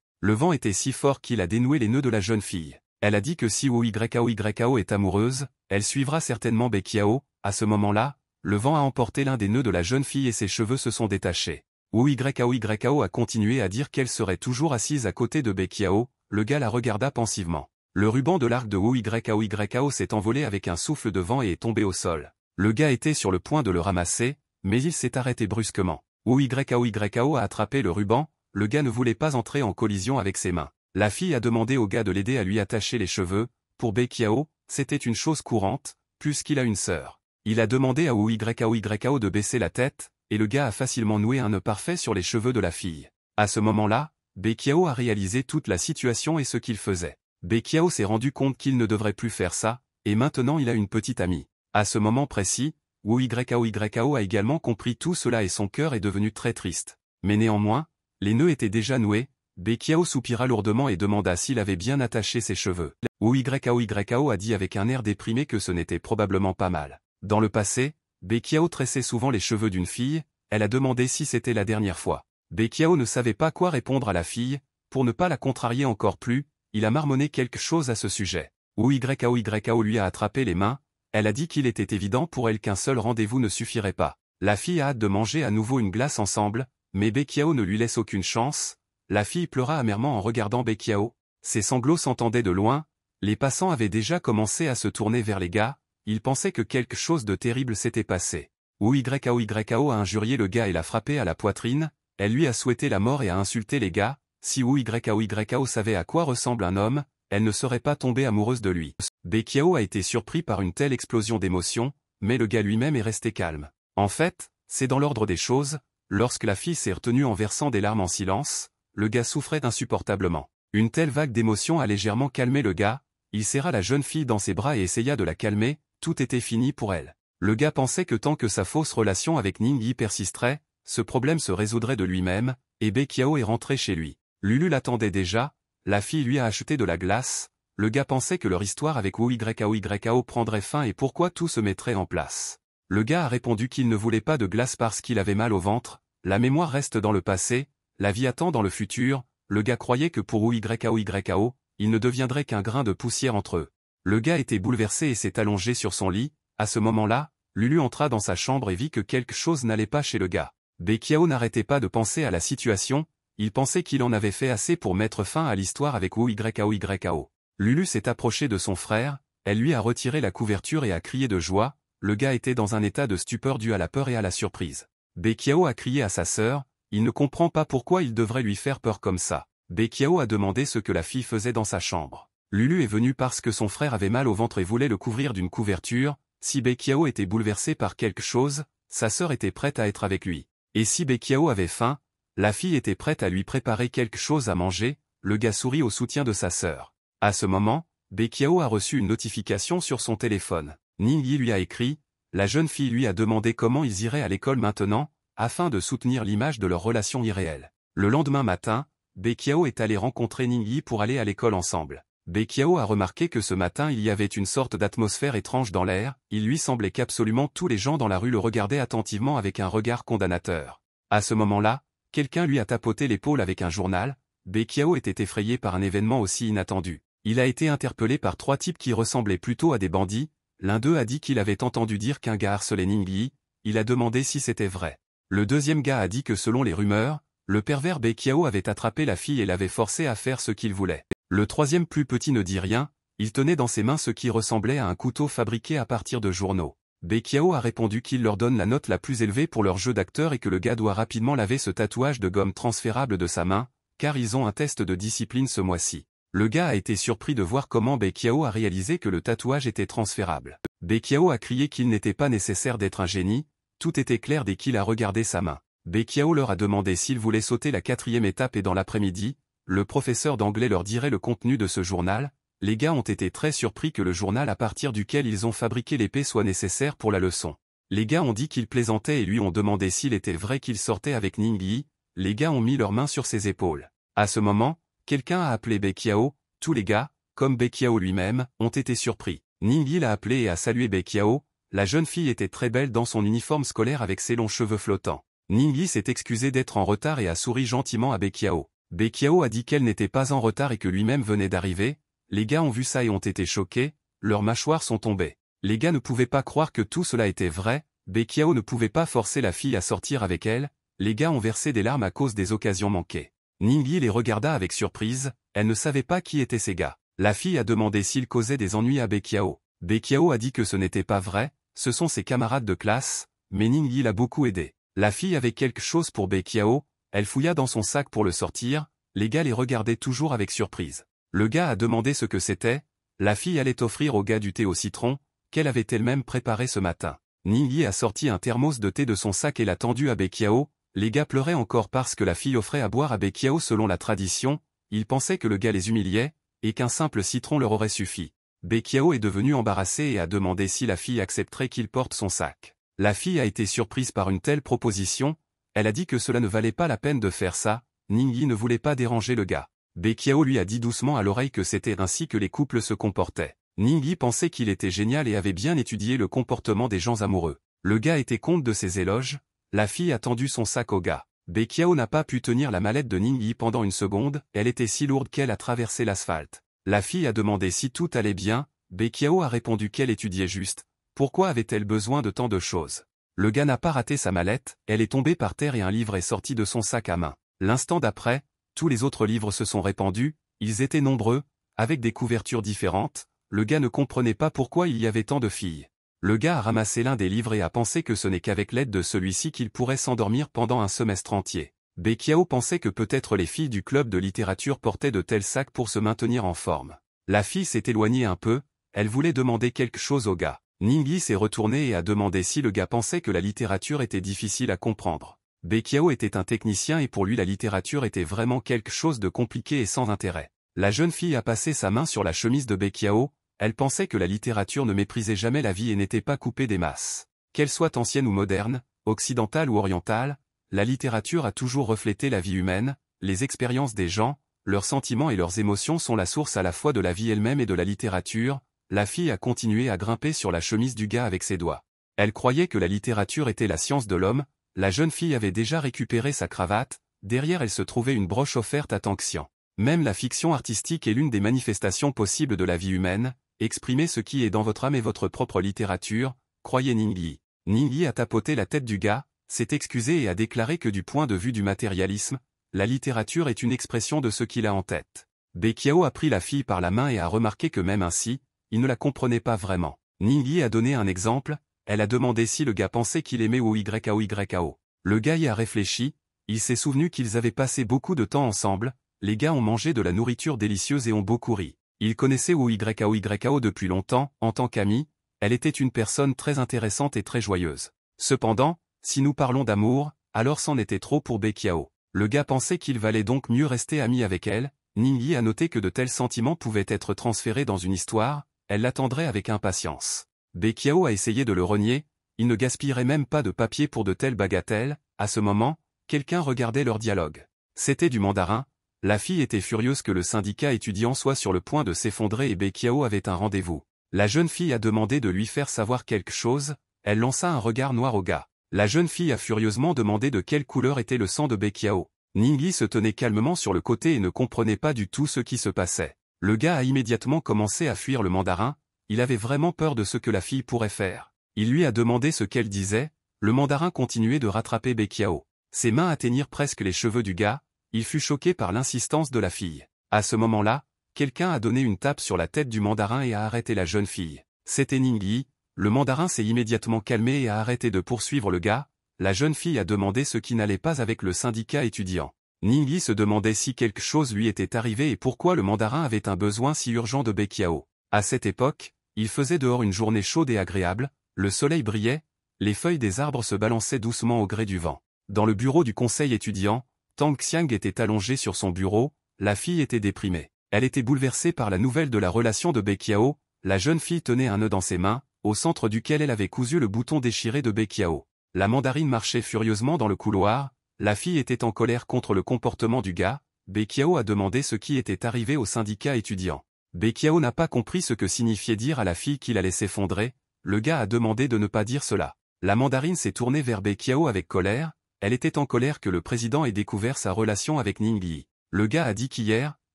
Le vent était si fort qu'il a dénoué les nœuds de la jeune fille. Elle a dit que si OYOYO est amoureuse, elle suivra certainement Bekiao, à ce moment-là, le vent a emporté l'un des nœuds de la jeune fille et ses cheveux se sont détachés. OYAO a continué à dire qu'elle serait toujours assise à côté de Bekiao, le gars la regarda pensivement. Le ruban de l'arc de Grekao s'est envolé avec un souffle de vent et est tombé au sol. Le gars était sur le point de le ramasser, mais il s'est arrêté brusquement. Grekao a attrapé le ruban, le gars ne voulait pas entrer en collision avec ses mains. La fille a demandé au gars de l'aider à lui attacher les cheveux, pour Bekiao, c'était une chose courante, puisqu'il a une sœur. Il a demandé à grekao de baisser la tête, et le gars a facilement noué un nœud parfait sur les cheveux de la fille. À ce moment-là, Bekiao a réalisé toute la situation et ce qu'il faisait. Bekiao s'est rendu compte qu'il ne devrait plus faire ça, et maintenant il a une petite amie. À ce moment précis, Wu Yikao Yao a également compris tout cela et son cœur est devenu très triste. Mais néanmoins, les nœuds étaient déjà noués, Bekiao soupira lourdement et demanda s'il avait bien attaché ses cheveux. Wu Yao Yao a dit avec un air déprimé que ce n'était probablement pas mal. Dans le passé, Bekiao tressait souvent les cheveux d'une fille, elle a demandé si c'était la dernière fois. Bekiao ne savait pas quoi répondre à la fille, pour ne pas la contrarier encore plus, il a marmonné quelque chose à ce sujet. Ykao lui a attrapé les mains, elle a dit qu'il était évident pour elle qu'un seul rendez-vous ne suffirait pas. La fille a hâte de manger à nouveau une glace ensemble, mais Bekiao ne lui laisse aucune chance, la fille pleura amèrement en regardant Bekiao, ses sanglots s'entendaient de loin, les passants avaient déjà commencé à se tourner vers les gars, il pensait que quelque chose de terrible s'était passé. OYAOYAO a injurié le gars et l'a frappé à la poitrine, elle lui a souhaité la mort et a insulté les gars, si OYAOYAO savait à quoi ressemble un homme, elle ne serait pas tombée amoureuse de lui. Bekiao a été surpris par une telle explosion d'émotion, mais le gars lui-même est resté calme. En fait, c'est dans l'ordre des choses, lorsque la fille s'est retenue en versant des larmes en silence, le gars souffrait insupportablement. Une telle vague d'émotion a légèrement calmé le gars, il serra la jeune fille dans ses bras et essaya de la calmer, tout était fini pour elle. Le gars pensait que tant que sa fausse relation avec Yi persisterait, ce problème se résoudrait de lui-même, et Bekiao est rentré chez lui. Lulu l'attendait déjà, la fille lui a acheté de la glace, le gars pensait que leur histoire avec OYOYO prendrait fin et pourquoi tout se mettrait en place. Le gars a répondu qu'il ne voulait pas de glace parce qu'il avait mal au ventre, la mémoire reste dans le passé, la vie attend dans le futur, le gars croyait que pour OYOYO, il ne deviendrait qu'un grain de poussière entre eux. Le gars était bouleversé et s'est allongé sur son lit. À ce moment-là, Lulu entra dans sa chambre et vit que quelque chose n'allait pas chez le gars. Bekiao n'arrêtait pas de penser à la situation, il pensait qu'il en avait fait assez pour mettre fin à l'histoire avec OYAOYAO. Lulu s'est approchée de son frère, elle lui a retiré la couverture et a crié de joie, le gars était dans un état de stupeur dû à la peur et à la surprise. Bekiao a crié à sa sœur, il ne comprend pas pourquoi il devrait lui faire peur comme ça. Bekiao a demandé ce que la fille faisait dans sa chambre. Lulu est venue parce que son frère avait mal au ventre et voulait le couvrir d'une couverture, si Bekiao était bouleversé par quelque chose, sa sœur était prête à être avec lui. Et si Bekiao avait faim, la fille était prête à lui préparer quelque chose à manger, le gars sourit au soutien de sa sœur. À ce moment, Bekiao a reçu une notification sur son téléphone. Ningyi lui a écrit, la jeune fille lui a demandé comment ils iraient à l'école maintenant, afin de soutenir l'image de leur relation irréelle. Le lendemain matin, Bekiao est allé rencontrer Ningyi pour aller à l'école ensemble. Bekiao a remarqué que ce matin il y avait une sorte d'atmosphère étrange dans l'air, il lui semblait qu'absolument tous les gens dans la rue le regardaient attentivement avec un regard condamnateur. À ce moment-là, quelqu'un lui a tapoté l'épaule avec un journal, Bekiao était effrayé par un événement aussi inattendu. Il a été interpellé par trois types qui ressemblaient plutôt à des bandits, l'un d'eux a dit qu'il avait entendu dire qu'un gars harcelait Ningyi, il a demandé si c'était vrai. Le deuxième gars a dit que selon les rumeurs, le pervers Bekiao avait attrapé la fille et l'avait forcé à faire ce qu'il voulait. Le troisième plus petit ne dit rien, il tenait dans ses mains ce qui ressemblait à un couteau fabriqué à partir de journaux. Bekiao a répondu qu'il leur donne la note la plus élevée pour leur jeu d'acteur et que le gars doit rapidement laver ce tatouage de gomme transférable de sa main, car ils ont un test de discipline ce mois-ci. Le gars a été surpris de voir comment Bekiao a réalisé que le tatouage était transférable. Bekiao a crié qu'il n'était pas nécessaire d'être un génie, tout était clair dès qu'il a regardé sa main. Bekiao leur a demandé s'ils voulaient sauter la quatrième étape et dans l'après-midi, le professeur d'anglais leur dirait le contenu de ce journal, les gars ont été très surpris que le journal à partir duquel ils ont fabriqué l'épée soit nécessaire pour la leçon. Les gars ont dit qu'il plaisantait et lui ont demandé s'il était vrai qu'il sortait avec Yi, les gars ont mis leurs mains sur ses épaules. À ce moment, quelqu'un a appelé Bekiao, tous les gars, comme Bekiao lui-même, ont été surpris. Yi l'a appelé et a salué Bekiao, la jeune fille était très belle dans son uniforme scolaire avec ses longs cheveux flottants. Yi s'est excusé d'être en retard et a souri gentiment à Bekiao. Bekiao a dit qu'elle n'était pas en retard et que lui-même venait d'arriver, les gars ont vu ça et ont été choqués, leurs mâchoires sont tombées. Les gars ne pouvaient pas croire que tout cela était vrai, Bekiao ne pouvait pas forcer la fille à sortir avec elle, les gars ont versé des larmes à cause des occasions manquées. Ningyi les regarda avec surprise, elle ne savait pas qui étaient ces gars. La fille a demandé s'ils causaient des ennuis à Bekiao. Bekiao a dit que ce n'était pas vrai, ce sont ses camarades de classe, mais Ningyi l'a beaucoup aidé. La fille avait quelque chose pour Bekiao. Elle fouilla dans son sac pour le sortir, les gars les regardaient toujours avec surprise. Le gars a demandé ce que c'était, la fille allait offrir au gars du thé au citron, qu'elle avait elle-même préparé ce matin. Yi a sorti un thermos de thé de son sac et l'a tendu à Bekiao, les gars pleuraient encore parce que la fille offrait à boire à Bekiao selon la tradition, ils pensaient que le gars les humiliait, et qu'un simple citron leur aurait suffi. Bekiao est devenu embarrassé et a demandé si la fille accepterait qu'il porte son sac. La fille a été surprise par une telle proposition, elle a dit que cela ne valait pas la peine de faire ça, Ningyi ne voulait pas déranger le gars. Bekiao lui a dit doucement à l'oreille que c'était ainsi que les couples se comportaient. Ningyi pensait qu'il était génial et avait bien étudié le comportement des gens amoureux. Le gars était compte de ses éloges, la fille a tendu son sac au gars. Bekiao n'a pas pu tenir la mallette de Ningyi pendant une seconde, elle était si lourde qu'elle a traversé l'asphalte. La fille a demandé si tout allait bien, Bekiao a répondu qu'elle étudiait juste. Pourquoi avait-elle besoin de tant de choses le gars n'a pas raté sa mallette, elle est tombée par terre et un livre est sorti de son sac à main. L'instant d'après, tous les autres livres se sont répandus, ils étaient nombreux, avec des couvertures différentes, le gars ne comprenait pas pourquoi il y avait tant de filles. Le gars a ramassé l'un des livres et a pensé que ce n'est qu'avec l'aide de celui-ci qu'il pourrait s'endormir pendant un semestre entier. Bekiao pensait que peut-être les filles du club de littérature portaient de tels sacs pour se maintenir en forme. La fille s'est éloignée un peu, elle voulait demander quelque chose au gars. Ningyi s'est retourné et a demandé si le gars pensait que la littérature était difficile à comprendre. Bekiao était un technicien et pour lui la littérature était vraiment quelque chose de compliqué et sans intérêt. La jeune fille a passé sa main sur la chemise de Bekiao, elle pensait que la littérature ne méprisait jamais la vie et n'était pas coupée des masses. Qu'elle soit ancienne ou moderne, occidentale ou orientale, la littérature a toujours reflété la vie humaine, les expériences des gens, leurs sentiments et leurs émotions sont la source à la fois de la vie elle-même et de la littérature, la fille a continué à grimper sur la chemise du gars avec ses doigts. Elle croyait que la littérature était la science de l'homme, la jeune fille avait déjà récupéré sa cravate, derrière elle se trouvait une broche offerte à Tanxian. Même la fiction artistique est l'une des manifestations possibles de la vie humaine, exprimez ce qui est dans votre âme et votre propre littérature, croyez Ningli. Ningli a tapoté la tête du gars, s'est excusé et a déclaré que du point de vue du matérialisme, la littérature est une expression de ce qu'il a en tête. Bekiao a pris la fille par la main et a remarqué que même ainsi, il ne la comprenait pas vraiment. Ningyi a donné un exemple, elle a demandé si le gars pensait qu'il aimait ou YAO Le gars y a réfléchi, il s'est souvenu qu'ils avaient passé beaucoup de temps ensemble, les gars ont mangé de la nourriture délicieuse et ont beaucoup ri. Il connaissait YAO YAO depuis longtemps, en tant qu'ami, elle était une personne très intéressante et très joyeuse. Cependant, si nous parlons d'amour, alors c'en était trop pour Bekiao. Le gars pensait qu'il valait donc mieux rester ami avec elle, Ningyi a noté que de tels sentiments pouvaient être transférés dans une histoire, elle l'attendrait avec impatience. Bekiao a essayé de le renier, il ne gaspillerait même pas de papier pour de telles bagatelles, à ce moment, quelqu'un regardait leur dialogue. C'était du mandarin, la fille était furieuse que le syndicat étudiant soit sur le point de s'effondrer et Bekiao avait un rendez-vous. La jeune fille a demandé de lui faire savoir quelque chose, elle lança un regard noir au gars. La jeune fille a furieusement demandé de quelle couleur était le sang de Bekiao. Ningui se tenait calmement sur le côté et ne comprenait pas du tout ce qui se passait. Le gars a immédiatement commencé à fuir le mandarin, il avait vraiment peur de ce que la fille pourrait faire. Il lui a demandé ce qu'elle disait, le mandarin continuait de rattraper Bekiao. Ses mains atteignirent presque les cheveux du gars, il fut choqué par l'insistance de la fille. À ce moment-là, quelqu'un a donné une tape sur la tête du mandarin et a arrêté la jeune fille. C'était Ningui, le mandarin s'est immédiatement calmé et a arrêté de poursuivre le gars, la jeune fille a demandé ce qui n'allait pas avec le syndicat étudiant. Li se demandait si quelque chose lui était arrivé et pourquoi le mandarin avait un besoin si urgent de Bekiao. À cette époque, il faisait dehors une journée chaude et agréable, le soleil brillait, les feuilles des arbres se balançaient doucement au gré du vent. Dans le bureau du conseil étudiant, Tang Xiang était allongé sur son bureau, la fille était déprimée. Elle était bouleversée par la nouvelle de la relation de Bekiao, la jeune fille tenait un nœud dans ses mains, au centre duquel elle avait cousu le bouton déchiré de Bekiao. La mandarine marchait furieusement dans le couloir, la fille était en colère contre le comportement du gars, Bekiao a demandé ce qui était arrivé au syndicat étudiant. Bekiao n'a pas compris ce que signifiait dire à la fille qu'il allait s'effondrer, le gars a demandé de ne pas dire cela. La mandarine s'est tournée vers Bekiao avec colère, elle était en colère que le président ait découvert sa relation avec Li. Le gars a dit qu'hier,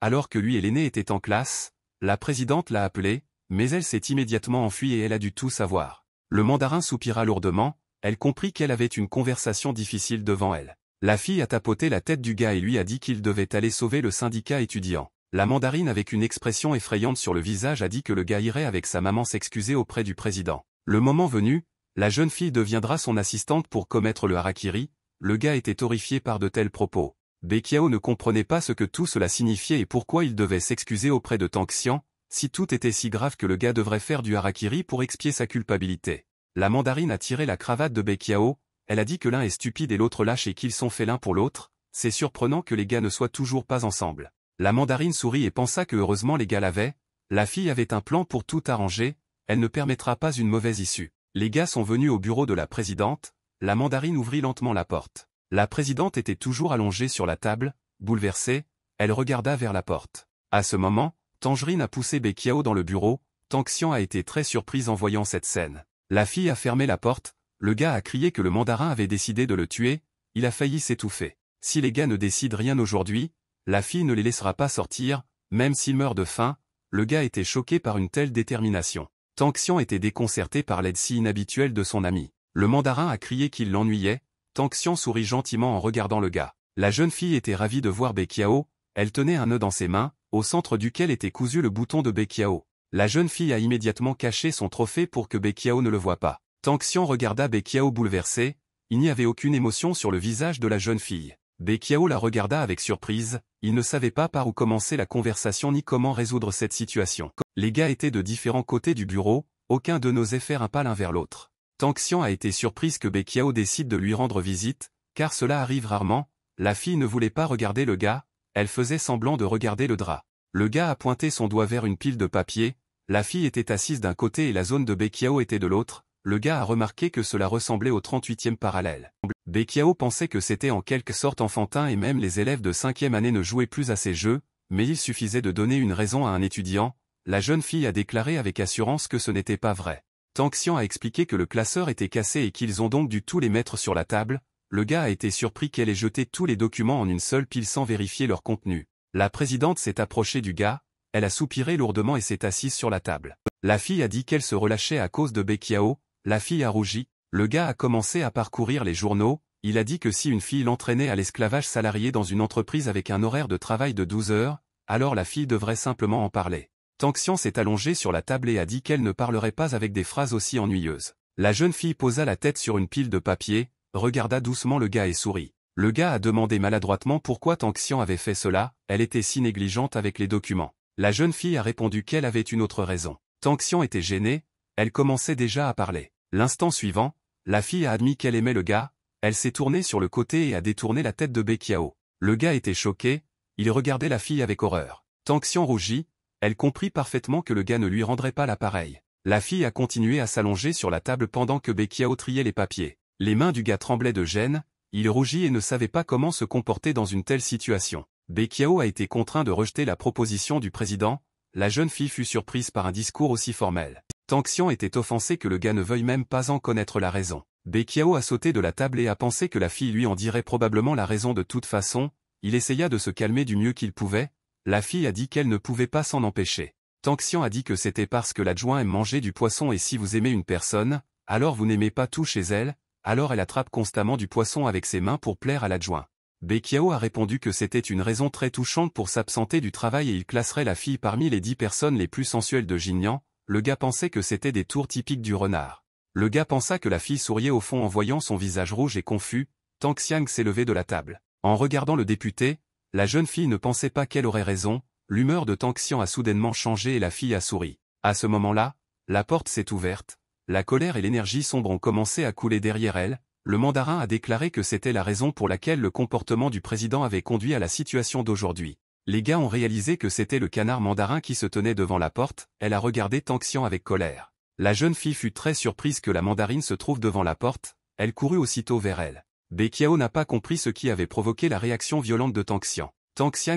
alors que lui et l'aîné étaient en classe, la présidente l'a appelé, mais elle s'est immédiatement enfuie et elle a dû tout savoir. Le mandarin soupira lourdement, elle comprit qu'elle avait une conversation difficile devant elle. La fille a tapoté la tête du gars et lui a dit qu'il devait aller sauver le syndicat étudiant. La mandarine avec une expression effrayante sur le visage a dit que le gars irait avec sa maman s'excuser auprès du président. Le moment venu, la jeune fille deviendra son assistante pour commettre le harakiri, le gars était horrifié par de tels propos. Bekiao ne comprenait pas ce que tout cela signifiait et pourquoi il devait s'excuser auprès de Tanxian, si tout était si grave que le gars devrait faire du harakiri pour expier sa culpabilité. La mandarine a tiré la cravate de Bekiao, elle a dit que l'un est stupide et l'autre lâche et qu'ils sont faits l'un pour l'autre, c'est surprenant que les gars ne soient toujours pas ensemble. La mandarine sourit et pensa que heureusement les gars l'avaient, la fille avait un plan pour tout arranger, elle ne permettra pas une mauvaise issue. Les gars sont venus au bureau de la présidente, la mandarine ouvrit lentement la porte. La présidente était toujours allongée sur la table, bouleversée, elle regarda vers la porte. À ce moment, Tangerine a poussé Bekiao dans le bureau, Tanxian a été très surprise en voyant cette scène. La fille a fermé la porte, le gars a crié que le mandarin avait décidé de le tuer, il a failli s'étouffer. Si les gars ne décident rien aujourd'hui, la fille ne les laissera pas sortir, même s'il meurt de faim, le gars était choqué par une telle détermination. Xian était déconcerté par l'aide si inhabituelle de son ami. Le mandarin a crié qu'il l'ennuyait, Xian sourit gentiment en regardant le gars. La jeune fille était ravie de voir Bekiao, elle tenait un nœud dans ses mains, au centre duquel était cousu le bouton de Bekiao. La jeune fille a immédiatement caché son trophée pour que Bekiao ne le voie pas. Xian regarda Bekiao bouleversé, il n'y avait aucune émotion sur le visage de la jeune fille. Bekiao la regarda avec surprise, il ne savait pas par où commencer la conversation ni comment résoudre cette situation. Les gars étaient de différents côtés du bureau, aucun d'eux n'osait faire un pas l'un vers l'autre. Xian a été surprise que Bekiao décide de lui rendre visite, car cela arrive rarement, la fille ne voulait pas regarder le gars, elle faisait semblant de regarder le drap. Le gars a pointé son doigt vers une pile de papier, la fille était assise d'un côté et la zone de Bekiao était de l'autre, le gars a remarqué que cela ressemblait au 38e parallèle. Bekiao pensait que c'était en quelque sorte enfantin et même les élèves de 5e année ne jouaient plus à ces jeux, mais il suffisait de donner une raison à un étudiant, la jeune fille a déclaré avec assurance que ce n'était pas vrai. Tanxian a expliqué que le classeur était cassé et qu'ils ont donc dû tous les mettre sur la table, le gars a été surpris qu'elle ait jeté tous les documents en une seule pile sans vérifier leur contenu. La présidente s'est approchée du gars, elle a soupiré lourdement et s'est assise sur la table. La fille a dit qu'elle se relâchait à cause de Bekiao. La fille a rougi, le gars a commencé à parcourir les journaux, il a dit que si une fille l'entraînait à l'esclavage salarié dans une entreprise avec un horaire de travail de 12 heures, alors la fille devrait simplement en parler. Tanxian s'est allongée sur la table et a dit qu'elle ne parlerait pas avec des phrases aussi ennuyeuses. La jeune fille posa la tête sur une pile de papier, regarda doucement le gars et sourit. Le gars a demandé maladroitement pourquoi Tanxian avait fait cela, elle était si négligente avec les documents. La jeune fille a répondu qu'elle avait une autre raison. Tanxian était gênée. Elle commençait déjà à parler. L'instant suivant, la fille a admis qu'elle aimait le gars, elle s'est tournée sur le côté et a détourné la tête de Bekiao. Le gars était choqué, il regardait la fille avec horreur. Tanxion rougit, elle comprit parfaitement que le gars ne lui rendrait pas l'appareil. La fille a continué à s'allonger sur la table pendant que Bekiao triait les papiers. Les mains du gars tremblaient de gêne, il rougit et ne savait pas comment se comporter dans une telle situation. Bekiao a été contraint de rejeter la proposition du président, la jeune fille fut surprise par un discours aussi formel. Xian était offensé que le gars ne veuille même pas en connaître la raison. Bekiao a sauté de la table et a pensé que la fille lui en dirait probablement la raison de toute façon, il essaya de se calmer du mieux qu'il pouvait, la fille a dit qu'elle ne pouvait pas s'en empêcher. Xian a dit que c'était parce que l'adjoint aime manger du poisson et si vous aimez une personne, alors vous n'aimez pas tout chez elle, alors elle attrape constamment du poisson avec ses mains pour plaire à l'adjoint. Bekiao a répondu que c'était une raison très touchante pour s'absenter du travail et il classerait la fille parmi les dix personnes les plus sensuelles de Jinyan, le gars pensait que c'était des tours typiques du renard. Le gars pensa que la fille souriait au fond en voyant son visage rouge et confus, Tang Xiang s'est levé de la table. En regardant le député, la jeune fille ne pensait pas qu'elle aurait raison, l'humeur de Tang Xiang a soudainement changé et la fille a souri. À ce moment-là, la porte s'est ouverte, la colère et l'énergie sombre ont commencé à couler derrière elle, le mandarin a déclaré que c'était la raison pour laquelle le comportement du président avait conduit à la situation d'aujourd'hui. Les gars ont réalisé que c'était le canard mandarin qui se tenait devant la porte, elle a regardé Tanxian avec colère. La jeune fille fut très surprise que la mandarine se trouve devant la porte, elle courut aussitôt vers elle. Bekiao n'a pas compris ce qui avait provoqué la réaction violente de Tang Xian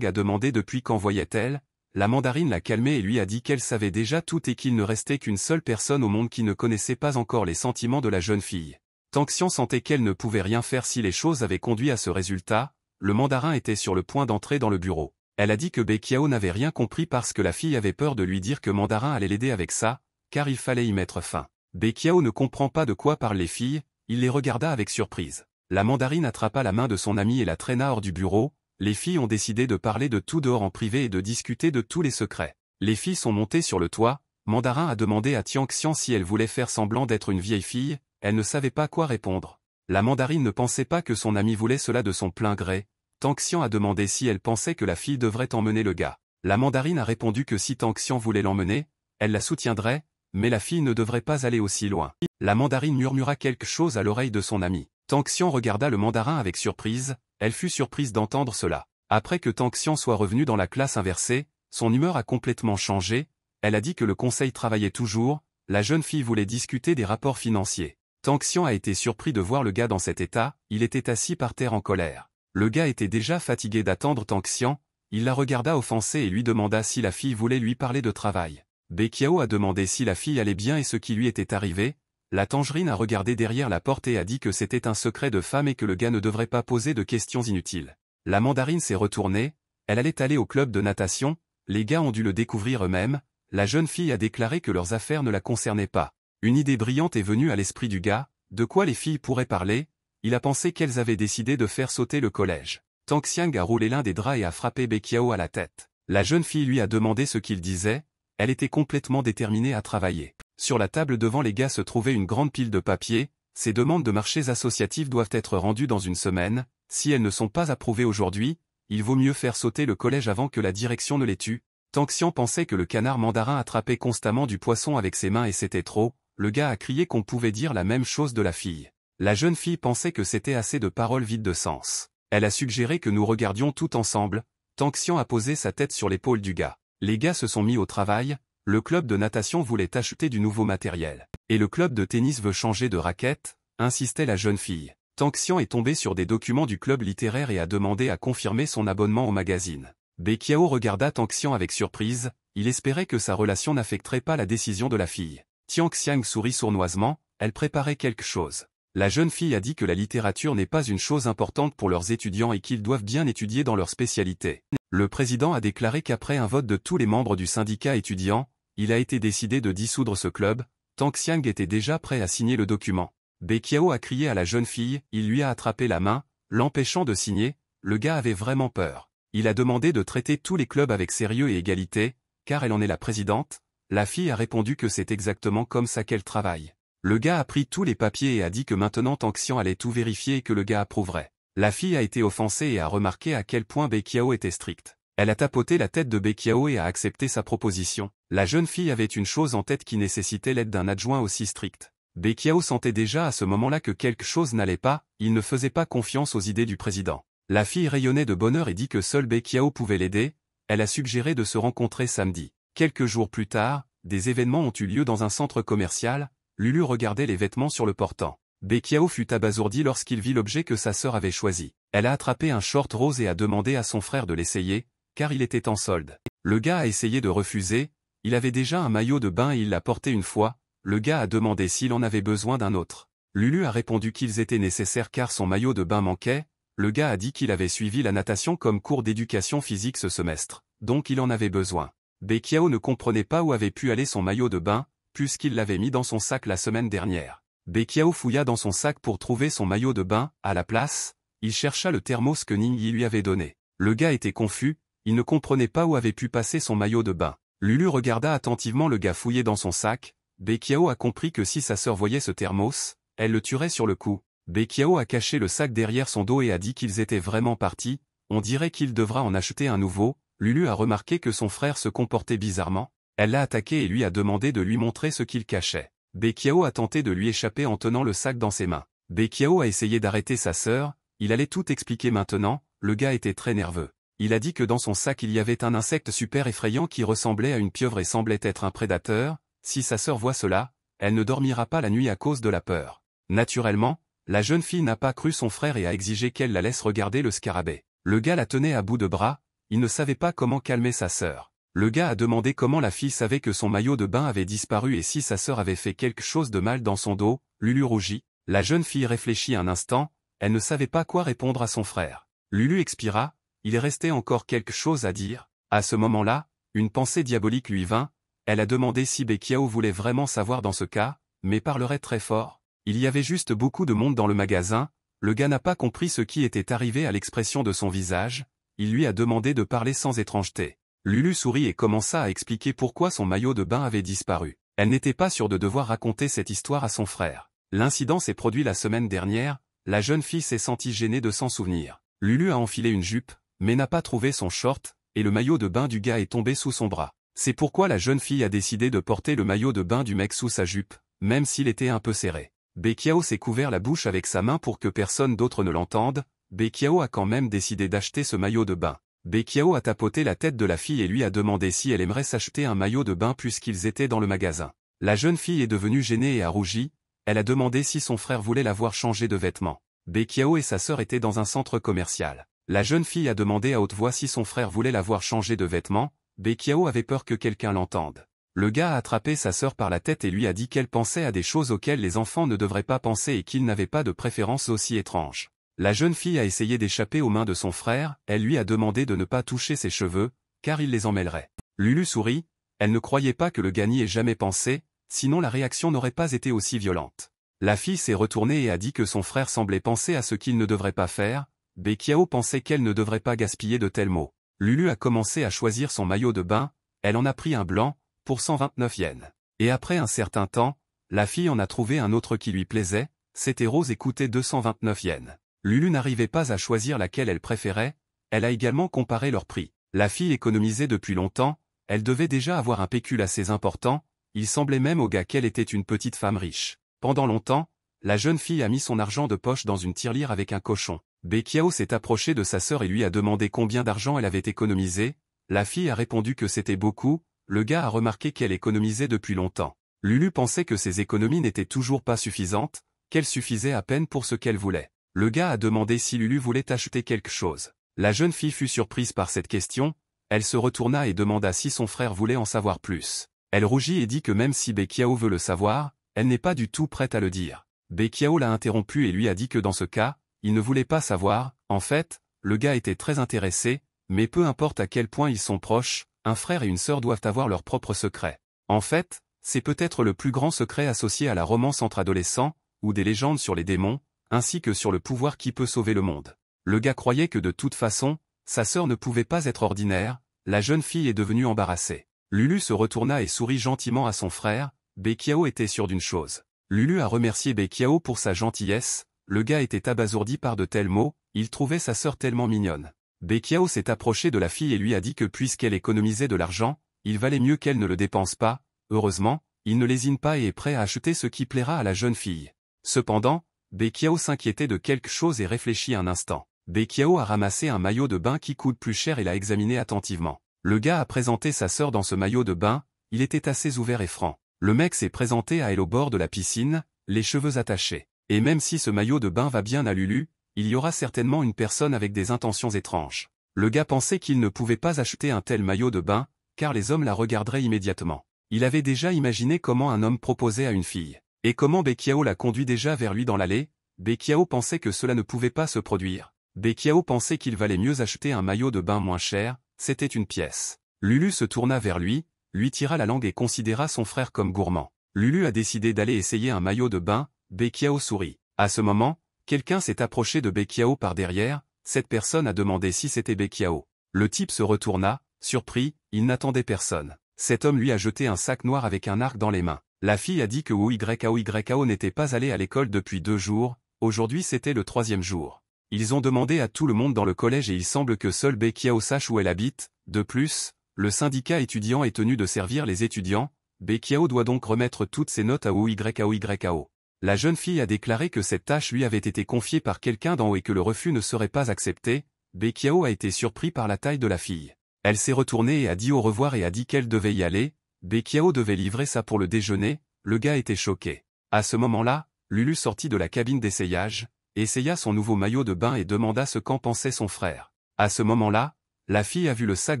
a demandé depuis quand voyait-elle, la mandarine l'a calmée et lui a dit qu'elle savait déjà tout et qu'il ne restait qu'une seule personne au monde qui ne connaissait pas encore les sentiments de la jeune fille. Tanxian sentait qu'elle ne pouvait rien faire si les choses avaient conduit à ce résultat, le mandarin était sur le point d'entrer dans le bureau. Elle a dit que Bekiao n'avait rien compris parce que la fille avait peur de lui dire que Mandarin allait l'aider avec ça, car il fallait y mettre fin. Bekiao ne comprend pas de quoi parlent les filles, il les regarda avec surprise. La mandarine attrapa la main de son ami et la traîna hors du bureau, les filles ont décidé de parler de tout dehors en privé et de discuter de tous les secrets. Les filles sont montées sur le toit, Mandarin a demandé à Tianxian si elle voulait faire semblant d'être une vieille fille, elle ne savait pas quoi répondre. La mandarine ne pensait pas que son ami voulait cela de son plein gré, Tanxian a demandé si elle pensait que la fille devrait emmener le gars. La mandarine a répondu que si Tanxian voulait l'emmener, elle la soutiendrait, mais la fille ne devrait pas aller aussi loin. La mandarine murmura quelque chose à l'oreille de son ami. Tanxian regarda le mandarin avec surprise, elle fut surprise d'entendre cela. Après que Tanxian soit revenu dans la classe inversée, son humeur a complètement changé, elle a dit que le conseil travaillait toujours, la jeune fille voulait discuter des rapports financiers. Tanxian a été surpris de voir le gars dans cet état, il était assis par terre en colère. Le gars était déjà fatigué d'attendre tant que Xian, il la regarda offensée et lui demanda si la fille voulait lui parler de travail. Bekiao a demandé si la fille allait bien et ce qui lui était arrivé, la tangerine a regardé derrière la porte et a dit que c'était un secret de femme et que le gars ne devrait pas poser de questions inutiles. La mandarine s'est retournée, elle allait aller au club de natation, les gars ont dû le découvrir eux-mêmes, la jeune fille a déclaré que leurs affaires ne la concernaient pas. Une idée brillante est venue à l'esprit du gars, de quoi les filles pourraient parler, il a pensé qu'elles avaient décidé de faire sauter le collège. Tang Xiang a roulé l'un des draps et a frappé Bekiao à la tête. La jeune fille lui a demandé ce qu'il disait, elle était complètement déterminée à travailler. Sur la table devant les gars se trouvait une grande pile de papier, ces demandes de marchés associatifs doivent être rendues dans une semaine, si elles ne sont pas approuvées aujourd'hui, il vaut mieux faire sauter le collège avant que la direction ne les tue. Xiang pensait que le canard mandarin attrapait constamment du poisson avec ses mains et c'était trop, le gars a crié qu'on pouvait dire la même chose de la fille. La jeune fille pensait que c'était assez de paroles vides de sens. Elle a suggéré que nous regardions tout ensemble, Xian a posé sa tête sur l'épaule du gars. Les gars se sont mis au travail, le club de natation voulait acheter du nouveau matériel. Et le club de tennis veut changer de raquette, insistait la jeune fille. Xian est tombé sur des documents du club littéraire et a demandé à confirmer son abonnement au magazine. Bekiao regarda Tanxian avec surprise, il espérait que sa relation n'affecterait pas la décision de la fille. Tian sourit sournoisement, elle préparait quelque chose. La jeune fille a dit que la littérature n'est pas une chose importante pour leurs étudiants et qu'ils doivent bien étudier dans leur spécialité. Le président a déclaré qu'après un vote de tous les membres du syndicat étudiant, il a été décidé de dissoudre ce club, tant Xiang était déjà prêt à signer le document. Bekiao a crié à la jeune fille, il lui a attrapé la main, l'empêchant de signer, le gars avait vraiment peur. Il a demandé de traiter tous les clubs avec sérieux et égalité, car elle en est la présidente, la fille a répondu que c'est exactement comme ça qu'elle travaille. Le gars a pris tous les papiers et a dit que maintenant Tanxian allait tout vérifier et que le gars approuverait. La fille a été offensée et a remarqué à quel point Bekiao était strict. Elle a tapoté la tête de Bekiao et a accepté sa proposition. La jeune fille avait une chose en tête qui nécessitait l'aide d'un adjoint aussi strict. Bekiao sentait déjà à ce moment-là que quelque chose n'allait pas, il ne faisait pas confiance aux idées du président. La fille rayonnait de bonheur et dit que seul Bekiao pouvait l'aider, elle a suggéré de se rencontrer samedi. Quelques jours plus tard, des événements ont eu lieu dans un centre commercial, Lulu regardait les vêtements sur le portant. Bekiao fut abasourdi lorsqu'il vit l'objet que sa sœur avait choisi. Elle a attrapé un short rose et a demandé à son frère de l'essayer, car il était en solde. Le gars a essayé de refuser, il avait déjà un maillot de bain et il l'a porté une fois, le gars a demandé s'il en avait besoin d'un autre. Lulu a répondu qu'ils étaient nécessaires car son maillot de bain manquait, le gars a dit qu'il avait suivi la natation comme cours d'éducation physique ce semestre, donc il en avait besoin. Bekiao ne comprenait pas où avait pu aller son maillot de bain, puisqu'il l'avait mis dans son sac la semaine dernière. Bekiao fouilla dans son sac pour trouver son maillot de bain, à la place, il chercha le thermos que Ning Yi lui avait donné. Le gars était confus, il ne comprenait pas où avait pu passer son maillot de bain. Lulu regarda attentivement le gars fouillé dans son sac, Bekiao a compris que si sa sœur voyait ce thermos, elle le tuerait sur le coup. Bekiao a caché le sac derrière son dos et a dit qu'ils étaient vraiment partis, on dirait qu'il devra en acheter un nouveau, Lulu a remarqué que son frère se comportait bizarrement, elle l'a attaqué et lui a demandé de lui montrer ce qu'il cachait. Bekiao a tenté de lui échapper en tenant le sac dans ses mains. Bekiao a essayé d'arrêter sa sœur, il allait tout expliquer maintenant, le gars était très nerveux. Il a dit que dans son sac il y avait un insecte super effrayant qui ressemblait à une pieuvre et semblait être un prédateur, si sa sœur voit cela, elle ne dormira pas la nuit à cause de la peur. Naturellement, la jeune fille n'a pas cru son frère et a exigé qu'elle la laisse regarder le scarabée. Le gars la tenait à bout de bras, il ne savait pas comment calmer sa sœur. Le gars a demandé comment la fille savait que son maillot de bain avait disparu et si sa sœur avait fait quelque chose de mal dans son dos, Lulu rougit, la jeune fille réfléchit un instant, elle ne savait pas quoi répondre à son frère. Lulu expira, il restait encore quelque chose à dire, à ce moment-là, une pensée diabolique lui vint, elle a demandé si Bekiao voulait vraiment savoir dans ce cas, mais parlerait très fort. Il y avait juste beaucoup de monde dans le magasin, le gars n'a pas compris ce qui était arrivé à l'expression de son visage, il lui a demandé de parler sans étrangeté. Lulu sourit et commença à expliquer pourquoi son maillot de bain avait disparu. Elle n'était pas sûre de devoir raconter cette histoire à son frère. L'incident s'est produit la semaine dernière, la jeune fille s'est sentie gênée de s'en souvenir. Lulu a enfilé une jupe, mais n'a pas trouvé son short, et le maillot de bain du gars est tombé sous son bras. C'est pourquoi la jeune fille a décidé de porter le maillot de bain du mec sous sa jupe, même s'il était un peu serré. Bekiao s'est couvert la bouche avec sa main pour que personne d'autre ne l'entende, Bekiao a quand même décidé d'acheter ce maillot de bain. Bekiao a tapoté la tête de la fille et lui a demandé si elle aimerait s'acheter un maillot de bain puisqu'ils étaient dans le magasin. La jeune fille est devenue gênée et a rougi, elle a demandé si son frère voulait l'avoir changé de vêtements. Bekiao et sa sœur étaient dans un centre commercial. La jeune fille a demandé à haute voix si son frère voulait l'avoir changé de vêtements, Bekiao avait peur que quelqu'un l'entende. Le gars a attrapé sa sœur par la tête et lui a dit qu'elle pensait à des choses auxquelles les enfants ne devraient pas penser et qu'il n'avait pas de préférence aussi étrange. La jeune fille a essayé d'échapper aux mains de son frère, elle lui a demandé de ne pas toucher ses cheveux, car il les emmêlerait. Lulu sourit, elle ne croyait pas que le gagné ait jamais pensé, sinon la réaction n'aurait pas été aussi violente. La fille s'est retournée et a dit que son frère semblait penser à ce qu'il ne devrait pas faire, Bekiao pensait qu'elle ne devrait pas gaspiller de tels mots. Lulu a commencé à choisir son maillot de bain, elle en a pris un blanc, pour 129 yens. Et après un certain temps, la fille en a trouvé un autre qui lui plaisait, c'était rose et coûtait 229 yens. Lulu n'arrivait pas à choisir laquelle elle préférait, elle a également comparé leurs prix. La fille économisait depuis longtemps, elle devait déjà avoir un pécule assez important, il semblait même au gars qu'elle était une petite femme riche. Pendant longtemps, la jeune fille a mis son argent de poche dans une tirelire avec un cochon. Bekiao s'est approché de sa sœur et lui a demandé combien d'argent elle avait économisé, la fille a répondu que c'était beaucoup, le gars a remarqué qu'elle économisait depuis longtemps. Lulu pensait que ses économies n'étaient toujours pas suffisantes, qu'elles suffisaient à peine pour ce qu'elle voulait. Le gars a demandé si Lulu voulait acheter quelque chose. La jeune fille fut surprise par cette question, elle se retourna et demanda si son frère voulait en savoir plus. Elle rougit et dit que même si Bekiao veut le savoir, elle n'est pas du tout prête à le dire. Bekiao l'a interrompu et lui a dit que dans ce cas, il ne voulait pas savoir, en fait, le gars était très intéressé, mais peu importe à quel point ils sont proches, un frère et une sœur doivent avoir leur propre secret. En fait, c'est peut-être le plus grand secret associé à la romance entre adolescents, ou des légendes sur les démons, ainsi que sur le pouvoir qui peut sauver le monde. Le gars croyait que de toute façon, sa sœur ne pouvait pas être ordinaire, la jeune fille est devenue embarrassée. Lulu se retourna et sourit gentiment à son frère, Bekiao était sûr d'une chose. Lulu a remercié Bekiao pour sa gentillesse, le gars était abasourdi par de tels mots, il trouvait sa sœur tellement mignonne. Bekiao s'est approché de la fille et lui a dit que puisqu'elle économisait de l'argent, il valait mieux qu'elle ne le dépense pas, heureusement, il ne lésine pas et est prêt à acheter ce qui plaira à la jeune fille. Cependant, Bekiao s'inquiétait de quelque chose et réfléchit un instant. Bekiao a ramassé un maillot de bain qui coûte plus cher et l'a examiné attentivement. Le gars a présenté sa sœur dans ce maillot de bain, il était assez ouvert et franc. Le mec s'est présenté à elle au bord de la piscine, les cheveux attachés. Et même si ce maillot de bain va bien à Lulu, il y aura certainement une personne avec des intentions étranges. Le gars pensait qu'il ne pouvait pas acheter un tel maillot de bain, car les hommes la regarderaient immédiatement. Il avait déjà imaginé comment un homme proposait à une fille. Et comment Bekiao la conduit déjà vers lui dans l'allée Bekiao pensait que cela ne pouvait pas se produire. Bekiao pensait qu'il valait mieux acheter un maillot de bain moins cher, c'était une pièce. Lulu se tourna vers lui, lui tira la langue et considéra son frère comme gourmand. Lulu a décidé d'aller essayer un maillot de bain, Bekiao sourit. À ce moment, quelqu'un s'est approché de Bekiao par derrière, cette personne a demandé si c'était Bekiao. Le type se retourna, surpris, il n'attendait personne. Cet homme lui a jeté un sac noir avec un arc dans les mains. La fille a dit que OYAOYAO n'était pas allé à l'école depuis deux jours, aujourd'hui c'était le troisième jour. Ils ont demandé à tout le monde dans le collège et il semble que seul Bekiao sache où elle habite. De plus, le syndicat étudiant est tenu de servir les étudiants, Bekiao doit donc remettre toutes ses notes à OYAOYAO. La jeune fille a déclaré que cette tâche lui avait été confiée par quelqu'un d'en haut et que le refus ne serait pas accepté, Bekiao a été surpris par la taille de la fille. Elle s'est retournée et a dit au revoir et a dit qu'elle devait y aller, Bekiao devait livrer ça pour le déjeuner, le gars était choqué. À ce moment-là, Lulu sortit de la cabine d'essayage, essaya son nouveau maillot de bain et demanda ce qu'en pensait son frère. À ce moment-là, la fille a vu le sac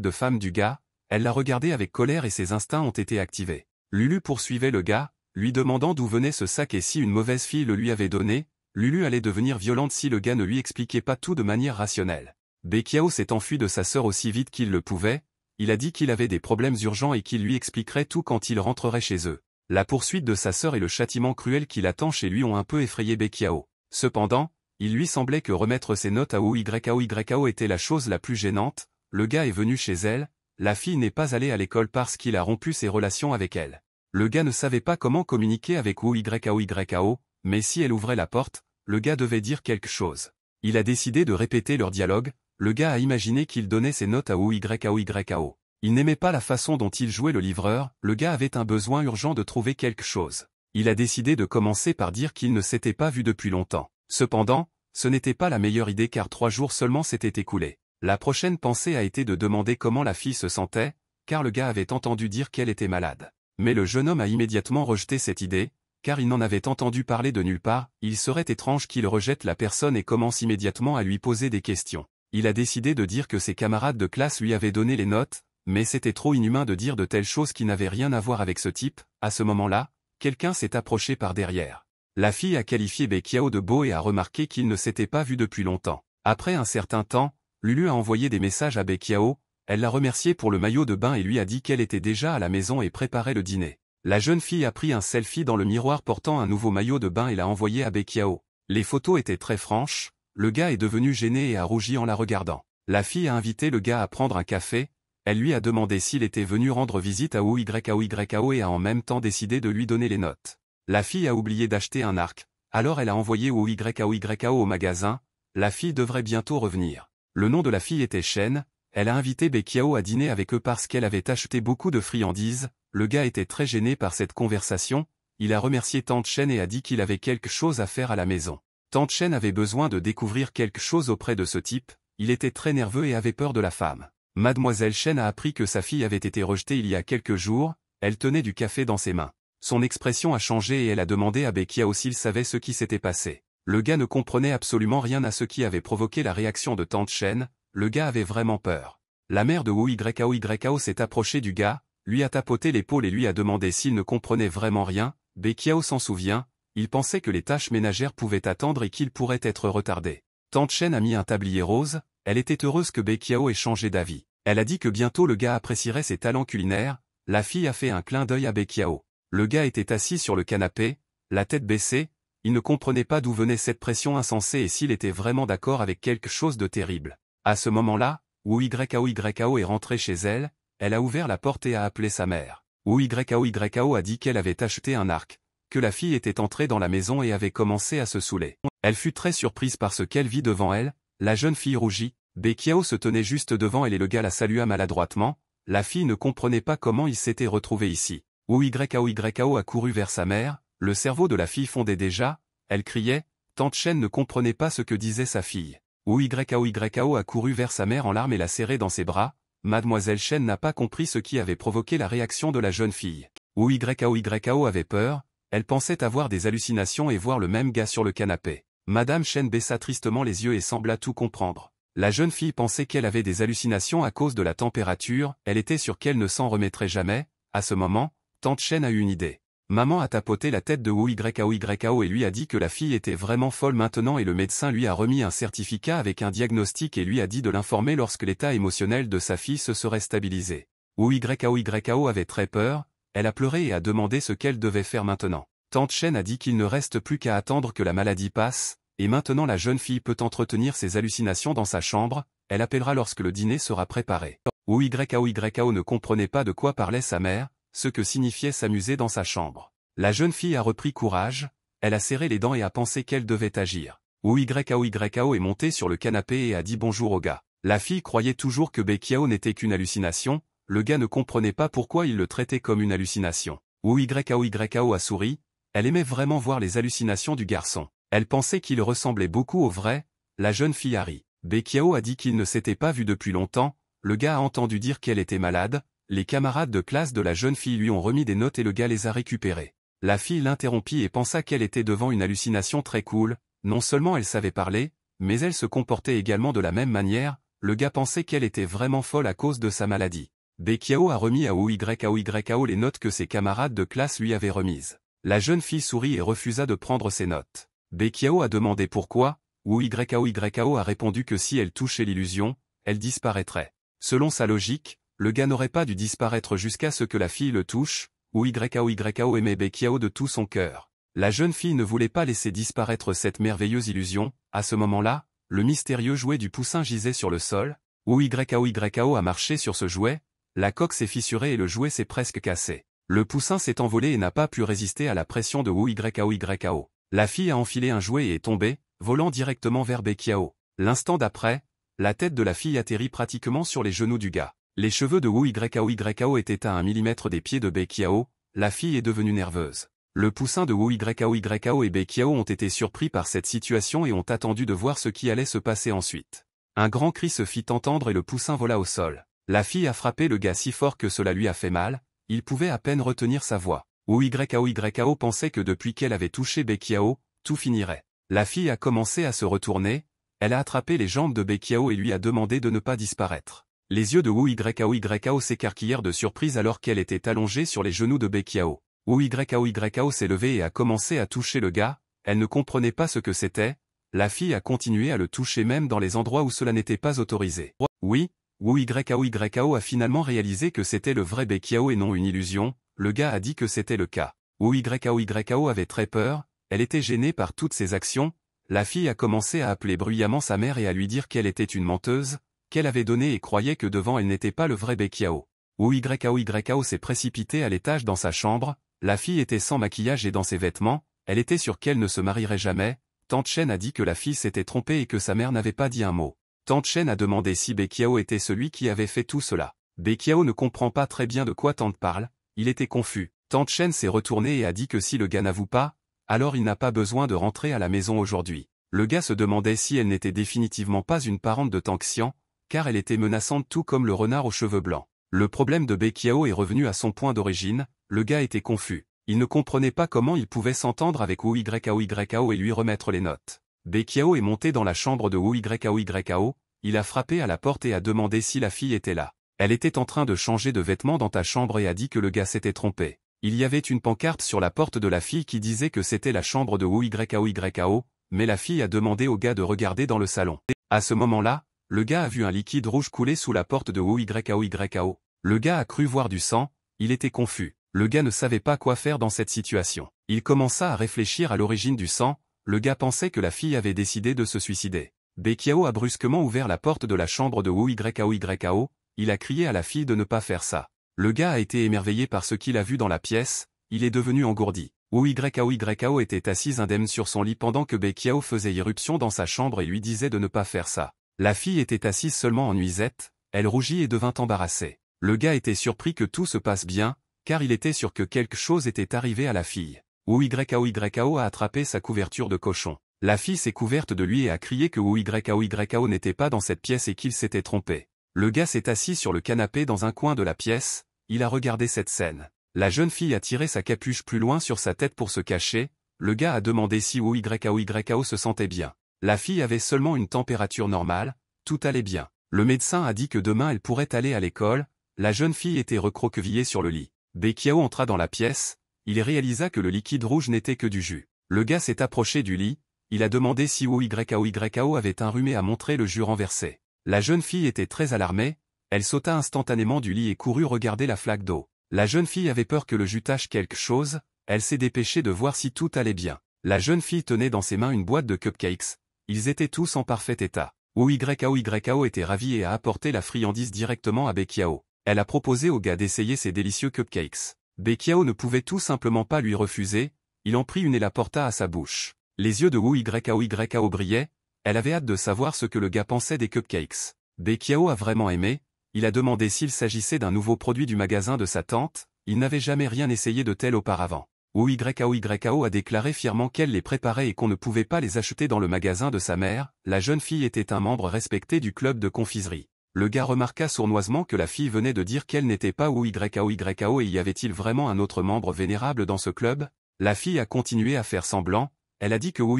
de femme du gars, elle l'a regardé avec colère et ses instincts ont été activés. Lulu poursuivait le gars, lui demandant d'où venait ce sac et si une mauvaise fille le lui avait donné, Lulu allait devenir violente si le gars ne lui expliquait pas tout de manière rationnelle. Bekiao s'est enfui de sa sœur aussi vite qu'il le pouvait, il a dit qu'il avait des problèmes urgents et qu'il lui expliquerait tout quand il rentrerait chez eux. La poursuite de sa sœur et le châtiment cruel qui l'attend chez lui ont un peu effrayé Bekiao. Cependant, il lui semblait que remettre ses notes à Yao était la chose la plus gênante, le gars est venu chez elle, la fille n'est pas allée à l'école parce qu'il a rompu ses relations avec elle. Le gars ne savait pas comment communiquer avec Yao, mais si elle ouvrait la porte, le gars devait dire quelque chose. Il a décidé de répéter leur dialogue, le gars a imaginé qu'il donnait ses notes à OYAOYAO. Il n'aimait pas la façon dont il jouait le livreur, le gars avait un besoin urgent de trouver quelque chose. Il a décidé de commencer par dire qu'il ne s'était pas vu depuis longtemps. Cependant, ce n'était pas la meilleure idée car trois jours seulement s'étaient écoulés. La prochaine pensée a été de demander comment la fille se sentait, car le gars avait entendu dire qu'elle était malade. Mais le jeune homme a immédiatement rejeté cette idée, car il n'en avait entendu parler de nulle part, il serait étrange qu'il rejette la personne et commence immédiatement à lui poser des questions il a décidé de dire que ses camarades de classe lui avaient donné les notes, mais c'était trop inhumain de dire de telles choses qui n'avaient rien à voir avec ce type, à ce moment-là, quelqu'un s'est approché par derrière. La fille a qualifié Bekiao de beau et a remarqué qu'il ne s'était pas vu depuis longtemps. Après un certain temps, Lulu a envoyé des messages à Bekiao. elle l'a remercié pour le maillot de bain et lui a dit qu'elle était déjà à la maison et préparait le dîner. La jeune fille a pris un selfie dans le miroir portant un nouveau maillot de bain et l'a envoyé à Bekiao. Les photos étaient très franches, le gars est devenu gêné et a rougi en la regardant. La fille a invité le gars à prendre un café, elle lui a demandé s'il était venu rendre visite à OYAOYAO et a en même temps décidé de lui donner les notes. La fille a oublié d'acheter un arc, alors elle a envoyé OYAOYAO au magasin, la fille devrait bientôt revenir. Le nom de la fille était Chen, elle a invité Bekiao à dîner avec eux parce qu'elle avait acheté beaucoup de friandises, le gars était très gêné par cette conversation, il a remercié Tante Chen et a dit qu'il avait quelque chose à faire à la maison. Tant Chen avait besoin de découvrir quelque chose auprès de ce type, il était très nerveux et avait peur de la femme. Mademoiselle Chen a appris que sa fille avait été rejetée il y a quelques jours, elle tenait du café dans ses mains. Son expression a changé et elle a demandé à Bekiao s'il savait ce qui s'était passé. Le gars ne comprenait absolument rien à ce qui avait provoqué la réaction de Tante Chen, le gars avait vraiment peur. La mère de Wu Yao Yao s'est approchée du gars, lui a tapoté l'épaule et lui a demandé s'il ne comprenait vraiment rien, Bekiao s'en souvient, il pensait que les tâches ménagères pouvaient attendre et qu'il pourrait être retardé. Tante Chen a mis un tablier rose, elle était heureuse que Bekiao ait changé d'avis. Elle a dit que bientôt le gars apprécierait ses talents culinaires, la fille a fait un clin d'œil à Bekiao. Le gars était assis sur le canapé, la tête baissée, il ne comprenait pas d'où venait cette pression insensée et s'il était vraiment d'accord avec quelque chose de terrible. À ce moment-là, YKO est rentré chez elle, elle a ouvert la porte et a appelé sa mère. Yikao a dit qu'elle avait acheté un arc que la fille était entrée dans la maison et avait commencé à se saouler. Elle fut très surprise par ce qu'elle vit devant elle, la jeune fille rougit, Bekiao se tenait juste devant elle et le gars la salua maladroitement, la fille ne comprenait pas comment il s'était retrouvé ici. Ou Yao a couru vers sa mère, le cerveau de la fille fondait déjà, elle criait, Tante Chen ne comprenait pas ce que disait sa fille. Ou Yao a couru vers sa mère en larmes et l'a serrait dans ses bras, Mademoiselle Chen n'a pas compris ce qui avait provoqué la réaction de la jeune fille. Ou Yao avait peur, elle pensait avoir des hallucinations et voir le même gars sur le canapé. Madame Chen baissa tristement les yeux et sembla tout comprendre. La jeune fille pensait qu'elle avait des hallucinations à cause de la température, elle était sûre qu'elle ne s'en remettrait jamais. À ce moment, tante Chen a eu une idée. Maman a tapoté la tête de grekao et lui a dit que la fille était vraiment folle maintenant et le médecin lui a remis un certificat avec un diagnostic et lui a dit de l'informer lorsque l'état émotionnel de sa fille se serait stabilisé. grekao avait très peur, elle a pleuré et a demandé ce qu'elle devait faire maintenant. Tante Chen a dit qu'il ne reste plus qu'à attendre que la maladie passe, et maintenant la jeune fille peut entretenir ses hallucinations dans sa chambre, elle appellera lorsque le dîner sera préparé. OYAOYAO ne comprenait pas de quoi parlait sa mère, ce que signifiait s'amuser dans sa chambre. La jeune fille a repris courage, elle a serré les dents et a pensé qu'elle devait agir. OYAOYAO est montée sur le canapé et a dit bonjour au gars. La fille croyait toujours que Bekiao n'était qu'une hallucination, le gars ne comprenait pas pourquoi il le traitait comme une hallucination. Ou Y.A.O. a souri, elle aimait vraiment voir les hallucinations du garçon. Elle pensait qu'il ressemblait beaucoup au vrai, la jeune fille Harry. Bekiao a dit qu'il ne s'était pas vu depuis longtemps, le gars a entendu dire qu'elle était malade, les camarades de classe de la jeune fille lui ont remis des notes et le gars les a récupérées. La fille l'interrompit et pensa qu'elle était devant une hallucination très cool, non seulement elle savait parler, mais elle se comportait également de la même manière, le gars pensait qu'elle était vraiment folle à cause de sa maladie. Bekiao a remis à OYAOYAO les notes que ses camarades de classe lui avaient remises. La jeune fille sourit et refusa de prendre ses notes. Bekiao a demandé pourquoi, OYAOYAO a répondu que si elle touchait l'illusion, elle disparaîtrait. Selon sa logique, le gars n'aurait pas dû disparaître jusqu'à ce que la fille le touche, OYAOYAO aimait Bekiao de tout son cœur. La jeune fille ne voulait pas laisser disparaître cette merveilleuse illusion, à ce moment-là, le mystérieux jouet du poussin gisait sur le sol, OYAOYAO a marché sur ce jouet, la coque s'est fissurée et le jouet s'est presque cassé. Le poussin s'est envolé et n'a pas pu résister à la pression de OYAOYAO. La fille a enfilé un jouet et est tombée, volant directement vers Bekiao. L'instant d'après, la tête de la fille atterrit pratiquement sur les genoux du gars. Les cheveux de OYAOYAO étaient à un millimètre des pieds de Bekiao, la fille est devenue nerveuse. Le poussin de OYAOYAO et Bekiao ont été surpris par cette situation et ont attendu de voir ce qui allait se passer ensuite. Un grand cri se fit entendre et le poussin vola au sol. La fille a frappé le gars si fort que cela lui a fait mal, il pouvait à peine retenir sa voix. Yao pensait que depuis qu'elle avait touché Bekiao, tout finirait. La fille a commencé à se retourner, elle a attrapé les jambes de Bekiao et lui a demandé de ne pas disparaître. Les yeux de Yao s'écarquillèrent de surprise alors qu'elle était allongée sur les genoux de Bekiao. Yao s'est levé et a commencé à toucher le gars, elle ne comprenait pas ce que c'était, la fille a continué à le toucher même dans les endroits où cela n'était pas autorisé. Oui, Wu YAO a finalement réalisé que c'était le vrai Bekiao et non une illusion, le gars a dit que c'était le cas. Wu YAO avait très peur, elle était gênée par toutes ses actions, la fille a commencé à appeler bruyamment sa mère et à lui dire qu'elle était une menteuse, qu'elle avait donné et croyait que devant elle n'était pas le vrai Bekiao. Wu Yikao s'est précipité à l'étage dans sa chambre, la fille était sans maquillage et dans ses vêtements, elle était sûre qu'elle ne se marierait jamais, Tante Chen a dit que la fille s'était trompée et que sa mère n'avait pas dit un mot. Tan Chen a demandé si Bekiao était celui qui avait fait tout cela. Bekiao ne comprend pas très bien de quoi Tan parle, il était confus. Tan Chen s'est retourné et a dit que si le gars n'avoue pas, alors il n'a pas besoin de rentrer à la maison aujourd'hui. Le gars se demandait si elle n'était définitivement pas une parente de Tanxian, car elle était menaçante tout comme le renard aux cheveux blancs. Le problème de Bekiao est revenu à son point d'origine, le gars était confus. Il ne comprenait pas comment il pouvait s'entendre avec OYAOYAO et lui remettre les notes. Bekiao est monté dans la chambre de OYAOYAO, il a frappé à la porte et a demandé si la fille était là. Elle était en train de changer de vêtements dans ta chambre et a dit que le gars s'était trompé. Il y avait une pancarte sur la porte de la fille qui disait que c'était la chambre de OYAOYAO, mais la fille a demandé au gars de regarder dans le salon. À ce moment-là, le gars a vu un liquide rouge couler sous la porte de OYAOYAO. Le gars a cru voir du sang, il était confus. Le gars ne savait pas quoi faire dans cette situation. Il commença à réfléchir à l'origine du sang, le gars pensait que la fille avait décidé de se suicider. Bekiao a brusquement ouvert la porte de la chambre de Grekao, il a crié à la fille de ne pas faire ça. Le gars a été émerveillé par ce qu'il a vu dans la pièce, il est devenu engourdi. OYAOYAO était assise indemne sur son lit pendant que Bekiao faisait irruption dans sa chambre et lui disait de ne pas faire ça. La fille était assise seulement en nuisette, elle rougit et devint embarrassée. Le gars était surpris que tout se passe bien, car il était sûr que quelque chose était arrivé à la fille. YOYKO a attrapé sa couverture de cochon. La fille s'est couverte de lui et a crié que YOYKO n'était pas dans cette pièce et qu'il s'était trompé. Le gars s'est assis sur le canapé dans un coin de la pièce, il a regardé cette scène. La jeune fille a tiré sa capuche plus loin sur sa tête pour se cacher, le gars a demandé si YOYKO se sentait bien. La fille avait seulement une température normale, tout allait bien. Le médecin a dit que demain elle pourrait aller à l'école, la jeune fille était recroquevillée sur le lit. Bekiao entra dans la pièce, il réalisa que le liquide rouge n'était que du jus. Le gars s'est approché du lit, il a demandé si Yao avait un rhumé à montrer le jus renversé. La jeune fille était très alarmée, elle sauta instantanément du lit et courut regarder la flaque d'eau. La jeune fille avait peur que le jus tâche quelque chose, elle s'est dépêchée de voir si tout allait bien. La jeune fille tenait dans ses mains une boîte de cupcakes, ils étaient tous en parfait état. Yao était ravi et a apporté la friandise directement à Bekiao. Elle a proposé au gars d'essayer ces délicieux cupcakes. Bekiao ne pouvait tout simplement pas lui refuser, il en prit une et la porta à sa bouche. Les yeux de Wu Yao brillaient, elle avait hâte de savoir ce que le gars pensait des cupcakes. Bekiao a vraiment aimé, il a demandé s'il s'agissait d'un nouveau produit du magasin de sa tante, il n'avait jamais rien essayé de tel auparavant. Wu Yao Yao a déclaré fièrement qu'elle les préparait et qu'on ne pouvait pas les acheter dans le magasin de sa mère, la jeune fille était un membre respecté du club de confiserie. Le gars remarqua sournoisement que la fille venait de dire qu'elle n'était pas ou et y avait-il vraiment un autre membre vénérable dans ce club La fille a continué à faire semblant, elle a dit que ou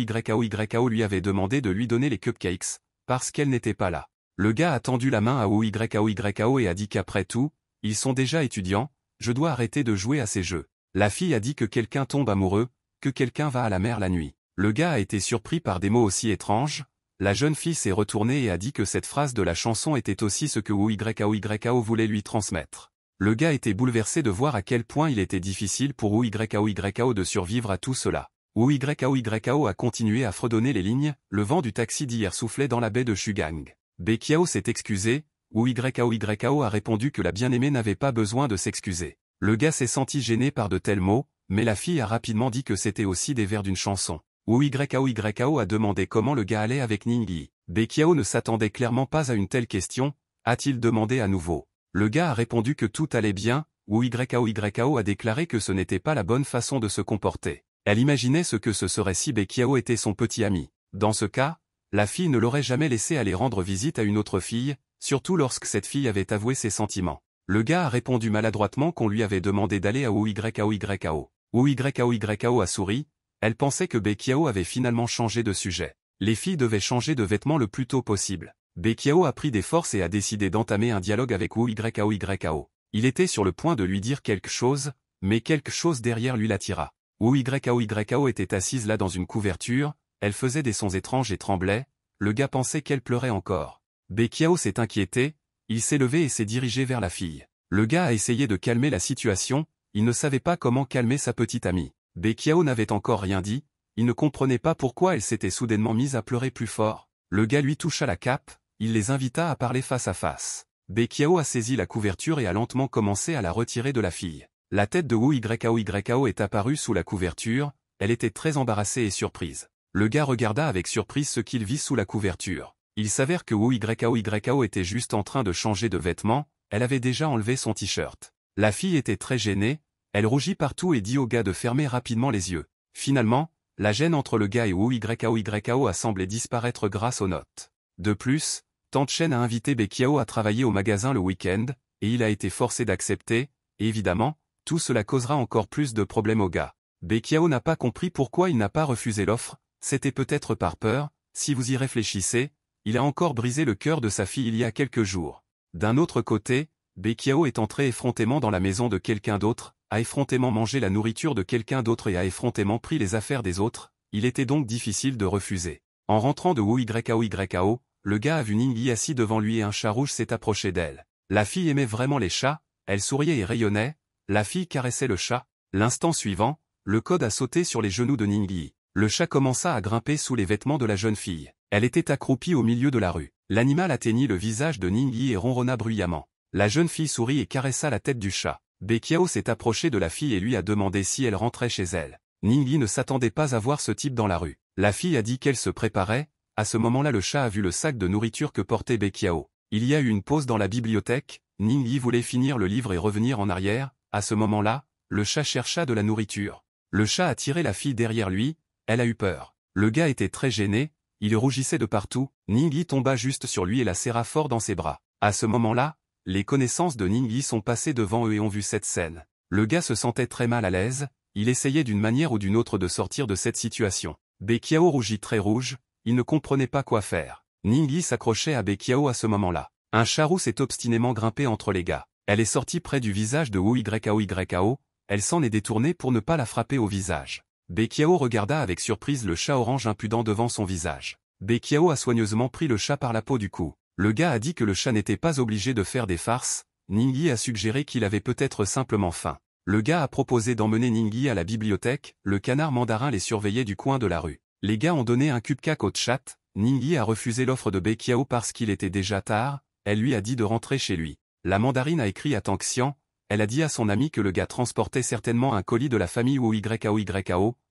lui avait demandé de lui donner les cupcakes, parce qu'elle n'était pas là. Le gars a tendu la main à ou et a dit qu'après tout, ils sont déjà étudiants, je dois arrêter de jouer à ces jeux. La fille a dit que quelqu'un tombe amoureux, que quelqu'un va à la mer la nuit. Le gars a été surpris par des mots aussi étranges, la jeune fille s'est retournée et a dit que cette phrase de la chanson était aussi ce que OYAOYAO voulait lui transmettre. Le gars était bouleversé de voir à quel point il était difficile pour OYAOYAO de survivre à tout cela. OYAOYAO a continué à fredonner les lignes, le vent du taxi d'hier soufflait dans la baie de Shugang. Bekiao s'est excusé, OYAOYAO a répondu que la bien-aimée n'avait pas besoin de s'excuser. Le gars s'est senti gêné par de tels mots, mais la fille a rapidement dit que c'était aussi des vers d'une chanson. Yo a demandé comment le gars allait avec Ningyi. Bekiao ne s'attendait clairement pas à une telle question, a-t-il demandé à nouveau. Le gars a répondu que tout allait bien, Ykao a déclaré que ce n'était pas la bonne façon de se comporter. Elle imaginait ce que ce serait si Bekiao était son petit ami. Dans ce cas, la fille ne l'aurait jamais laissé aller rendre visite à une autre fille, surtout lorsque cette fille avait avoué ses sentiments. Le gars a répondu maladroitement qu'on lui avait demandé d'aller à OYAOYAO. OYAOYAO a souri, elle pensait que Bekiao avait finalement changé de sujet. Les filles devaient changer de vêtements le plus tôt possible. Bekiao a pris des forces et a décidé d'entamer un dialogue avec Ouyao. Il était sur le point de lui dire quelque chose, mais quelque chose derrière lui l'attira. Ouyao était assise là dans une couverture, elle faisait des sons étranges et tremblait, le gars pensait qu'elle pleurait encore. Bekiao s'est inquiété, il s'est levé et s'est dirigé vers la fille. Le gars a essayé de calmer la situation, il ne savait pas comment calmer sa petite amie. Bekiao n'avait encore rien dit, il ne comprenait pas pourquoi elle s'était soudainement mise à pleurer plus fort. Le gars lui toucha la cape, il les invita à parler face à face. Bekiao a saisi la couverture et a lentement commencé à la retirer de la fille. La tête de Wu Yao Yao est apparue sous la couverture, elle était très embarrassée et surprise. Le gars regarda avec surprise ce qu'il vit sous la couverture. Il s'avère que Wu Yao Yao était juste en train de changer de vêtements, elle avait déjà enlevé son t-shirt. La fille était très gênée, elle rougit partout et dit au gars de fermer rapidement les yeux. Finalement, la gêne entre le gars et Yao a semblé disparaître grâce aux notes. De plus, Tante Chen a invité Bekiao à travailler au magasin le week-end, et il a été forcé d'accepter, évidemment, tout cela causera encore plus de problèmes au gars. Bekiao n'a pas compris pourquoi il n'a pas refusé l'offre, c'était peut-être par peur, si vous y réfléchissez, il a encore brisé le cœur de sa fille il y a quelques jours. D'un autre côté, Bekiao est entré effrontément dans la maison de quelqu'un d'autre, a effrontément mangé la nourriture de quelqu'un d'autre et a effrontément pris les affaires des autres, il était donc difficile de refuser. En rentrant de OYAOYAO, le gars a vu Ningyi assis devant lui et un chat rouge s'est approché d'elle. La fille aimait vraiment les chats, elle souriait et rayonnait, la fille caressait le chat. L'instant suivant, le code a sauté sur les genoux de Ningyi. Le chat commença à grimper sous les vêtements de la jeune fille. Elle était accroupie au milieu de la rue. L'animal atteignit le visage de Ningyi et ronronna bruyamment. La jeune fille sourit et caressa la tête du chat. Bekiao s'est approché de la fille et lui a demandé si elle rentrait chez elle. Ningli ne s'attendait pas à voir ce type dans la rue. La fille a dit qu'elle se préparait, à ce moment-là le chat a vu le sac de nourriture que portait Bekiao. Il y a eu une pause dans la bibliothèque, Ningyi voulait finir le livre et revenir en arrière, à ce moment-là, le chat chercha de la nourriture. Le chat a tiré la fille derrière lui, elle a eu peur. Le gars était très gêné, il rougissait de partout, Ningyi tomba juste sur lui et la serra fort dans ses bras. À ce moment-là, les connaissances de Ningyi sont passées devant eux et ont vu cette scène. Le gars se sentait très mal à l'aise, il essayait d'une manière ou d'une autre de sortir de cette situation. Bekiao rougit très rouge, il ne comprenait pas quoi faire. Ningyi s'accrochait à Bekiao à ce moment-là. Un chat roux s'est obstinément grimpé entre les gars. Elle est sortie près du visage de YAOYAO, elle s'en est détournée pour ne pas la frapper au visage. Bekiao regarda avec surprise le chat orange impudent devant son visage. Bekiao a soigneusement pris le chat par la peau du cou. Le gars a dit que le chat n'était pas obligé de faire des farces, Ningyi a suggéré qu'il avait peut-être simplement faim. Le gars a proposé d'emmener Ningyi à la bibliothèque, le canard mandarin les surveillait du coin de la rue. Les gars ont donné un cupcake au chat, Ningyi a refusé l'offre de Bekiao parce qu'il était déjà tard, elle lui a dit de rentrer chez lui. La mandarine a écrit à Tanxian, elle a dit à son ami que le gars transportait certainement un colis de la famille ou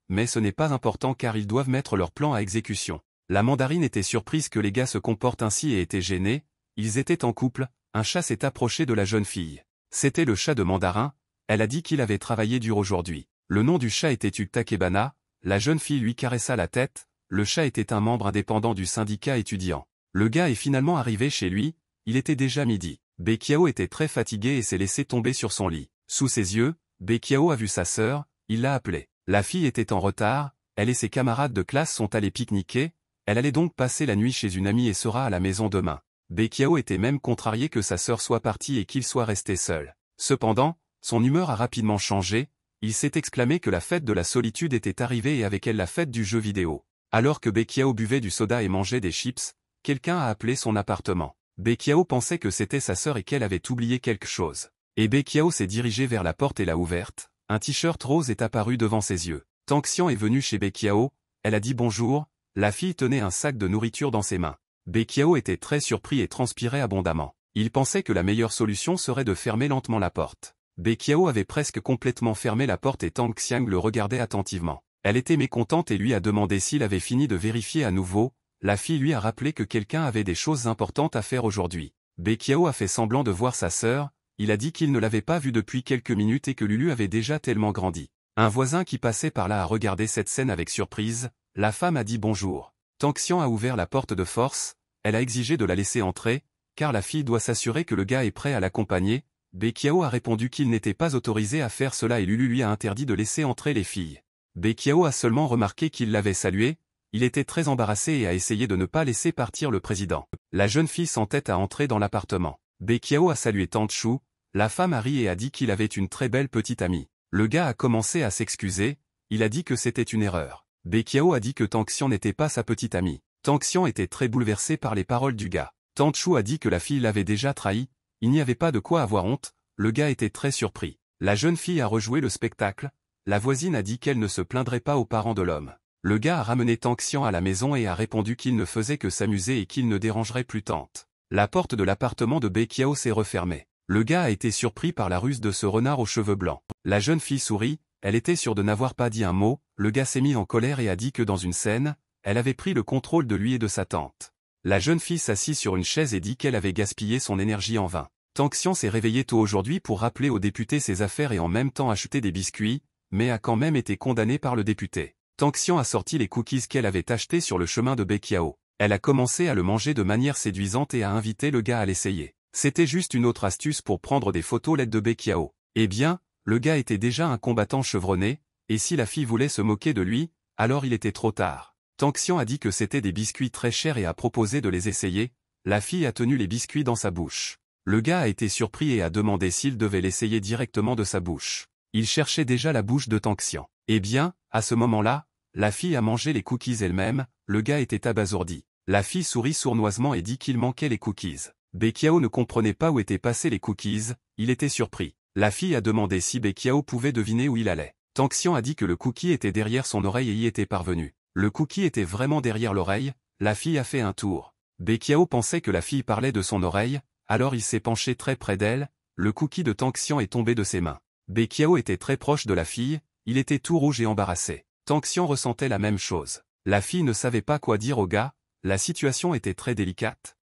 mais ce n'est pas important car ils doivent mettre leur plan à exécution. La mandarine était surprise que les gars se comportent ainsi et était gênée, ils étaient en couple, un chat s'est approché de la jeune fille. C'était le chat de mandarin, elle a dit qu'il avait travaillé dur aujourd'hui. Le nom du chat était Takebana, la jeune fille lui caressa la tête, le chat était un membre indépendant du syndicat étudiant. Le gars est finalement arrivé chez lui, il était déjà midi. Bekiao était très fatigué et s'est laissé tomber sur son lit. Sous ses yeux, Bekiao a vu sa sœur, il l'a appelée. La fille était en retard, elle et ses camarades de classe sont allés pique-niquer, elle allait donc passer la nuit chez une amie et sera à la maison demain. Bekiao était même contrarié que sa sœur soit partie et qu'il soit resté seul. Cependant, son humeur a rapidement changé, il s'est exclamé que la fête de la solitude était arrivée et avec elle la fête du jeu vidéo. Alors que Bekiao buvait du soda et mangeait des chips, quelqu'un a appelé son appartement. Bekiao pensait que c'était sa sœur et qu'elle avait oublié quelque chose. Et Bekiao s'est dirigé vers la porte et l'a ouverte. Un t-shirt rose est apparu devant ses yeux. Tanxian est venu chez Bekiao, elle a dit bonjour, la fille tenait un sac de nourriture dans ses mains. Bekiao était très surpris et transpirait abondamment. Il pensait que la meilleure solution serait de fermer lentement la porte. Bekiao avait presque complètement fermé la porte et Tang Xiang le regardait attentivement. Elle était mécontente et lui a demandé s'il avait fini de vérifier à nouveau. La fille lui a rappelé que quelqu'un avait des choses importantes à faire aujourd'hui. Bekiao a fait semblant de voir sa sœur, il a dit qu'il ne l'avait pas vue depuis quelques minutes et que Lulu avait déjà tellement grandi. Un voisin qui passait par là a regardé cette scène avec surprise, la femme a dit bonjour. Tanxian a ouvert la porte de force, elle a exigé de la laisser entrer, car la fille doit s'assurer que le gars est prêt à l'accompagner, Bekiao a répondu qu'il n'était pas autorisé à faire cela et Lulu lui a interdit de laisser entrer les filles. Bekiao a seulement remarqué qu'il l'avait salué, il était très embarrassé et a essayé de ne pas laisser partir le président. La jeune fille s'entête à entrer dans l'appartement. Bekiao a salué Tante Chou, la femme a ri et a dit qu'il avait une très belle petite amie. Le gars a commencé à s'excuser, il a dit que c'était une erreur. Bekiao a dit que Tangxian n'était pas sa petite amie. Tangxian était très bouleversé par les paroles du gars. Tanchu a dit que la fille l'avait déjà trahi, il n'y avait pas de quoi avoir honte, le gars était très surpris. La jeune fille a rejoué le spectacle, la voisine a dit qu'elle ne se plaindrait pas aux parents de l'homme. Le gars a ramené Tanxian à la maison et a répondu qu'il ne faisait que s'amuser et qu'il ne dérangerait plus Tante. La porte de l'appartement de Bekiao s'est refermée. Le gars a été surpris par la ruse de ce renard aux cheveux blancs. La jeune fille sourit, elle était sûre de n'avoir pas dit un mot, le gars s'est mis en colère et a dit que dans une scène, elle avait pris le contrôle de lui et de sa tante. La jeune fille s'assit sur une chaise et dit qu'elle avait gaspillé son énergie en vain. Tanxian s'est réveillé tôt aujourd'hui pour rappeler au député ses affaires et en même temps acheter des biscuits, mais a quand même été condamné par le député. Tanxian a sorti les cookies qu'elle avait achetés sur le chemin de Bekiao. Elle a commencé à le manger de manière séduisante et a invité le gars à l'essayer. C'était juste une autre astuce pour prendre des photos l'aide de Bekiao. Eh bien, le gars était déjà un combattant chevronné, et si la fille voulait se moquer de lui, alors il était trop tard. Tanxian a dit que c'était des biscuits très chers et a proposé de les essayer, la fille a tenu les biscuits dans sa bouche. Le gars a été surpris et a demandé s'il devait l'essayer directement de sa bouche. Il cherchait déjà la bouche de Tanxian. Eh bien, à ce moment-là, la fille a mangé les cookies elle-même, le gars était abasourdi. La fille sourit sournoisement et dit qu'il manquait les cookies. Bekiao ne comprenait pas où étaient passés les cookies, il était surpris. La fille a demandé si Bekiao pouvait deviner où il allait. Xian a dit que le cookie était derrière son oreille et y était parvenu. Le cookie était vraiment derrière l'oreille, la fille a fait un tour. Bekiao pensait que la fille parlait de son oreille, alors il s'est penché très près d'elle, le cookie de Xian est tombé de ses mains. Bekiao était très proche de la fille, il était tout rouge et embarrassé. Xian ressentait la même chose. La fille ne savait pas quoi dire au gars, la situation était très délicate.